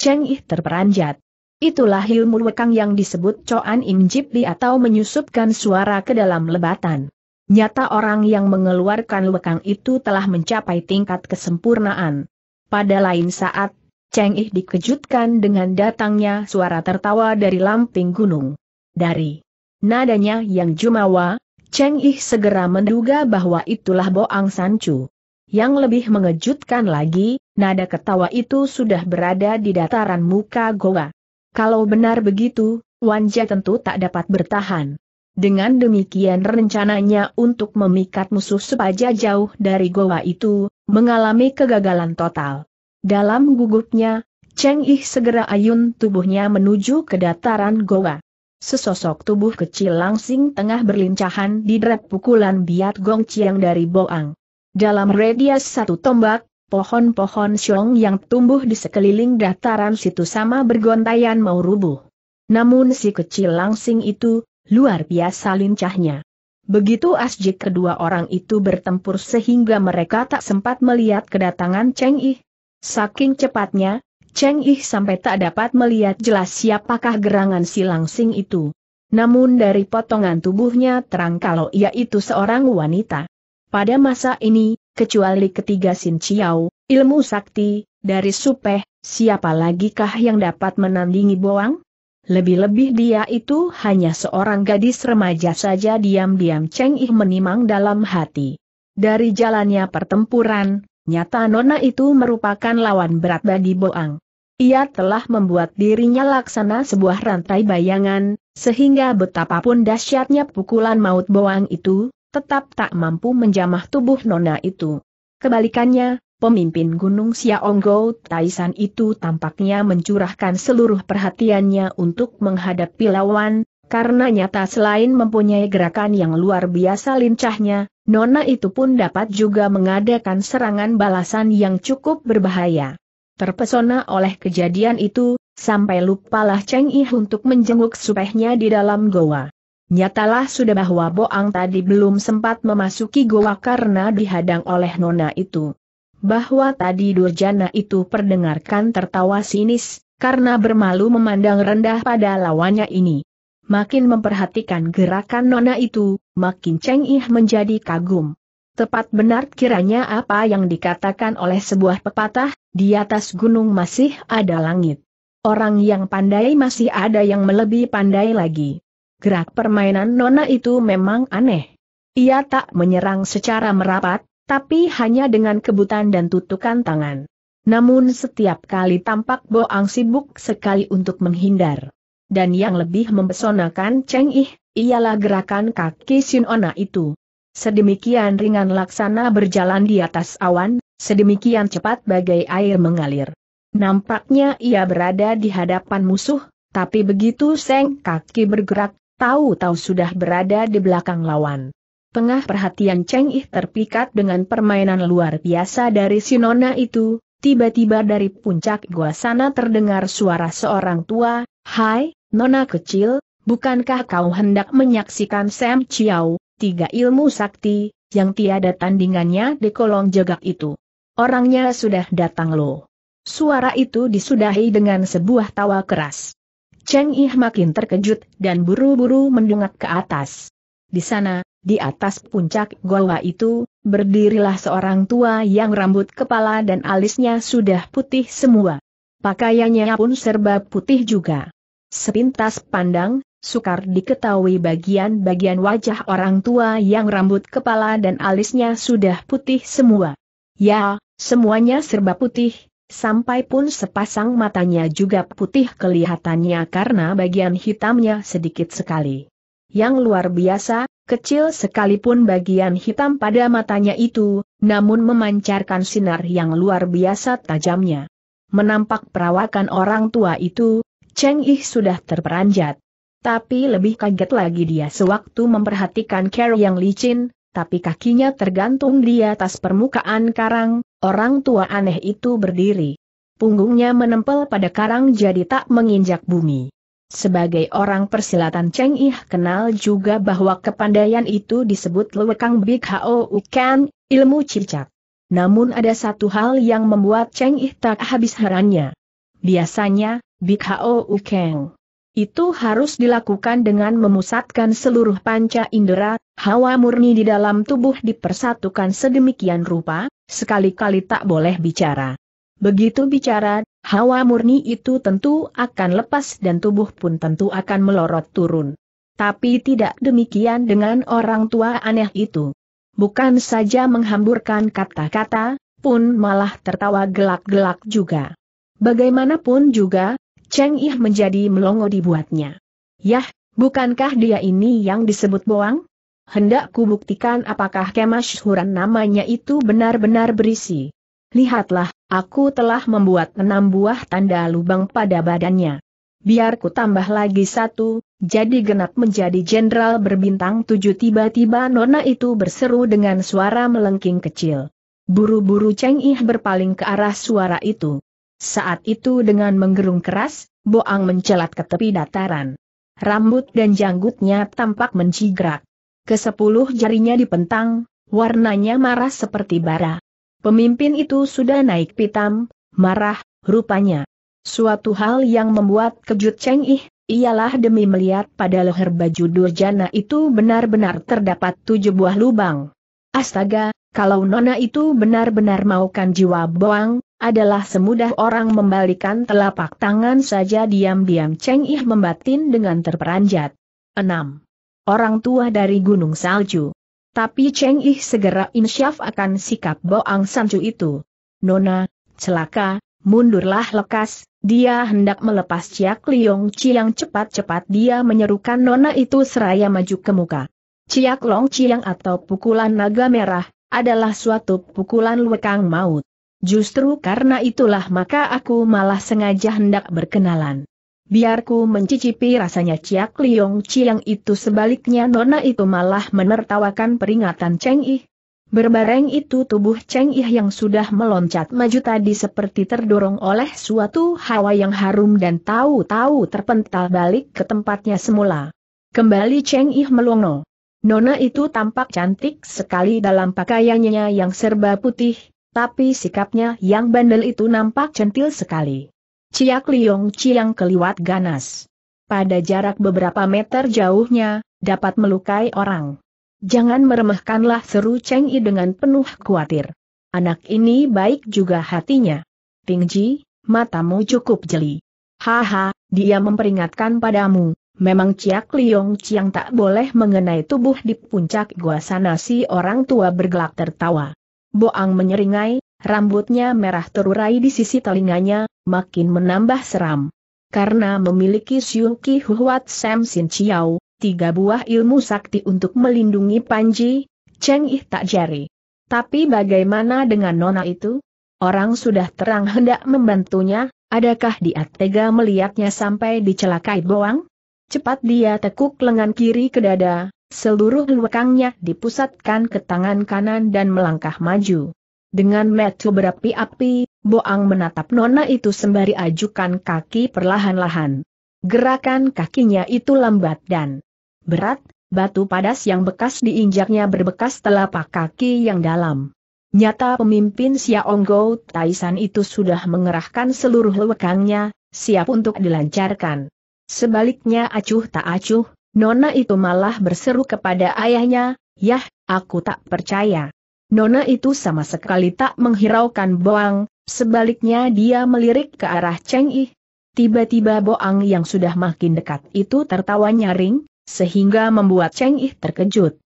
Cheng Yi terperanjat. Itulah ilmu wekang yang disebut coan Li atau menyusupkan suara ke dalam lebatan. Nyata orang yang mengeluarkan lekang itu telah mencapai tingkat kesempurnaan. Pada lain saat, Cheng Yi dikejutkan dengan datangnya suara tertawa dari lamping gunung. Dari Nadanya yang jumawa, Cheng Ih segera menduga bahwa itulah Boang Sancu. Yang lebih mengejutkan lagi, nada ketawa itu sudah berada di dataran muka goa. Kalau benar begitu, Wan Jia tentu tak dapat bertahan. Dengan demikian rencananya untuk memikat musuh sepaja jauh dari goa itu, mengalami kegagalan total. Dalam gugupnya, Cheng Ih segera ayun tubuhnya menuju ke dataran goa. Sesosok tubuh kecil langsing tengah berlincahan di drap pukulan biat Gong Chiang dari Boang. Dalam radius satu tombak, pohon-pohon siong yang tumbuh di sekeliling dataran situ sama bergontayan mau rubuh. Namun si kecil langsing itu, luar biasa lincahnya. Begitu asjik kedua orang itu bertempur sehingga mereka tak sempat melihat kedatangan Cheng Yi, Saking cepatnya, Cheng Ih sampai tak dapat melihat jelas siapakah gerangan si langsing itu. Namun dari potongan tubuhnya terang kalau ia itu seorang wanita. Pada masa ini, kecuali ketiga Sin Chiao, ilmu sakti, dari Supeh, siapa lagikah yang dapat menandingi Boang? Lebih-lebih dia itu hanya seorang gadis remaja saja diam-diam Cheng Ih menimang dalam hati. Dari jalannya pertempuran, nyata Nona itu merupakan lawan berat bagi Boang. Ia telah membuat dirinya laksana sebuah rantai bayangan, sehingga betapapun dahsyatnya pukulan maut boang itu, tetap tak mampu menjamah tubuh nona itu. Kebalikannya, pemimpin Gunung Siaonggo Taisan itu tampaknya mencurahkan seluruh perhatiannya untuk menghadapi lawan, karena nyata selain mempunyai gerakan yang luar biasa lincahnya, Nona itu pun dapat juga mengadakan serangan balasan yang cukup berbahaya. Terpesona oleh kejadian itu, sampai lupalah Cheng Yi untuk menjenguk supehnya di dalam goa. Nyatalah sudah bahwa Boang tadi belum sempat memasuki goa karena dihadang oleh nona itu. Bahwa tadi Durjana itu perdengarkan tertawa sinis, karena bermalu memandang rendah pada lawannya ini. Makin memperhatikan gerakan nona itu, makin Cheng Yi menjadi kagum. Tepat benar kiranya apa yang dikatakan oleh sebuah pepatah, di atas gunung masih ada langit. Orang yang pandai masih ada yang melebihi pandai lagi. Gerak permainan Nona itu memang aneh. Ia tak menyerang secara merapat, tapi hanya dengan kebutan dan tutukan tangan. Namun setiap kali tampak Boang sibuk sekali untuk menghindar. Dan yang lebih mempesonakan Cheng Ih, ialah gerakan kaki Ona itu. Sedemikian ringan laksana berjalan di atas awan, Sedemikian cepat bagai air mengalir. Nampaknya ia berada di hadapan musuh, tapi begitu seng kaki bergerak, tahu-tahu sudah berada di belakang lawan. Tengah perhatian Cheng Ih terpikat dengan permainan luar biasa dari si Nona itu, tiba-tiba dari puncak gua sana terdengar suara seorang tua, Hai, Nona kecil, bukankah kau hendak menyaksikan Sam Chiao, tiga ilmu sakti, yang tiada tandingannya di kolong jagak itu? Orangnya sudah datang lo. Suara itu disudahi dengan sebuah tawa keras. Cheng Ih makin terkejut dan buru-buru mendongak ke atas. Di sana, di atas puncak goa itu, berdirilah seorang tua yang rambut kepala dan alisnya sudah putih semua. Pakaiannya pun serba putih juga. Sepintas pandang, sukar diketahui bagian-bagian wajah orang tua yang rambut kepala dan alisnya sudah putih semua. Ya, Semuanya serba putih, sampai pun sepasang matanya juga putih kelihatannya karena bagian hitamnya sedikit sekali. Yang luar biasa, kecil sekalipun bagian hitam pada matanya itu, namun memancarkan sinar yang luar biasa tajamnya. Menampak perawakan orang tua itu, Cheng Yi sudah terperanjat. Tapi lebih kaget lagi dia sewaktu memperhatikan Carol yang licin, tapi kakinya tergantung di atas permukaan karang, orang tua aneh itu berdiri. Punggungnya menempel pada karang jadi tak menginjak bumi. Sebagai orang persilatan Cheng Ih kenal juga bahwa kepandaian itu disebut Lewekang Big Hao Ukan, ilmu cicak. Namun ada satu hal yang membuat Cheng Ih tak habis herannya. Biasanya, Big Hao Ukan itu harus dilakukan dengan memusatkan seluruh panca indera, hawa murni di dalam tubuh dipersatukan sedemikian rupa, sekali-kali tak boleh bicara. Begitu bicara, hawa murni itu tentu akan lepas dan tubuh pun tentu akan melorot turun. Tapi tidak demikian dengan orang tua aneh itu. Bukan saja menghamburkan kata-kata, pun malah tertawa gelak-gelak juga. Bagaimanapun juga, Cheng Ih menjadi melongo dibuatnya. Yah, bukankah dia ini yang disebut boang? Hendak buktikan apakah kemasyhuran namanya itu benar-benar berisi. Lihatlah, aku telah membuat enam buah tanda lubang pada badannya. Biar ku tambah lagi satu, jadi genap menjadi jenderal berbintang tujuh tiba-tiba nona itu berseru dengan suara melengking kecil. Buru-buru Cheng Ih berpaling ke arah suara itu. Saat itu dengan menggerung keras, Boang mencelat ke tepi dataran. Rambut dan janggutnya tampak mencigrak. Kesepuluh jarinya dipentang, warnanya marah seperti bara. Pemimpin itu sudah naik pitam, marah, rupanya. Suatu hal yang membuat kejut Cheng Ih, ialah demi melihat pada leher baju Durjana itu benar-benar terdapat tujuh buah lubang. Astaga, kalau Nona itu benar-benar maukan jiwa boang, adalah semudah orang membalikan telapak tangan saja diam-diam Cheng Ih membatin dengan terperanjat. 6. Orang tua dari Gunung Salju. Tapi Cheng Ih segera insyaf akan sikap boang Sanju itu. Nona, celaka, mundurlah lekas, dia hendak melepas Ciak Liong yang cepat-cepat dia menyerukan Nona itu seraya maju ke muka. Ciak Long yang atau pukulan naga merah, adalah suatu pukulan lekang maut. Justru karena itulah maka aku malah sengaja hendak berkenalan. Biarku mencicipi rasanya Ciak Liong Ciang itu sebaliknya Nona itu malah menertawakan peringatan Cheng Ih. Berbareng itu tubuh Cheng Ih yang sudah meloncat maju tadi seperti terdorong oleh suatu hawa yang harum dan tahu-tahu terpental balik ke tempatnya semula. Kembali Cheng Ih melongo. Nona itu tampak cantik sekali dalam pakaiannya yang serba putih, tapi sikapnya yang bandel itu nampak centil sekali. Ciak Liong Ciang keliwat ganas. Pada jarak beberapa meter jauhnya, dapat melukai orang. Jangan meremehkanlah seru Cheng Yi dengan penuh khawatir. Anak ini baik juga hatinya. Ji, matamu cukup jeli. Haha, dia memperingatkan padamu, Memang Ciak Liong Ciang tak boleh mengenai tubuh di puncak gua sana si orang tua bergelak tertawa. Boang menyeringai, rambutnya merah terurai di sisi telinganya, makin menambah seram. Karena memiliki Siung Ki Huat Sam Sin Chiao, tiga buah ilmu sakti untuk melindungi Panji, Cheng Ih tak jari. Tapi bagaimana dengan nona itu? Orang sudah terang hendak membantunya, adakah dia tega melihatnya sampai dicelakai Boang? Cepat dia tekuk lengan kiri ke dada, seluruh lekangnya dipusatkan ke tangan kanan dan melangkah maju. Dengan metu berapi-api, Boang menatap nona itu sembari ajukan kaki perlahan-lahan. Gerakan kakinya itu lambat dan berat, batu padas yang bekas diinjaknya berbekas telapak kaki yang dalam. Nyata pemimpin Xiaonggo Taisan itu sudah mengerahkan seluruh lekangnya, siap untuk dilancarkan. Sebaliknya acuh tak acuh, Nona itu malah berseru kepada ayahnya, Yah, aku tak percaya. Nona itu sama sekali tak menghiraukan Boang, sebaliknya dia melirik ke arah Cheng Yi. Tiba-tiba Boang yang sudah makin dekat itu tertawa nyaring, sehingga membuat Cheng Yi terkejut.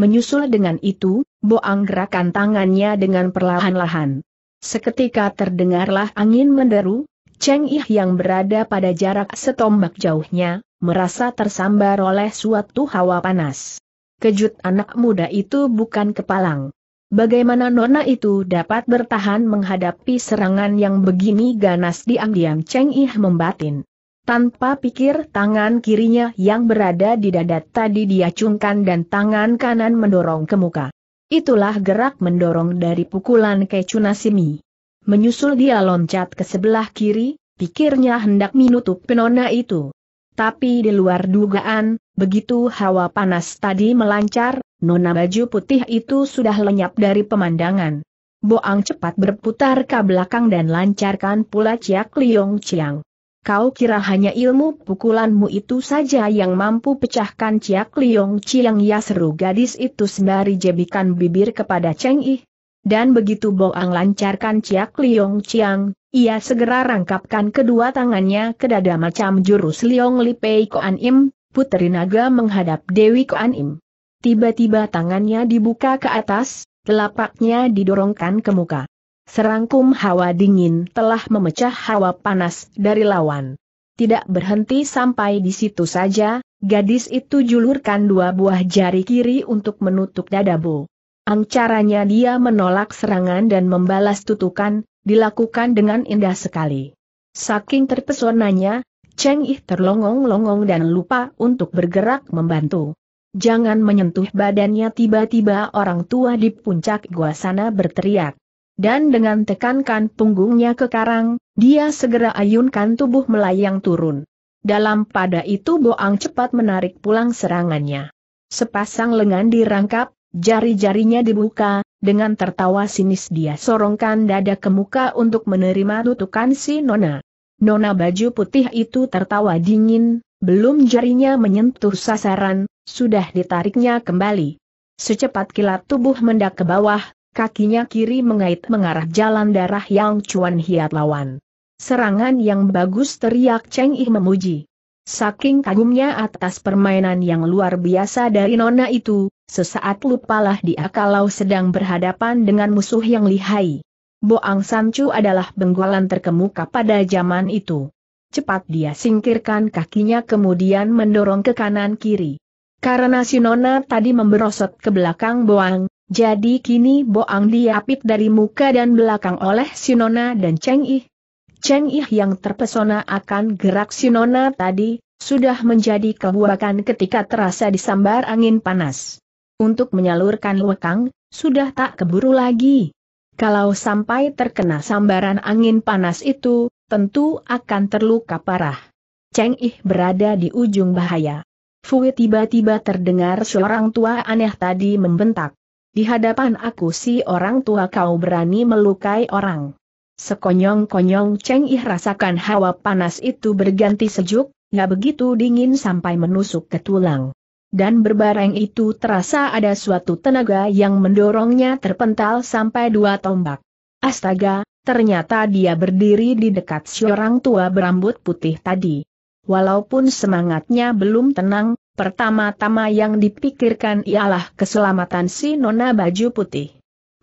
Menyusul dengan itu, Boang gerakan tangannya dengan perlahan-lahan. Seketika terdengarlah angin menderu, Cheng Ih yang berada pada jarak setombak jauhnya, merasa tersambar oleh suatu hawa panas. Kejut anak muda itu bukan kepalang. Bagaimana nona itu dapat bertahan menghadapi serangan yang begini ganas diam-diam Cheng Ih membatin. Tanpa pikir tangan kirinya yang berada di dada tadi diacungkan dan tangan kanan mendorong ke muka. Itulah gerak mendorong dari pukulan kecunasimi. Menyusul dia loncat ke sebelah kiri, pikirnya hendak menutup penona itu. Tapi di luar dugaan, begitu hawa panas tadi melancar, nona baju putih itu sudah lenyap dari pemandangan. Boang cepat berputar ke belakang dan lancarkan pula Ciak Liong Chiang. Kau kira hanya ilmu pukulanmu itu saja yang mampu pecahkan Ciak Liong Chiang ya seru gadis itu sembari jebikan bibir kepada Cheng Yi. Dan begitu Boang lancarkan Ciak Liong Chiang, ia segera rangkapkan kedua tangannya ke dada macam jurus Liong Li Koan Im, puteri naga menghadap Dewi Koan Im. Tiba-tiba tangannya dibuka ke atas, telapaknya didorongkan ke muka. Serangkum hawa dingin telah memecah hawa panas dari lawan. Tidak berhenti sampai di situ saja, gadis itu julurkan dua buah jari kiri untuk menutup dada Bo. Ancaranya dia menolak serangan dan membalas tutukan, dilakukan dengan indah sekali. Saking terpesonanya, Cheng Yi terlongong-longong dan lupa untuk bergerak membantu. Jangan menyentuh badannya tiba-tiba orang tua di puncak gua sana berteriak. Dan dengan tekankan punggungnya ke karang, dia segera ayunkan tubuh melayang turun. Dalam pada itu Boang cepat menarik pulang serangannya. Sepasang lengan dirangkap, Jari-jarinya dibuka, dengan tertawa sinis dia sorongkan dada ke muka untuk menerima tutukan si Nona. Nona baju putih itu tertawa dingin, belum jarinya menyentuh sasaran, sudah ditariknya kembali. Secepat kilat tubuh mendak ke bawah, kakinya kiri mengait mengarah jalan darah yang cuan hiat lawan. Serangan yang bagus teriak Cheng Yi memuji. Saking kagumnya atas permainan yang luar biasa dari Nona itu, Sesaat lupalah dia kalau sedang berhadapan dengan musuh yang lihai. Boang Sancu adalah benggolan terkemuka pada zaman itu. Cepat dia singkirkan kakinya kemudian mendorong ke kanan kiri. Karena si Nona tadi memberosot ke belakang Boang, jadi kini Boang diapit dari muka dan belakang oleh si Nona dan Cheng Yi. Cheng Yi yang terpesona akan gerak si Nona tadi, sudah menjadi kebuakan ketika terasa disambar angin panas untuk menyalurkan lekang, sudah tak keburu lagi. Kalau sampai terkena sambaran angin panas itu, tentu akan terluka parah. Cheng Ih berada di ujung bahaya. Fui tiba-tiba terdengar seorang tua aneh tadi membentak. Di hadapan aku si orang tua kau berani melukai orang. Sekonyong-konyong Cheng Ih rasakan hawa panas itu berganti sejuk, nggak begitu dingin sampai menusuk ke tulang dan berbareng itu terasa ada suatu tenaga yang mendorongnya terpental sampai dua tombak. Astaga, ternyata dia berdiri di dekat si orang tua berambut putih tadi. Walaupun semangatnya belum tenang, pertama-tama yang dipikirkan ialah keselamatan si nona baju putih.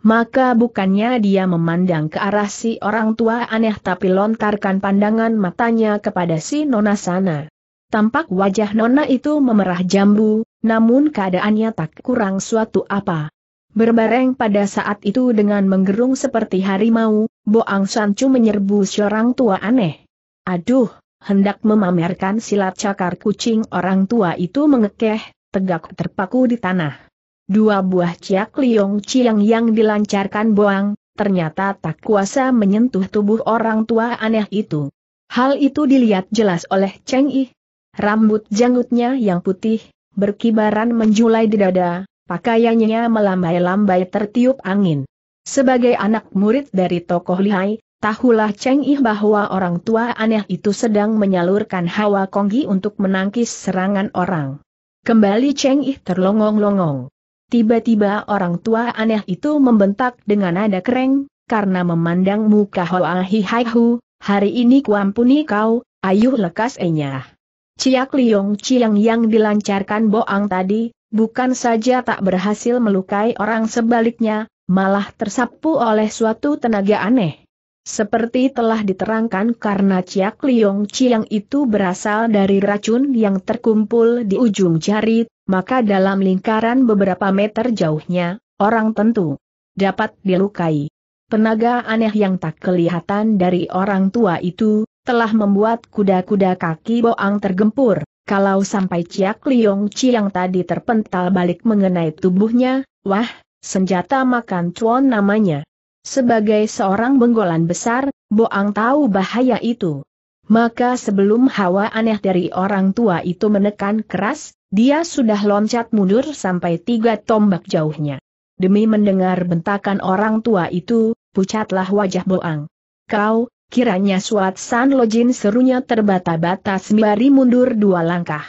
Maka bukannya dia memandang ke arah si orang tua aneh tapi lontarkan pandangan matanya kepada si nona sana. Tampak wajah Nona itu memerah jambu, namun keadaannya tak kurang suatu apa. Berbareng pada saat itu dengan menggerung seperti harimau, Boang Sancu menyerbu seorang tua aneh. Aduh, hendak memamerkan silat cakar kucing orang tua itu mengekeh, tegak terpaku di tanah. Dua buah ciak liong ciang yang dilancarkan Boang, ternyata tak kuasa menyentuh tubuh orang tua aneh itu. Hal itu dilihat jelas oleh Cheng Yi. Rambut janggutnya yang putih, berkibaran menjulai di dada, pakaiannya melambai-lambai tertiup angin. Sebagai anak murid dari tokoh lihai, tahulah Cheng Ih bahwa orang tua aneh itu sedang menyalurkan hawa konggi untuk menangkis serangan orang. Kembali Cheng Ih terlongong-longong. Tiba-tiba orang tua aneh itu membentak dengan nada kereng, karena memandang muka Hoa Hi Hai Hu, hari ini kuampuni kau, ayuh lekas enyah. Ciak Liong Ciang yang dilancarkan Boang tadi, bukan saja tak berhasil melukai orang sebaliknya, malah tersapu oleh suatu tenaga aneh. Seperti telah diterangkan karena Ciak Liong Ciang itu berasal dari racun yang terkumpul di ujung jari, maka dalam lingkaran beberapa meter jauhnya, orang tentu dapat dilukai. Tenaga aneh yang tak kelihatan dari orang tua itu, telah membuat kuda-kuda kaki boang tergempur. Kalau sampai Ciak Liong yang tadi terpental balik mengenai tubuhnya, wah, senjata makan cuan namanya. Sebagai seorang benggolan besar, Boang tahu bahaya itu. Maka sebelum hawa aneh dari orang tua itu menekan keras, dia sudah loncat mundur sampai tiga tombak jauhnya. Demi mendengar bentakan orang tua itu, pucatlah wajah Boang. Kau, Kiranya Suat San Lojin serunya terbata-bata sembari mundur dua langkah.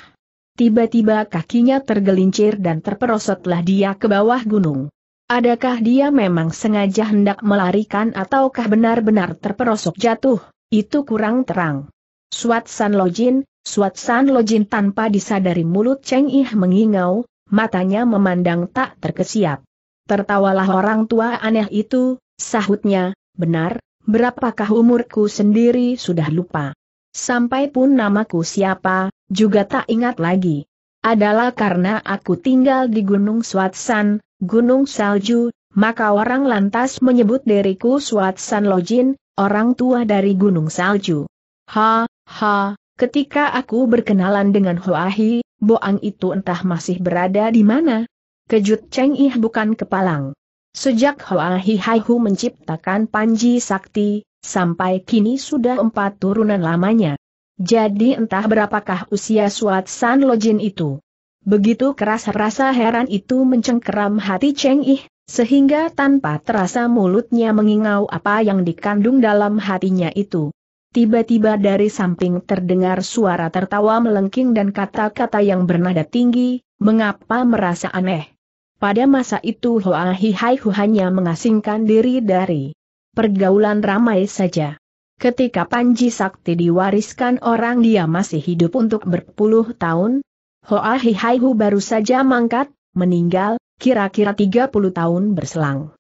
Tiba-tiba kakinya tergelincir dan terperosotlah dia ke bawah gunung. Adakah dia memang sengaja hendak melarikan ataukah benar-benar terperosok jatuh, itu kurang terang. Suat San Lojin, Suat San Lojin tanpa disadari mulut Cheng Ih mengingau, matanya memandang tak terkesiap. Tertawalah orang tua aneh itu, sahutnya, benar, berapakah umurku sendiri sudah lupa. Sampai pun namaku siapa, juga tak ingat lagi. Adalah karena aku tinggal di Gunung Swatsan, Gunung Salju, maka orang lantas menyebut diriku Swatsan Lojin, orang tua dari Gunung Salju. Ha, ha, ketika aku berkenalan dengan Hoahi, Boang itu entah masih berada di mana. Kejut Cheng Ih bukan kepalang. Sejak Hoa Hihaihu menciptakan Panji Sakti, sampai kini sudah empat turunan lamanya. Jadi entah berapakah usia Suat San Lojin itu. Begitu keras rasa heran itu mencengkeram hati Cheng Ih, sehingga tanpa terasa mulutnya mengingau apa yang dikandung dalam hatinya itu. Tiba-tiba dari samping terdengar suara tertawa melengking dan kata-kata yang bernada tinggi, mengapa merasa aneh. Pada masa itu Hoa Hai Hu hanya mengasingkan diri dari pergaulan ramai saja. Ketika Panji Sakti diwariskan orang dia masih hidup untuk berpuluh tahun, Hoa Hai Hu baru saja mangkat, meninggal, kira-kira 30 tahun berselang.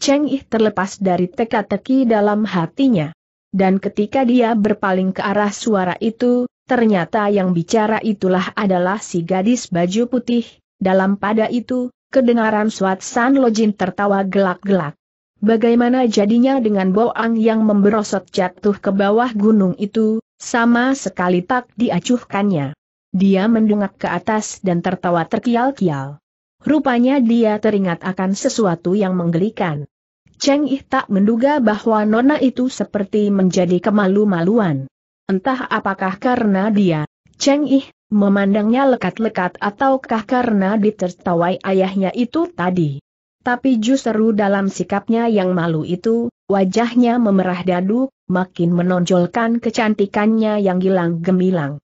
Cheng Yi terlepas dari teka-teki dalam hatinya. Dan ketika dia berpaling ke arah suara itu, ternyata yang bicara itulah adalah si gadis baju putih, dalam pada itu, Kedengaran Suat San Lojin tertawa gelak-gelak. Bagaimana jadinya dengan Boang yang memberosot jatuh ke bawah gunung itu, sama sekali tak diacuhkannya. Dia mendungak ke atas dan tertawa terkial-kial. Rupanya dia teringat akan sesuatu yang menggelikan. Cheng Ih tak menduga bahwa Nona itu seperti menjadi kemalu-maluan. Entah apakah karena dia, Cheng Ih, memandangnya lekat-lekat ataukah karena ditertawai ayahnya itu tadi. Tapi justru dalam sikapnya yang malu itu, wajahnya memerah dadu, makin menonjolkan kecantikannya yang hilang gemilang.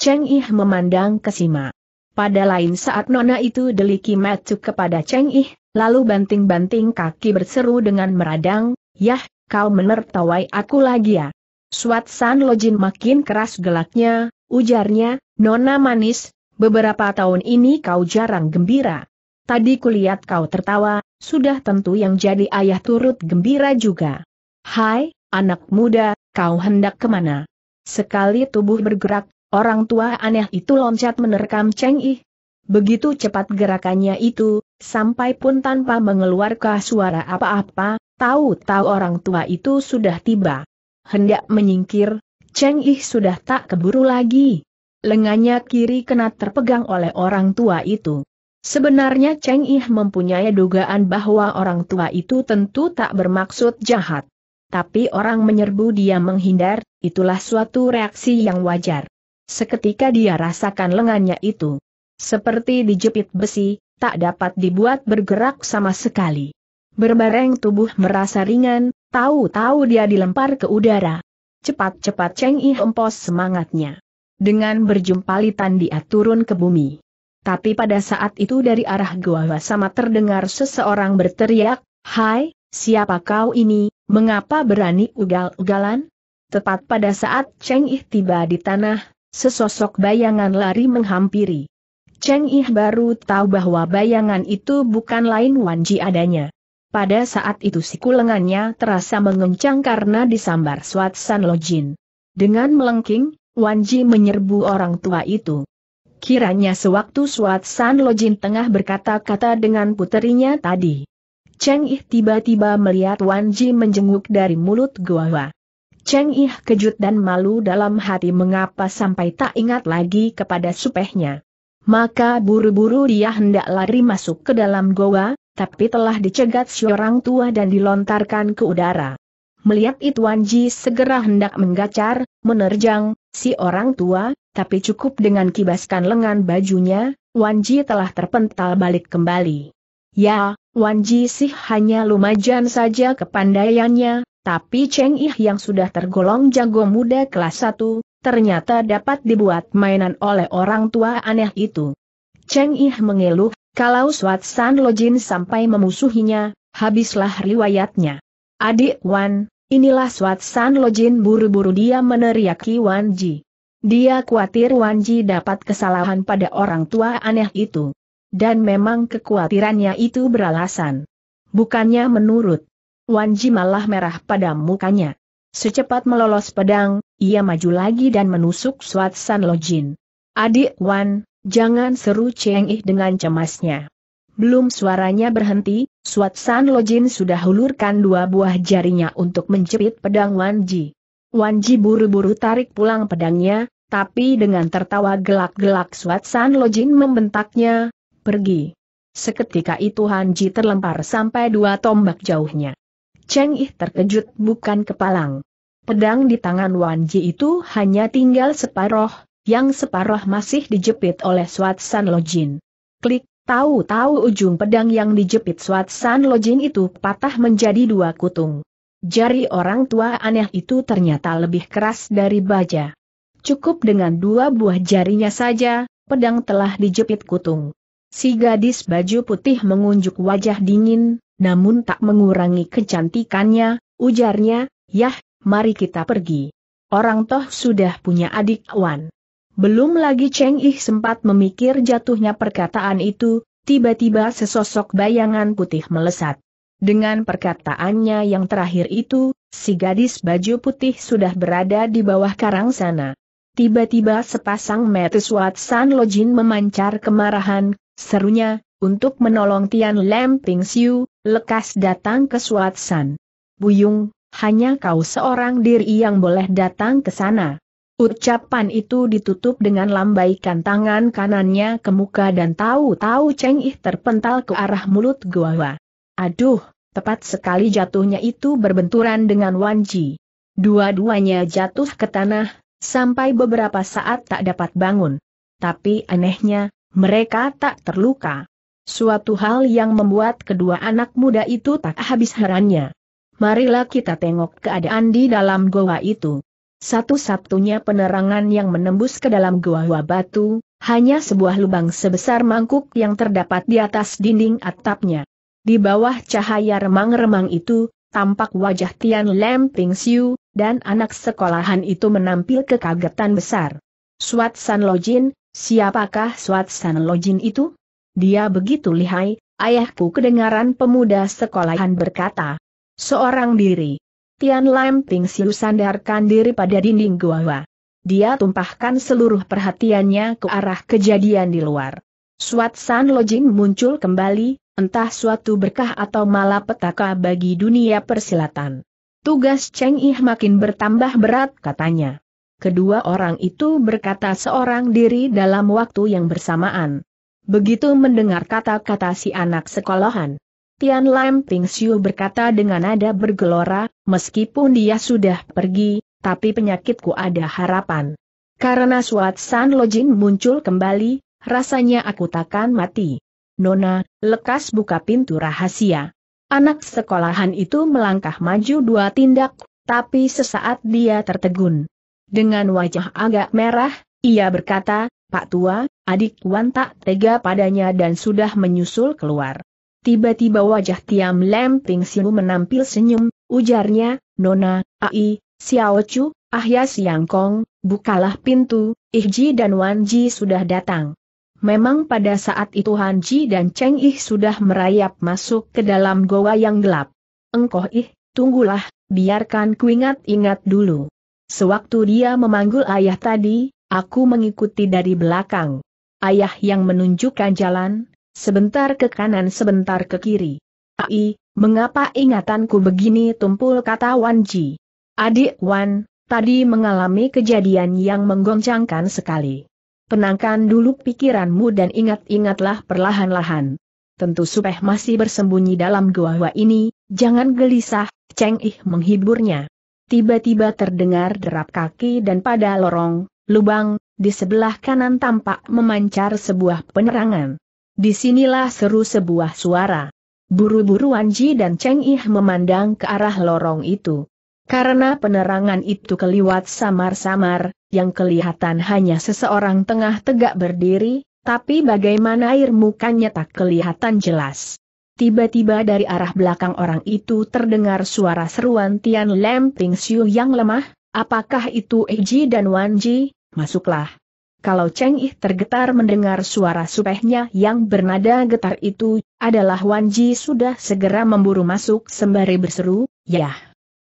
Cheng Ih memandang ke Sima. Pada lain saat nona itu deliki matu kepada Cheng Ih, lalu banting-banting kaki berseru dengan meradang, Yah, kau menertawai aku lagi ya. Suat San Lojin makin keras gelaknya, Ujarnya, Nona Manis, beberapa tahun ini kau jarang gembira. Tadi kulihat kau tertawa, sudah tentu yang jadi ayah turut gembira juga. Hai, anak muda, kau hendak kemana? Sekali tubuh bergerak, orang tua aneh itu loncat menerkam Cheng Yi. Begitu cepat gerakannya itu, sampai pun tanpa mengeluarkan suara apa-apa, tahu-tahu orang tua itu sudah tiba. Hendak menyingkir, Cheng Ih sudah tak keburu lagi. Lengannya kiri kena terpegang oleh orang tua itu. Sebenarnya Cheng Ih mempunyai dugaan bahwa orang tua itu tentu tak bermaksud jahat. Tapi orang menyerbu dia menghindar, itulah suatu reaksi yang wajar. Seketika dia rasakan lengannya itu. Seperti dijepit besi, tak dapat dibuat bergerak sama sekali. Berbareng tubuh merasa ringan, tahu-tahu dia dilempar ke udara. Cepat-cepat Cheng Yi hempos semangatnya. Dengan berjumpa Litan dia turun ke bumi. Tapi pada saat itu dari arah gua sama terdengar seseorang berteriak, Hai, siapa kau ini, mengapa berani ugal-ugalan? Tepat pada saat Cheng Ih tiba di tanah, sesosok bayangan lari menghampiri. Cheng Ih baru tahu bahwa bayangan itu bukan lain Wanji adanya. Pada saat itu siku lengannya terasa mengencang karena disambar Swat San Lojin. Dengan melengking, Wanji menyerbu orang tua itu. Kiranya sewaktu Swat San Lojin tengah berkata-kata dengan puterinya tadi. Cheng Ih tiba-tiba melihat Wanji menjenguk dari mulut gua. Cheng Ih kejut dan malu dalam hati mengapa sampai tak ingat lagi kepada supehnya. Maka buru-buru dia hendak lari masuk ke dalam goa, tapi telah dicegat si orang tua dan dilontarkan ke udara. Melihat itu Wanji segera hendak menggacar, menerjang, si orang tua, tapi cukup dengan kibaskan lengan bajunya, Wanji telah terpental balik kembali. Ya, Wanji sih hanya lumajan saja kepandaiannya, tapi Cheng Ih yang sudah tergolong jago muda kelas 1, ternyata dapat dibuat mainan oleh orang tua aneh itu. Cheng Ih mengeluh, kalau Swat San Lojin sampai memusuhinya, habislah riwayatnya. Adik Wan, inilah Swat San Lojin buru-buru dia meneriaki Wan Ji. Dia khawatir Wan Ji dapat kesalahan pada orang tua aneh itu. Dan memang kekhawatirannya itu beralasan. Bukannya menurut. Wan Ji malah merah pada mukanya. Secepat melolos pedang, ia maju lagi dan menusuk Swat San Lojin. Adik Wan, Jangan seru Cheng Ih dengan cemasnya. Belum suaranya berhenti, Suat San Lojin sudah hulurkan dua buah jarinya untuk menjepit pedang Wan Ji. Wan Ji buru-buru tarik pulang pedangnya, tapi dengan tertawa gelak-gelak Suat San Lojin membentaknya, pergi. Seketika itu Han Ji terlempar sampai dua tombak jauhnya. Cheng Ih terkejut bukan kepalang. Pedang di tangan Wan Ji itu hanya tinggal separoh, yang separuh masih dijepit oleh Swat San Lojin. Klik, tahu-tahu ujung pedang yang dijepit Swat San Lojin itu patah menjadi dua kutung. Jari orang tua aneh itu ternyata lebih keras dari baja. Cukup dengan dua buah jarinya saja, pedang telah dijepit kutung. Si gadis baju putih mengunjuk wajah dingin, namun tak mengurangi kecantikannya, ujarnya, Yah, mari kita pergi. Orang toh sudah punya adik Wan. Belum lagi Cheng Yi sempat memikir jatuhnya perkataan itu, tiba-tiba sesosok bayangan putih melesat. Dengan perkataannya yang terakhir itu, si gadis baju putih sudah berada di bawah karang sana. Tiba-tiba sepasang Metiswat San Lojin memancar kemarahan, serunya, untuk menolong Tian Lam Ping Siu, lekas datang ke Suat San. Buyung, hanya kau seorang diri yang boleh datang ke sana. Ucapan itu ditutup dengan lambaikan tangan kanannya ke muka dan tahu-tahu Cheng Ih terpental ke arah mulut Hua. Aduh, tepat sekali jatuhnya itu berbenturan dengan Wan Ji. Dua-duanya jatuh ke tanah, sampai beberapa saat tak dapat bangun. Tapi anehnya, mereka tak terluka. Suatu hal yang membuat kedua anak muda itu tak habis herannya. Marilah kita tengok keadaan di dalam goa itu. Satu-satunya penerangan yang menembus ke dalam gua-gua batu, hanya sebuah lubang sebesar mangkuk yang terdapat di atas dinding atapnya. Di bawah cahaya remang-remang itu, tampak wajah Tian Lam Ping Siu, dan anak sekolahan itu menampil kekagetan besar. Swat San Lojin, siapakah Swat San Lojin itu? Dia begitu lihai, ayahku kedengaran pemuda sekolahan berkata. Seorang diri. Tian Lam Ping Siu sandarkan diri pada dinding gua. Dia tumpahkan seluruh perhatiannya ke arah kejadian di luar. Suat San Lojin muncul kembali, entah suatu berkah atau malapetaka bagi dunia persilatan. Tugas Cheng Yi makin bertambah berat katanya. Kedua orang itu berkata seorang diri dalam waktu yang bersamaan. Begitu mendengar kata-kata si anak sekolahan, Tian Lam Ping Xiu berkata dengan nada bergelora, meskipun dia sudah pergi, tapi penyakitku ada harapan. Karena suat San Lojin muncul kembali, rasanya aku takkan mati. Nona, lekas buka pintu rahasia. Anak sekolahan itu melangkah maju dua tindak, tapi sesaat dia tertegun. Dengan wajah agak merah, ia berkata, Pak Tua, adik Wan tak tega padanya dan sudah menyusul keluar. Tiba-tiba wajah Tiam Lem Siu menampil senyum, ujarnya, Nona, Ai, Xiao Chu, Ahya Siang Kong, bukalah pintu, Ih Ji dan Wan Ji sudah datang. Memang pada saat itu Han Ji dan Cheng Ih sudah merayap masuk ke dalam goa yang gelap. Engkoh Ih, tunggulah, biarkan kuingat-ingat dulu. Sewaktu dia memanggul ayah tadi, aku mengikuti dari belakang. Ayah yang menunjukkan jalan, sebentar ke kanan sebentar ke kiri. Ai, mengapa ingatanku begini tumpul kata Wan Ji. Adik Wan, tadi mengalami kejadian yang menggoncangkan sekali. Penangkan dulu pikiranmu dan ingat-ingatlah perlahan-lahan. Tentu Supeh masih bersembunyi dalam gua-gua ini, jangan gelisah, Cheng Ih menghiburnya. Tiba-tiba terdengar derap kaki dan pada lorong, lubang, di sebelah kanan tampak memancar sebuah penerangan. Disinilah seru sebuah suara. Buru-buru Anji dan Cheng Ih memandang ke arah lorong itu. Karena penerangan itu keliwat samar-samar, yang kelihatan hanya seseorang tengah tegak berdiri, tapi bagaimana air mukanya tak kelihatan jelas. Tiba-tiba dari arah belakang orang itu terdengar suara seruan Tian Lem Ping Xiu yang lemah, apakah itu Eji dan Wanji, masuklah kalau Cheng Yi tergetar mendengar suara supehnya yang bernada getar itu, adalah Wan Ji sudah segera memburu masuk sembari berseru, Yah!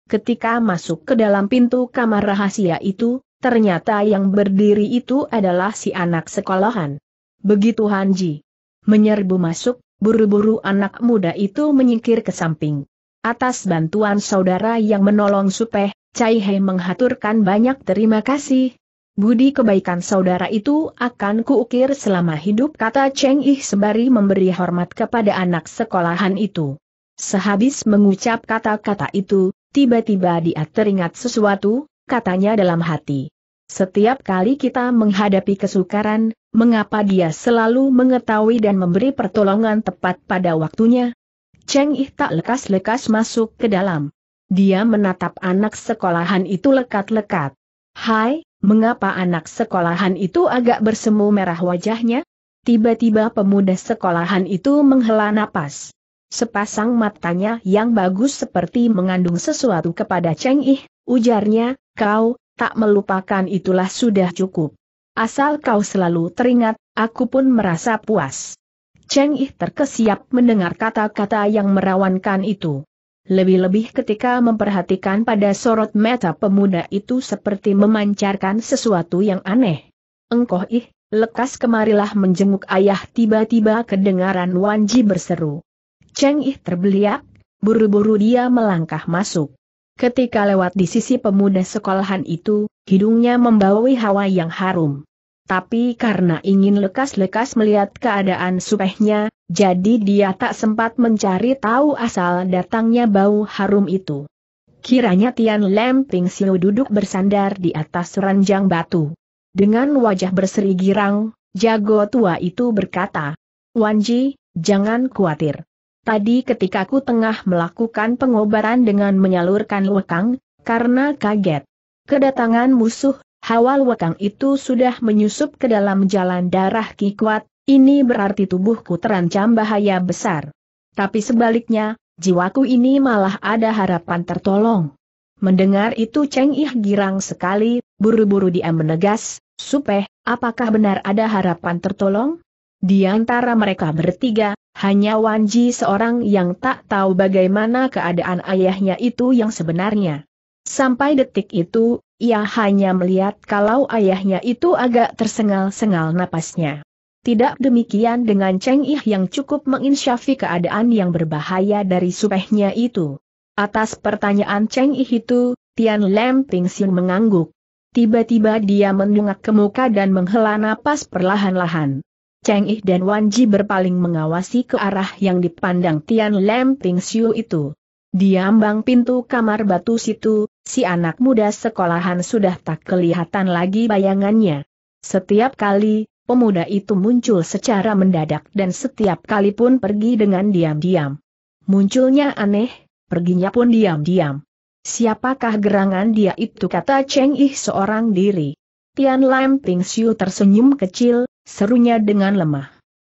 Ketika masuk ke dalam pintu kamar rahasia itu, ternyata yang berdiri itu adalah si anak sekolahan. Begitu Han Ji menyerbu masuk, buru-buru anak muda itu menyingkir ke samping. Atas bantuan saudara yang menolong Supeh, Cai He menghaturkan banyak terima kasih, Budi kebaikan saudara itu akan kuukir selama hidup kata Cheng Ih sembari memberi hormat kepada anak sekolahan itu. Sehabis mengucap kata-kata itu, tiba-tiba dia teringat sesuatu, katanya dalam hati. Setiap kali kita menghadapi kesukaran, mengapa dia selalu mengetahui dan memberi pertolongan tepat pada waktunya? Cheng Ih tak lekas-lekas masuk ke dalam. Dia menatap anak sekolahan itu lekat-lekat. Hai, Mengapa anak sekolahan itu agak bersemu merah wajahnya? Tiba-tiba pemuda sekolahan itu menghela napas. Sepasang matanya yang bagus seperti mengandung sesuatu kepada Cheng Ih, ujarnya, kau, tak melupakan itulah sudah cukup. Asal kau selalu teringat, aku pun merasa puas. Cheng Ih terkesiap mendengar kata-kata yang merawankan itu. Lebih-lebih ketika memperhatikan pada sorot mata pemuda itu seperti memancarkan sesuatu yang aneh. Engkoh ih, lekas kemarilah menjenguk ayah tiba-tiba kedengaran Wanji berseru. Cheng ih terbeliak, buru-buru dia melangkah masuk. Ketika lewat di sisi pemuda sekolahan itu, hidungnya membawa hawa yang harum. Tapi karena ingin lekas-lekas melihat keadaan supehnya, jadi dia tak sempat mencari tahu asal datangnya bau harum itu. Kiranya Tian Lemping Ping Siu duduk bersandar di atas ranjang batu. Dengan wajah berseri girang, jago tua itu berkata, Wanji, jangan khawatir. Tadi ketika aku tengah melakukan pengobaran dengan menyalurkan lekang, karena kaget. Kedatangan musuh, hawa lekang itu sudah menyusup ke dalam jalan darah kikuat. Ini berarti tubuhku terancam bahaya besar. Tapi sebaliknya, jiwaku ini malah ada harapan tertolong. Mendengar itu Cheng Ih girang sekali, buru-buru dia menegas, Supeh, apakah benar ada harapan tertolong? Di antara mereka bertiga, hanya Wan Ji seorang yang tak tahu bagaimana keadaan ayahnya itu yang sebenarnya. Sampai detik itu, ia hanya melihat kalau ayahnya itu agak tersengal-sengal napasnya. Tidak demikian dengan Cheng Ih yang cukup menginsyafi keadaan yang berbahaya dari supehnya itu. Atas pertanyaan Cheng Ih itu, Tian Lem Ping Xiu mengangguk. Tiba-tiba dia mendongak ke muka dan menghela napas perlahan-lahan. Cheng Ih dan Wan Ji berpaling mengawasi ke arah yang dipandang Tian Lem Ping Xiu itu. Di ambang pintu kamar batu situ, si anak muda sekolahan sudah tak kelihatan lagi bayangannya. Setiap kali, pemuda itu muncul secara mendadak dan setiap kali pun pergi dengan diam-diam. Munculnya aneh, perginya pun diam-diam. Siapakah gerangan dia itu kata Cheng Ih seorang diri. Tian Lam Ping Siu tersenyum kecil, serunya dengan lemah.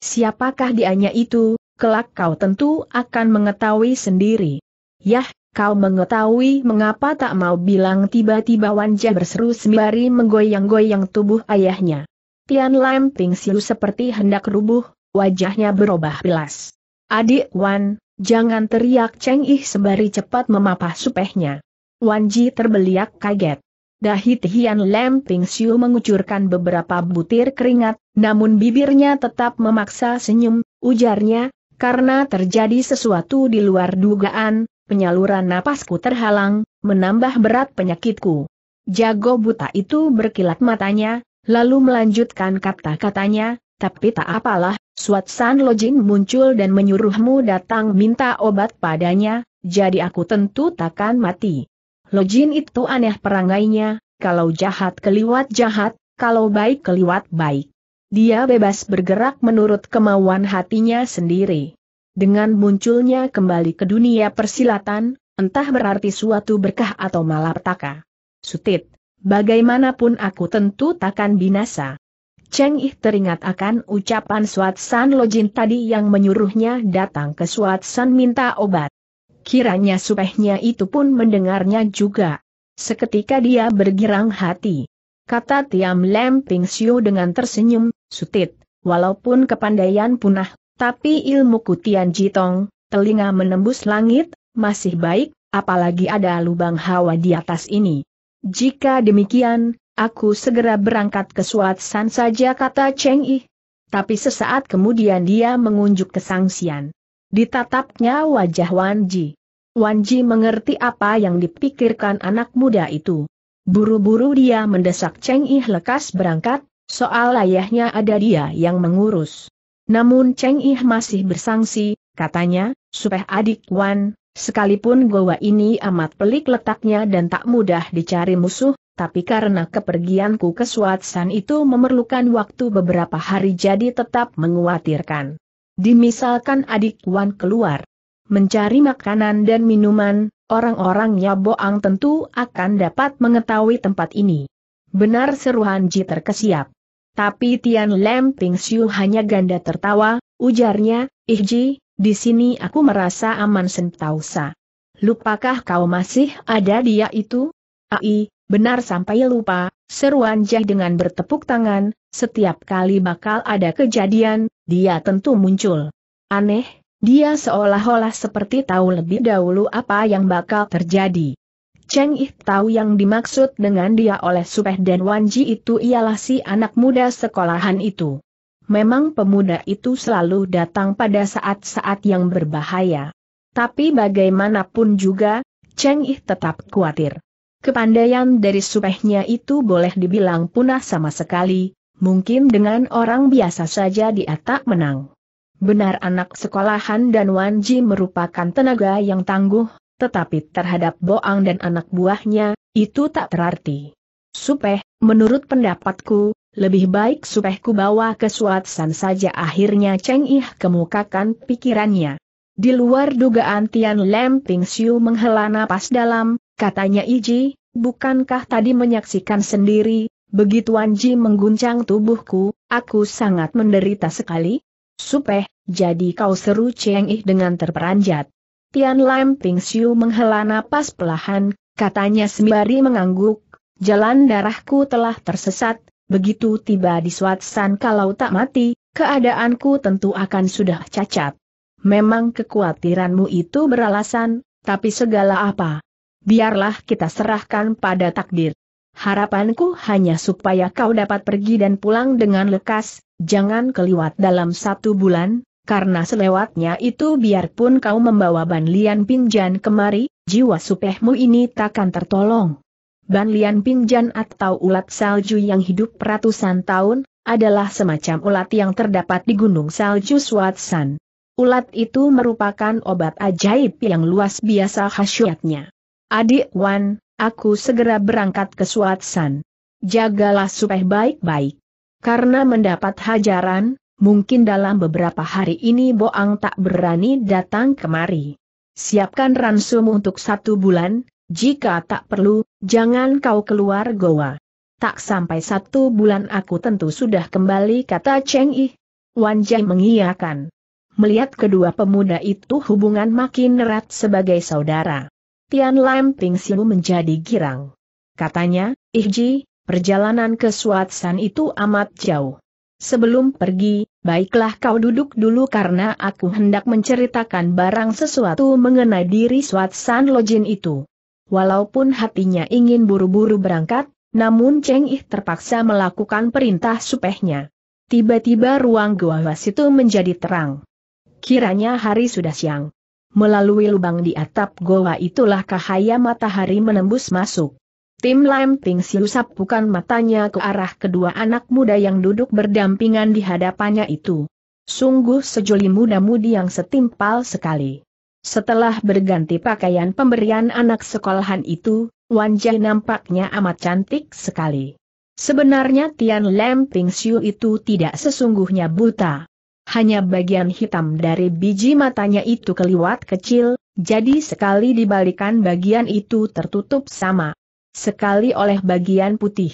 Siapakah dianya itu, kelak kau tentu akan mengetahui sendiri. Yah, kau mengetahui mengapa tak mau bilang tiba-tiba Wanja berseru sembari menggoyang-goyang tubuh ayahnya. Tian Lam Ping Siu seperti hendak rubuh, wajahnya berubah pilas. Adik Wan, jangan teriak Cheng Ih sembari cepat memapah supehnya. Wan Ji terbeliak kaget. Dahi Tian Lam Ping Siu mengucurkan beberapa butir keringat, namun bibirnya tetap memaksa senyum, ujarnya, karena terjadi sesuatu di luar dugaan, penyaluran napasku terhalang, menambah berat penyakitku. Jago buta itu berkilat matanya, Lalu melanjutkan kata-katanya, tapi tak apalah, Suat San Lojin muncul dan menyuruhmu datang minta obat padanya, jadi aku tentu takkan mati. Lojin itu aneh perangainya, kalau jahat keliwat jahat, kalau baik keliwat baik. Dia bebas bergerak menurut kemauan hatinya sendiri. Dengan munculnya kembali ke dunia persilatan, entah berarti suatu berkah atau malapetaka. Sutit bagaimanapun aku tentu takkan binasa. Cheng Ih teringat akan ucapan Suat San Lojin tadi yang menyuruhnya datang ke Suat San minta obat. Kiranya supehnya itu pun mendengarnya juga. Seketika dia bergirang hati. Kata Tiam Lem Ping Siu dengan tersenyum, sutit, walaupun kepandaian punah, tapi ilmu kutian jitong, telinga menembus langit, masih baik, apalagi ada lubang hawa di atas ini. Jika demikian, aku segera berangkat ke San saja kata Cheng Yi. Tapi sesaat kemudian dia mengunjuk kesangsian. Ditatapnya wajah Wan Ji. Wan Ji mengerti apa yang dipikirkan anak muda itu. Buru-buru dia mendesak Cheng Yi lekas berangkat, soal ayahnya ada dia yang mengurus. Namun Cheng Yi masih bersangsi, katanya, supaya adik Wan, Sekalipun goa ini amat pelik letaknya dan tak mudah dicari musuh, tapi karena kepergianku ke Swatsan itu memerlukan waktu beberapa hari jadi tetap menguatirkan. Dimisalkan adik Wan keluar mencari makanan dan minuman, orang orangnya Yaboang tentu akan dapat mengetahui tempat ini. Benar seruan Ji terkesiap. Tapi Tian Lem Ping Siu hanya ganda tertawa, ujarnya, Ih Ji, di sini aku merasa aman sentausa. Lupakah kau masih ada dia ya itu? Ai, benar sampai lupa, seruan Jah dengan bertepuk tangan, setiap kali bakal ada kejadian, dia tentu muncul. Aneh, dia seolah-olah seperti tahu lebih dahulu apa yang bakal terjadi. Cheng Ih tahu yang dimaksud dengan dia oleh Supeh dan Wanji itu ialah si anak muda sekolahan itu memang pemuda itu selalu datang pada saat-saat yang berbahaya. Tapi bagaimanapun juga, Cheng Ih tetap khawatir. Kepandaian dari supehnya itu boleh dibilang punah sama sekali, mungkin dengan orang biasa saja dia tak menang. Benar anak sekolahan dan Wan Ji merupakan tenaga yang tangguh, tetapi terhadap Boang dan anak buahnya, itu tak terarti. Supeh, menurut pendapatku, lebih baik ku bawa ke Suatsan saja akhirnya Cheng Ih kemukakan pikirannya. Di luar dugaan Tian Lem Ping Siu menghela napas dalam, katanya Iji, bukankah tadi menyaksikan sendiri, begitu Anji mengguncang tubuhku, aku sangat menderita sekali? Supeh, jadi kau seru Cheng Ih dengan terperanjat. Tian Lem Ping Siu menghela napas pelahan, katanya sembari mengangguk, jalan darahku telah tersesat, Begitu tiba di Swatsan kalau tak mati, keadaanku tentu akan sudah cacat. Memang kekhawatiranmu itu beralasan, tapi segala apa. Biarlah kita serahkan pada takdir. Harapanku hanya supaya kau dapat pergi dan pulang dengan lekas, jangan keliwat dalam satu bulan, karena selewatnya itu biarpun kau membawa banlian pinjan kemari, jiwa supehmu ini takkan tertolong. Ban Lian Pinjan atau ulat salju yang hidup ratusan tahun, adalah semacam ulat yang terdapat di Gunung Salju Swatsan. Ulat itu merupakan obat ajaib yang luas biasa khasiatnya. Adik Wan, aku segera berangkat ke Swatsan. Jagalah supaya baik-baik. Karena mendapat hajaran, mungkin dalam beberapa hari ini Boang tak berani datang kemari. Siapkan ransum untuk satu bulan, jika tak perlu, Jangan kau keluar goa. Tak sampai satu bulan aku tentu sudah kembali kata Cheng Yi. Wan Jai mengiyakan. Melihat kedua pemuda itu hubungan makin erat sebagai saudara. Tian Lam Ping Siu menjadi girang. Katanya, Ihji, perjalanan ke San itu amat jauh. Sebelum pergi, baiklah kau duduk dulu karena aku hendak menceritakan barang sesuatu mengenai diri San Lojin itu. Walaupun hatinya ingin buru-buru berangkat, namun Cheng Ih terpaksa melakukan perintah supehnya. Tiba-tiba ruang gua was itu menjadi terang. Kiranya hari sudah siang. Melalui lubang di atap goa itulah cahaya matahari menembus masuk. Tim Lam Ping bukan matanya ke arah kedua anak muda yang duduk berdampingan di hadapannya itu. Sungguh sejoli muda-mudi yang setimpal sekali. Setelah berganti pakaian pemberian anak sekolahan itu, Wan Jai nampaknya amat cantik sekali. Sebenarnya Tian Lam Ping Xiu itu tidak sesungguhnya buta. Hanya bagian hitam dari biji matanya itu keliwat kecil, jadi sekali dibalikan bagian itu tertutup sama. Sekali oleh bagian putih.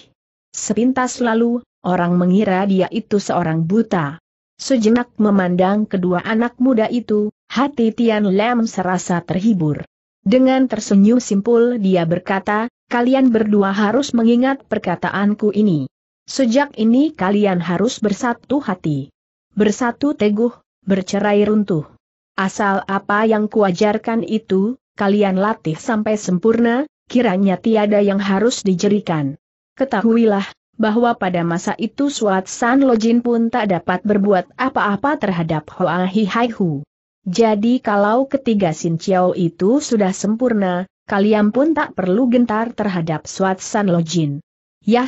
Sepintas lalu, orang mengira dia itu seorang buta. Sejenak memandang kedua anak muda itu, Hati Tian Lam serasa terhibur. Dengan tersenyum simpul dia berkata, kalian berdua harus mengingat perkataanku ini. Sejak ini kalian harus bersatu hati. Bersatu teguh, bercerai runtuh. Asal apa yang kuajarkan itu, kalian latih sampai sempurna, kiranya tiada yang harus dijerikan. Ketahuilah, bahwa pada masa itu Suat San Lojin pun tak dapat berbuat apa-apa terhadap Hoa Hi Hai Hu. Jadi kalau ketiga Sin Chiao itu sudah sempurna, kalian pun tak perlu gentar terhadap Suat San Lojin. Yah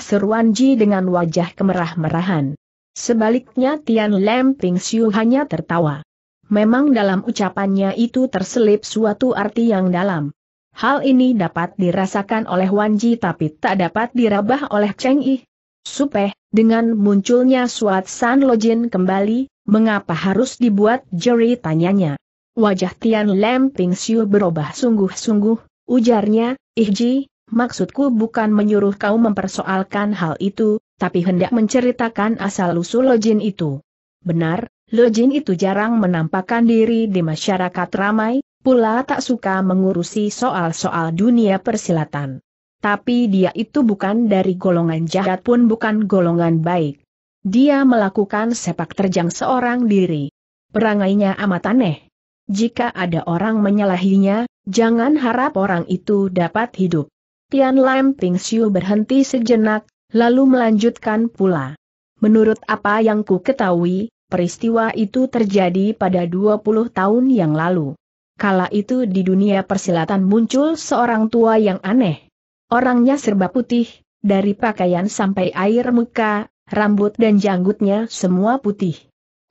Ji dengan wajah kemerah-merahan. Sebaliknya Tian Lam Ping Siu hanya tertawa. Memang dalam ucapannya itu terselip suatu arti yang dalam. Hal ini dapat dirasakan oleh Wan Ji, tapi tak dapat dirabah oleh Cheng Yi. Supeh, dengan munculnya Suat San Lojin kembali, Mengapa harus dibuat jeri tanyanya? Wajah Tian Lam Ping Siu berubah sungguh-sungguh, ujarnya, eh, Ji, maksudku bukan menyuruh kau mempersoalkan hal itu, tapi hendak menceritakan asal-usul lojin itu. Benar, lojin itu jarang menampakkan diri di masyarakat ramai, pula tak suka mengurusi soal-soal dunia persilatan. Tapi dia itu bukan dari golongan jahat pun bukan golongan baik. Dia melakukan sepak terjang seorang diri. Perangainya amat aneh. Jika ada orang menyalahinya, jangan harap orang itu dapat hidup. Tian Lam Ping Xiu berhenti sejenak, lalu melanjutkan pula. Menurut apa yang ku ketahui, peristiwa itu terjadi pada 20 tahun yang lalu. Kala itu di dunia persilatan muncul seorang tua yang aneh. Orangnya serba putih, dari pakaian sampai air muka, rambut dan janggutnya semua putih.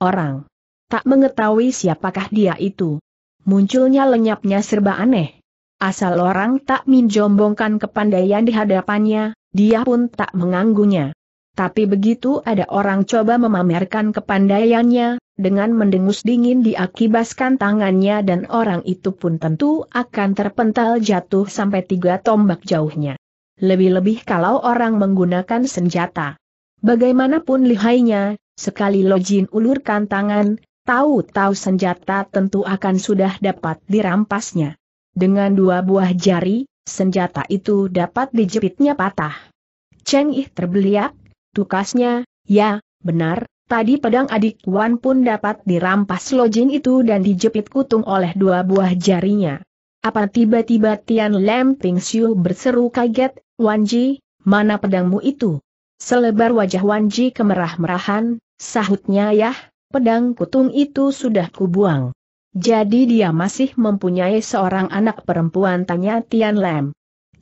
Orang tak mengetahui siapakah dia itu. Munculnya lenyapnya serba aneh. Asal orang tak minjombongkan kepandaian di hadapannya, dia pun tak menganggunya. Tapi begitu ada orang coba memamerkan kepandaiannya, dengan mendengus dingin diakibaskan tangannya dan orang itu pun tentu akan terpental jatuh sampai tiga tombak jauhnya. Lebih-lebih kalau orang menggunakan senjata. Bagaimanapun lihainya, sekali Lojin ulurkan tangan, tahu-tahu senjata tentu akan sudah dapat dirampasnya. Dengan dua buah jari, senjata itu dapat dijepitnya patah. Cheng Ih terbeliak, tukasnya, ya, benar, tadi pedang adik Wan pun dapat dirampas lojin itu dan dijepit kutung oleh dua buah jarinya. Apa tiba-tiba Tian Lam Ping Xiu berseru kaget, Wan Ji, mana pedangmu itu? Selebar wajah Wan Ji kemerah-merahan, sahutnya yah, pedang kutung itu sudah kubuang. Jadi dia masih mempunyai seorang anak perempuan tanya Tian Lem.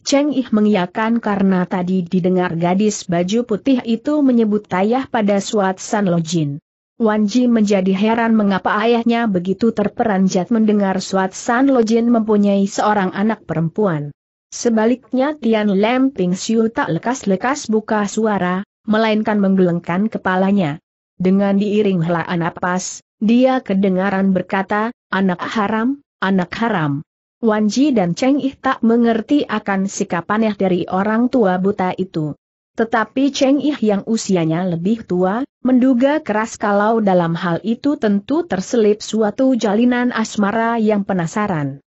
Cheng Ih mengiyakan karena tadi didengar gadis baju putih itu menyebut tayah pada Suat San Lo Jin. Wan Ji menjadi heran mengapa ayahnya begitu terperanjat mendengar Suat San Lo Jin mempunyai seorang anak perempuan. Sebaliknya Tian Lemping Ping tak lekas-lekas buka suara, melainkan menggelengkan kepalanya. Dengan diiring helaan napas, dia kedengaran berkata, anak haram, anak haram. Wan Ji dan Cheng Ih tak mengerti akan sikap aneh dari orang tua buta itu. Tetapi Cheng Ih yang usianya lebih tua, menduga keras kalau dalam hal itu tentu terselip suatu jalinan asmara yang penasaran.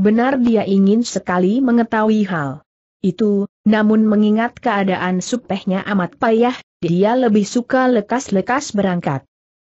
Benar dia ingin sekali mengetahui hal itu, namun mengingat keadaan supehnya amat payah, dia lebih suka lekas-lekas berangkat.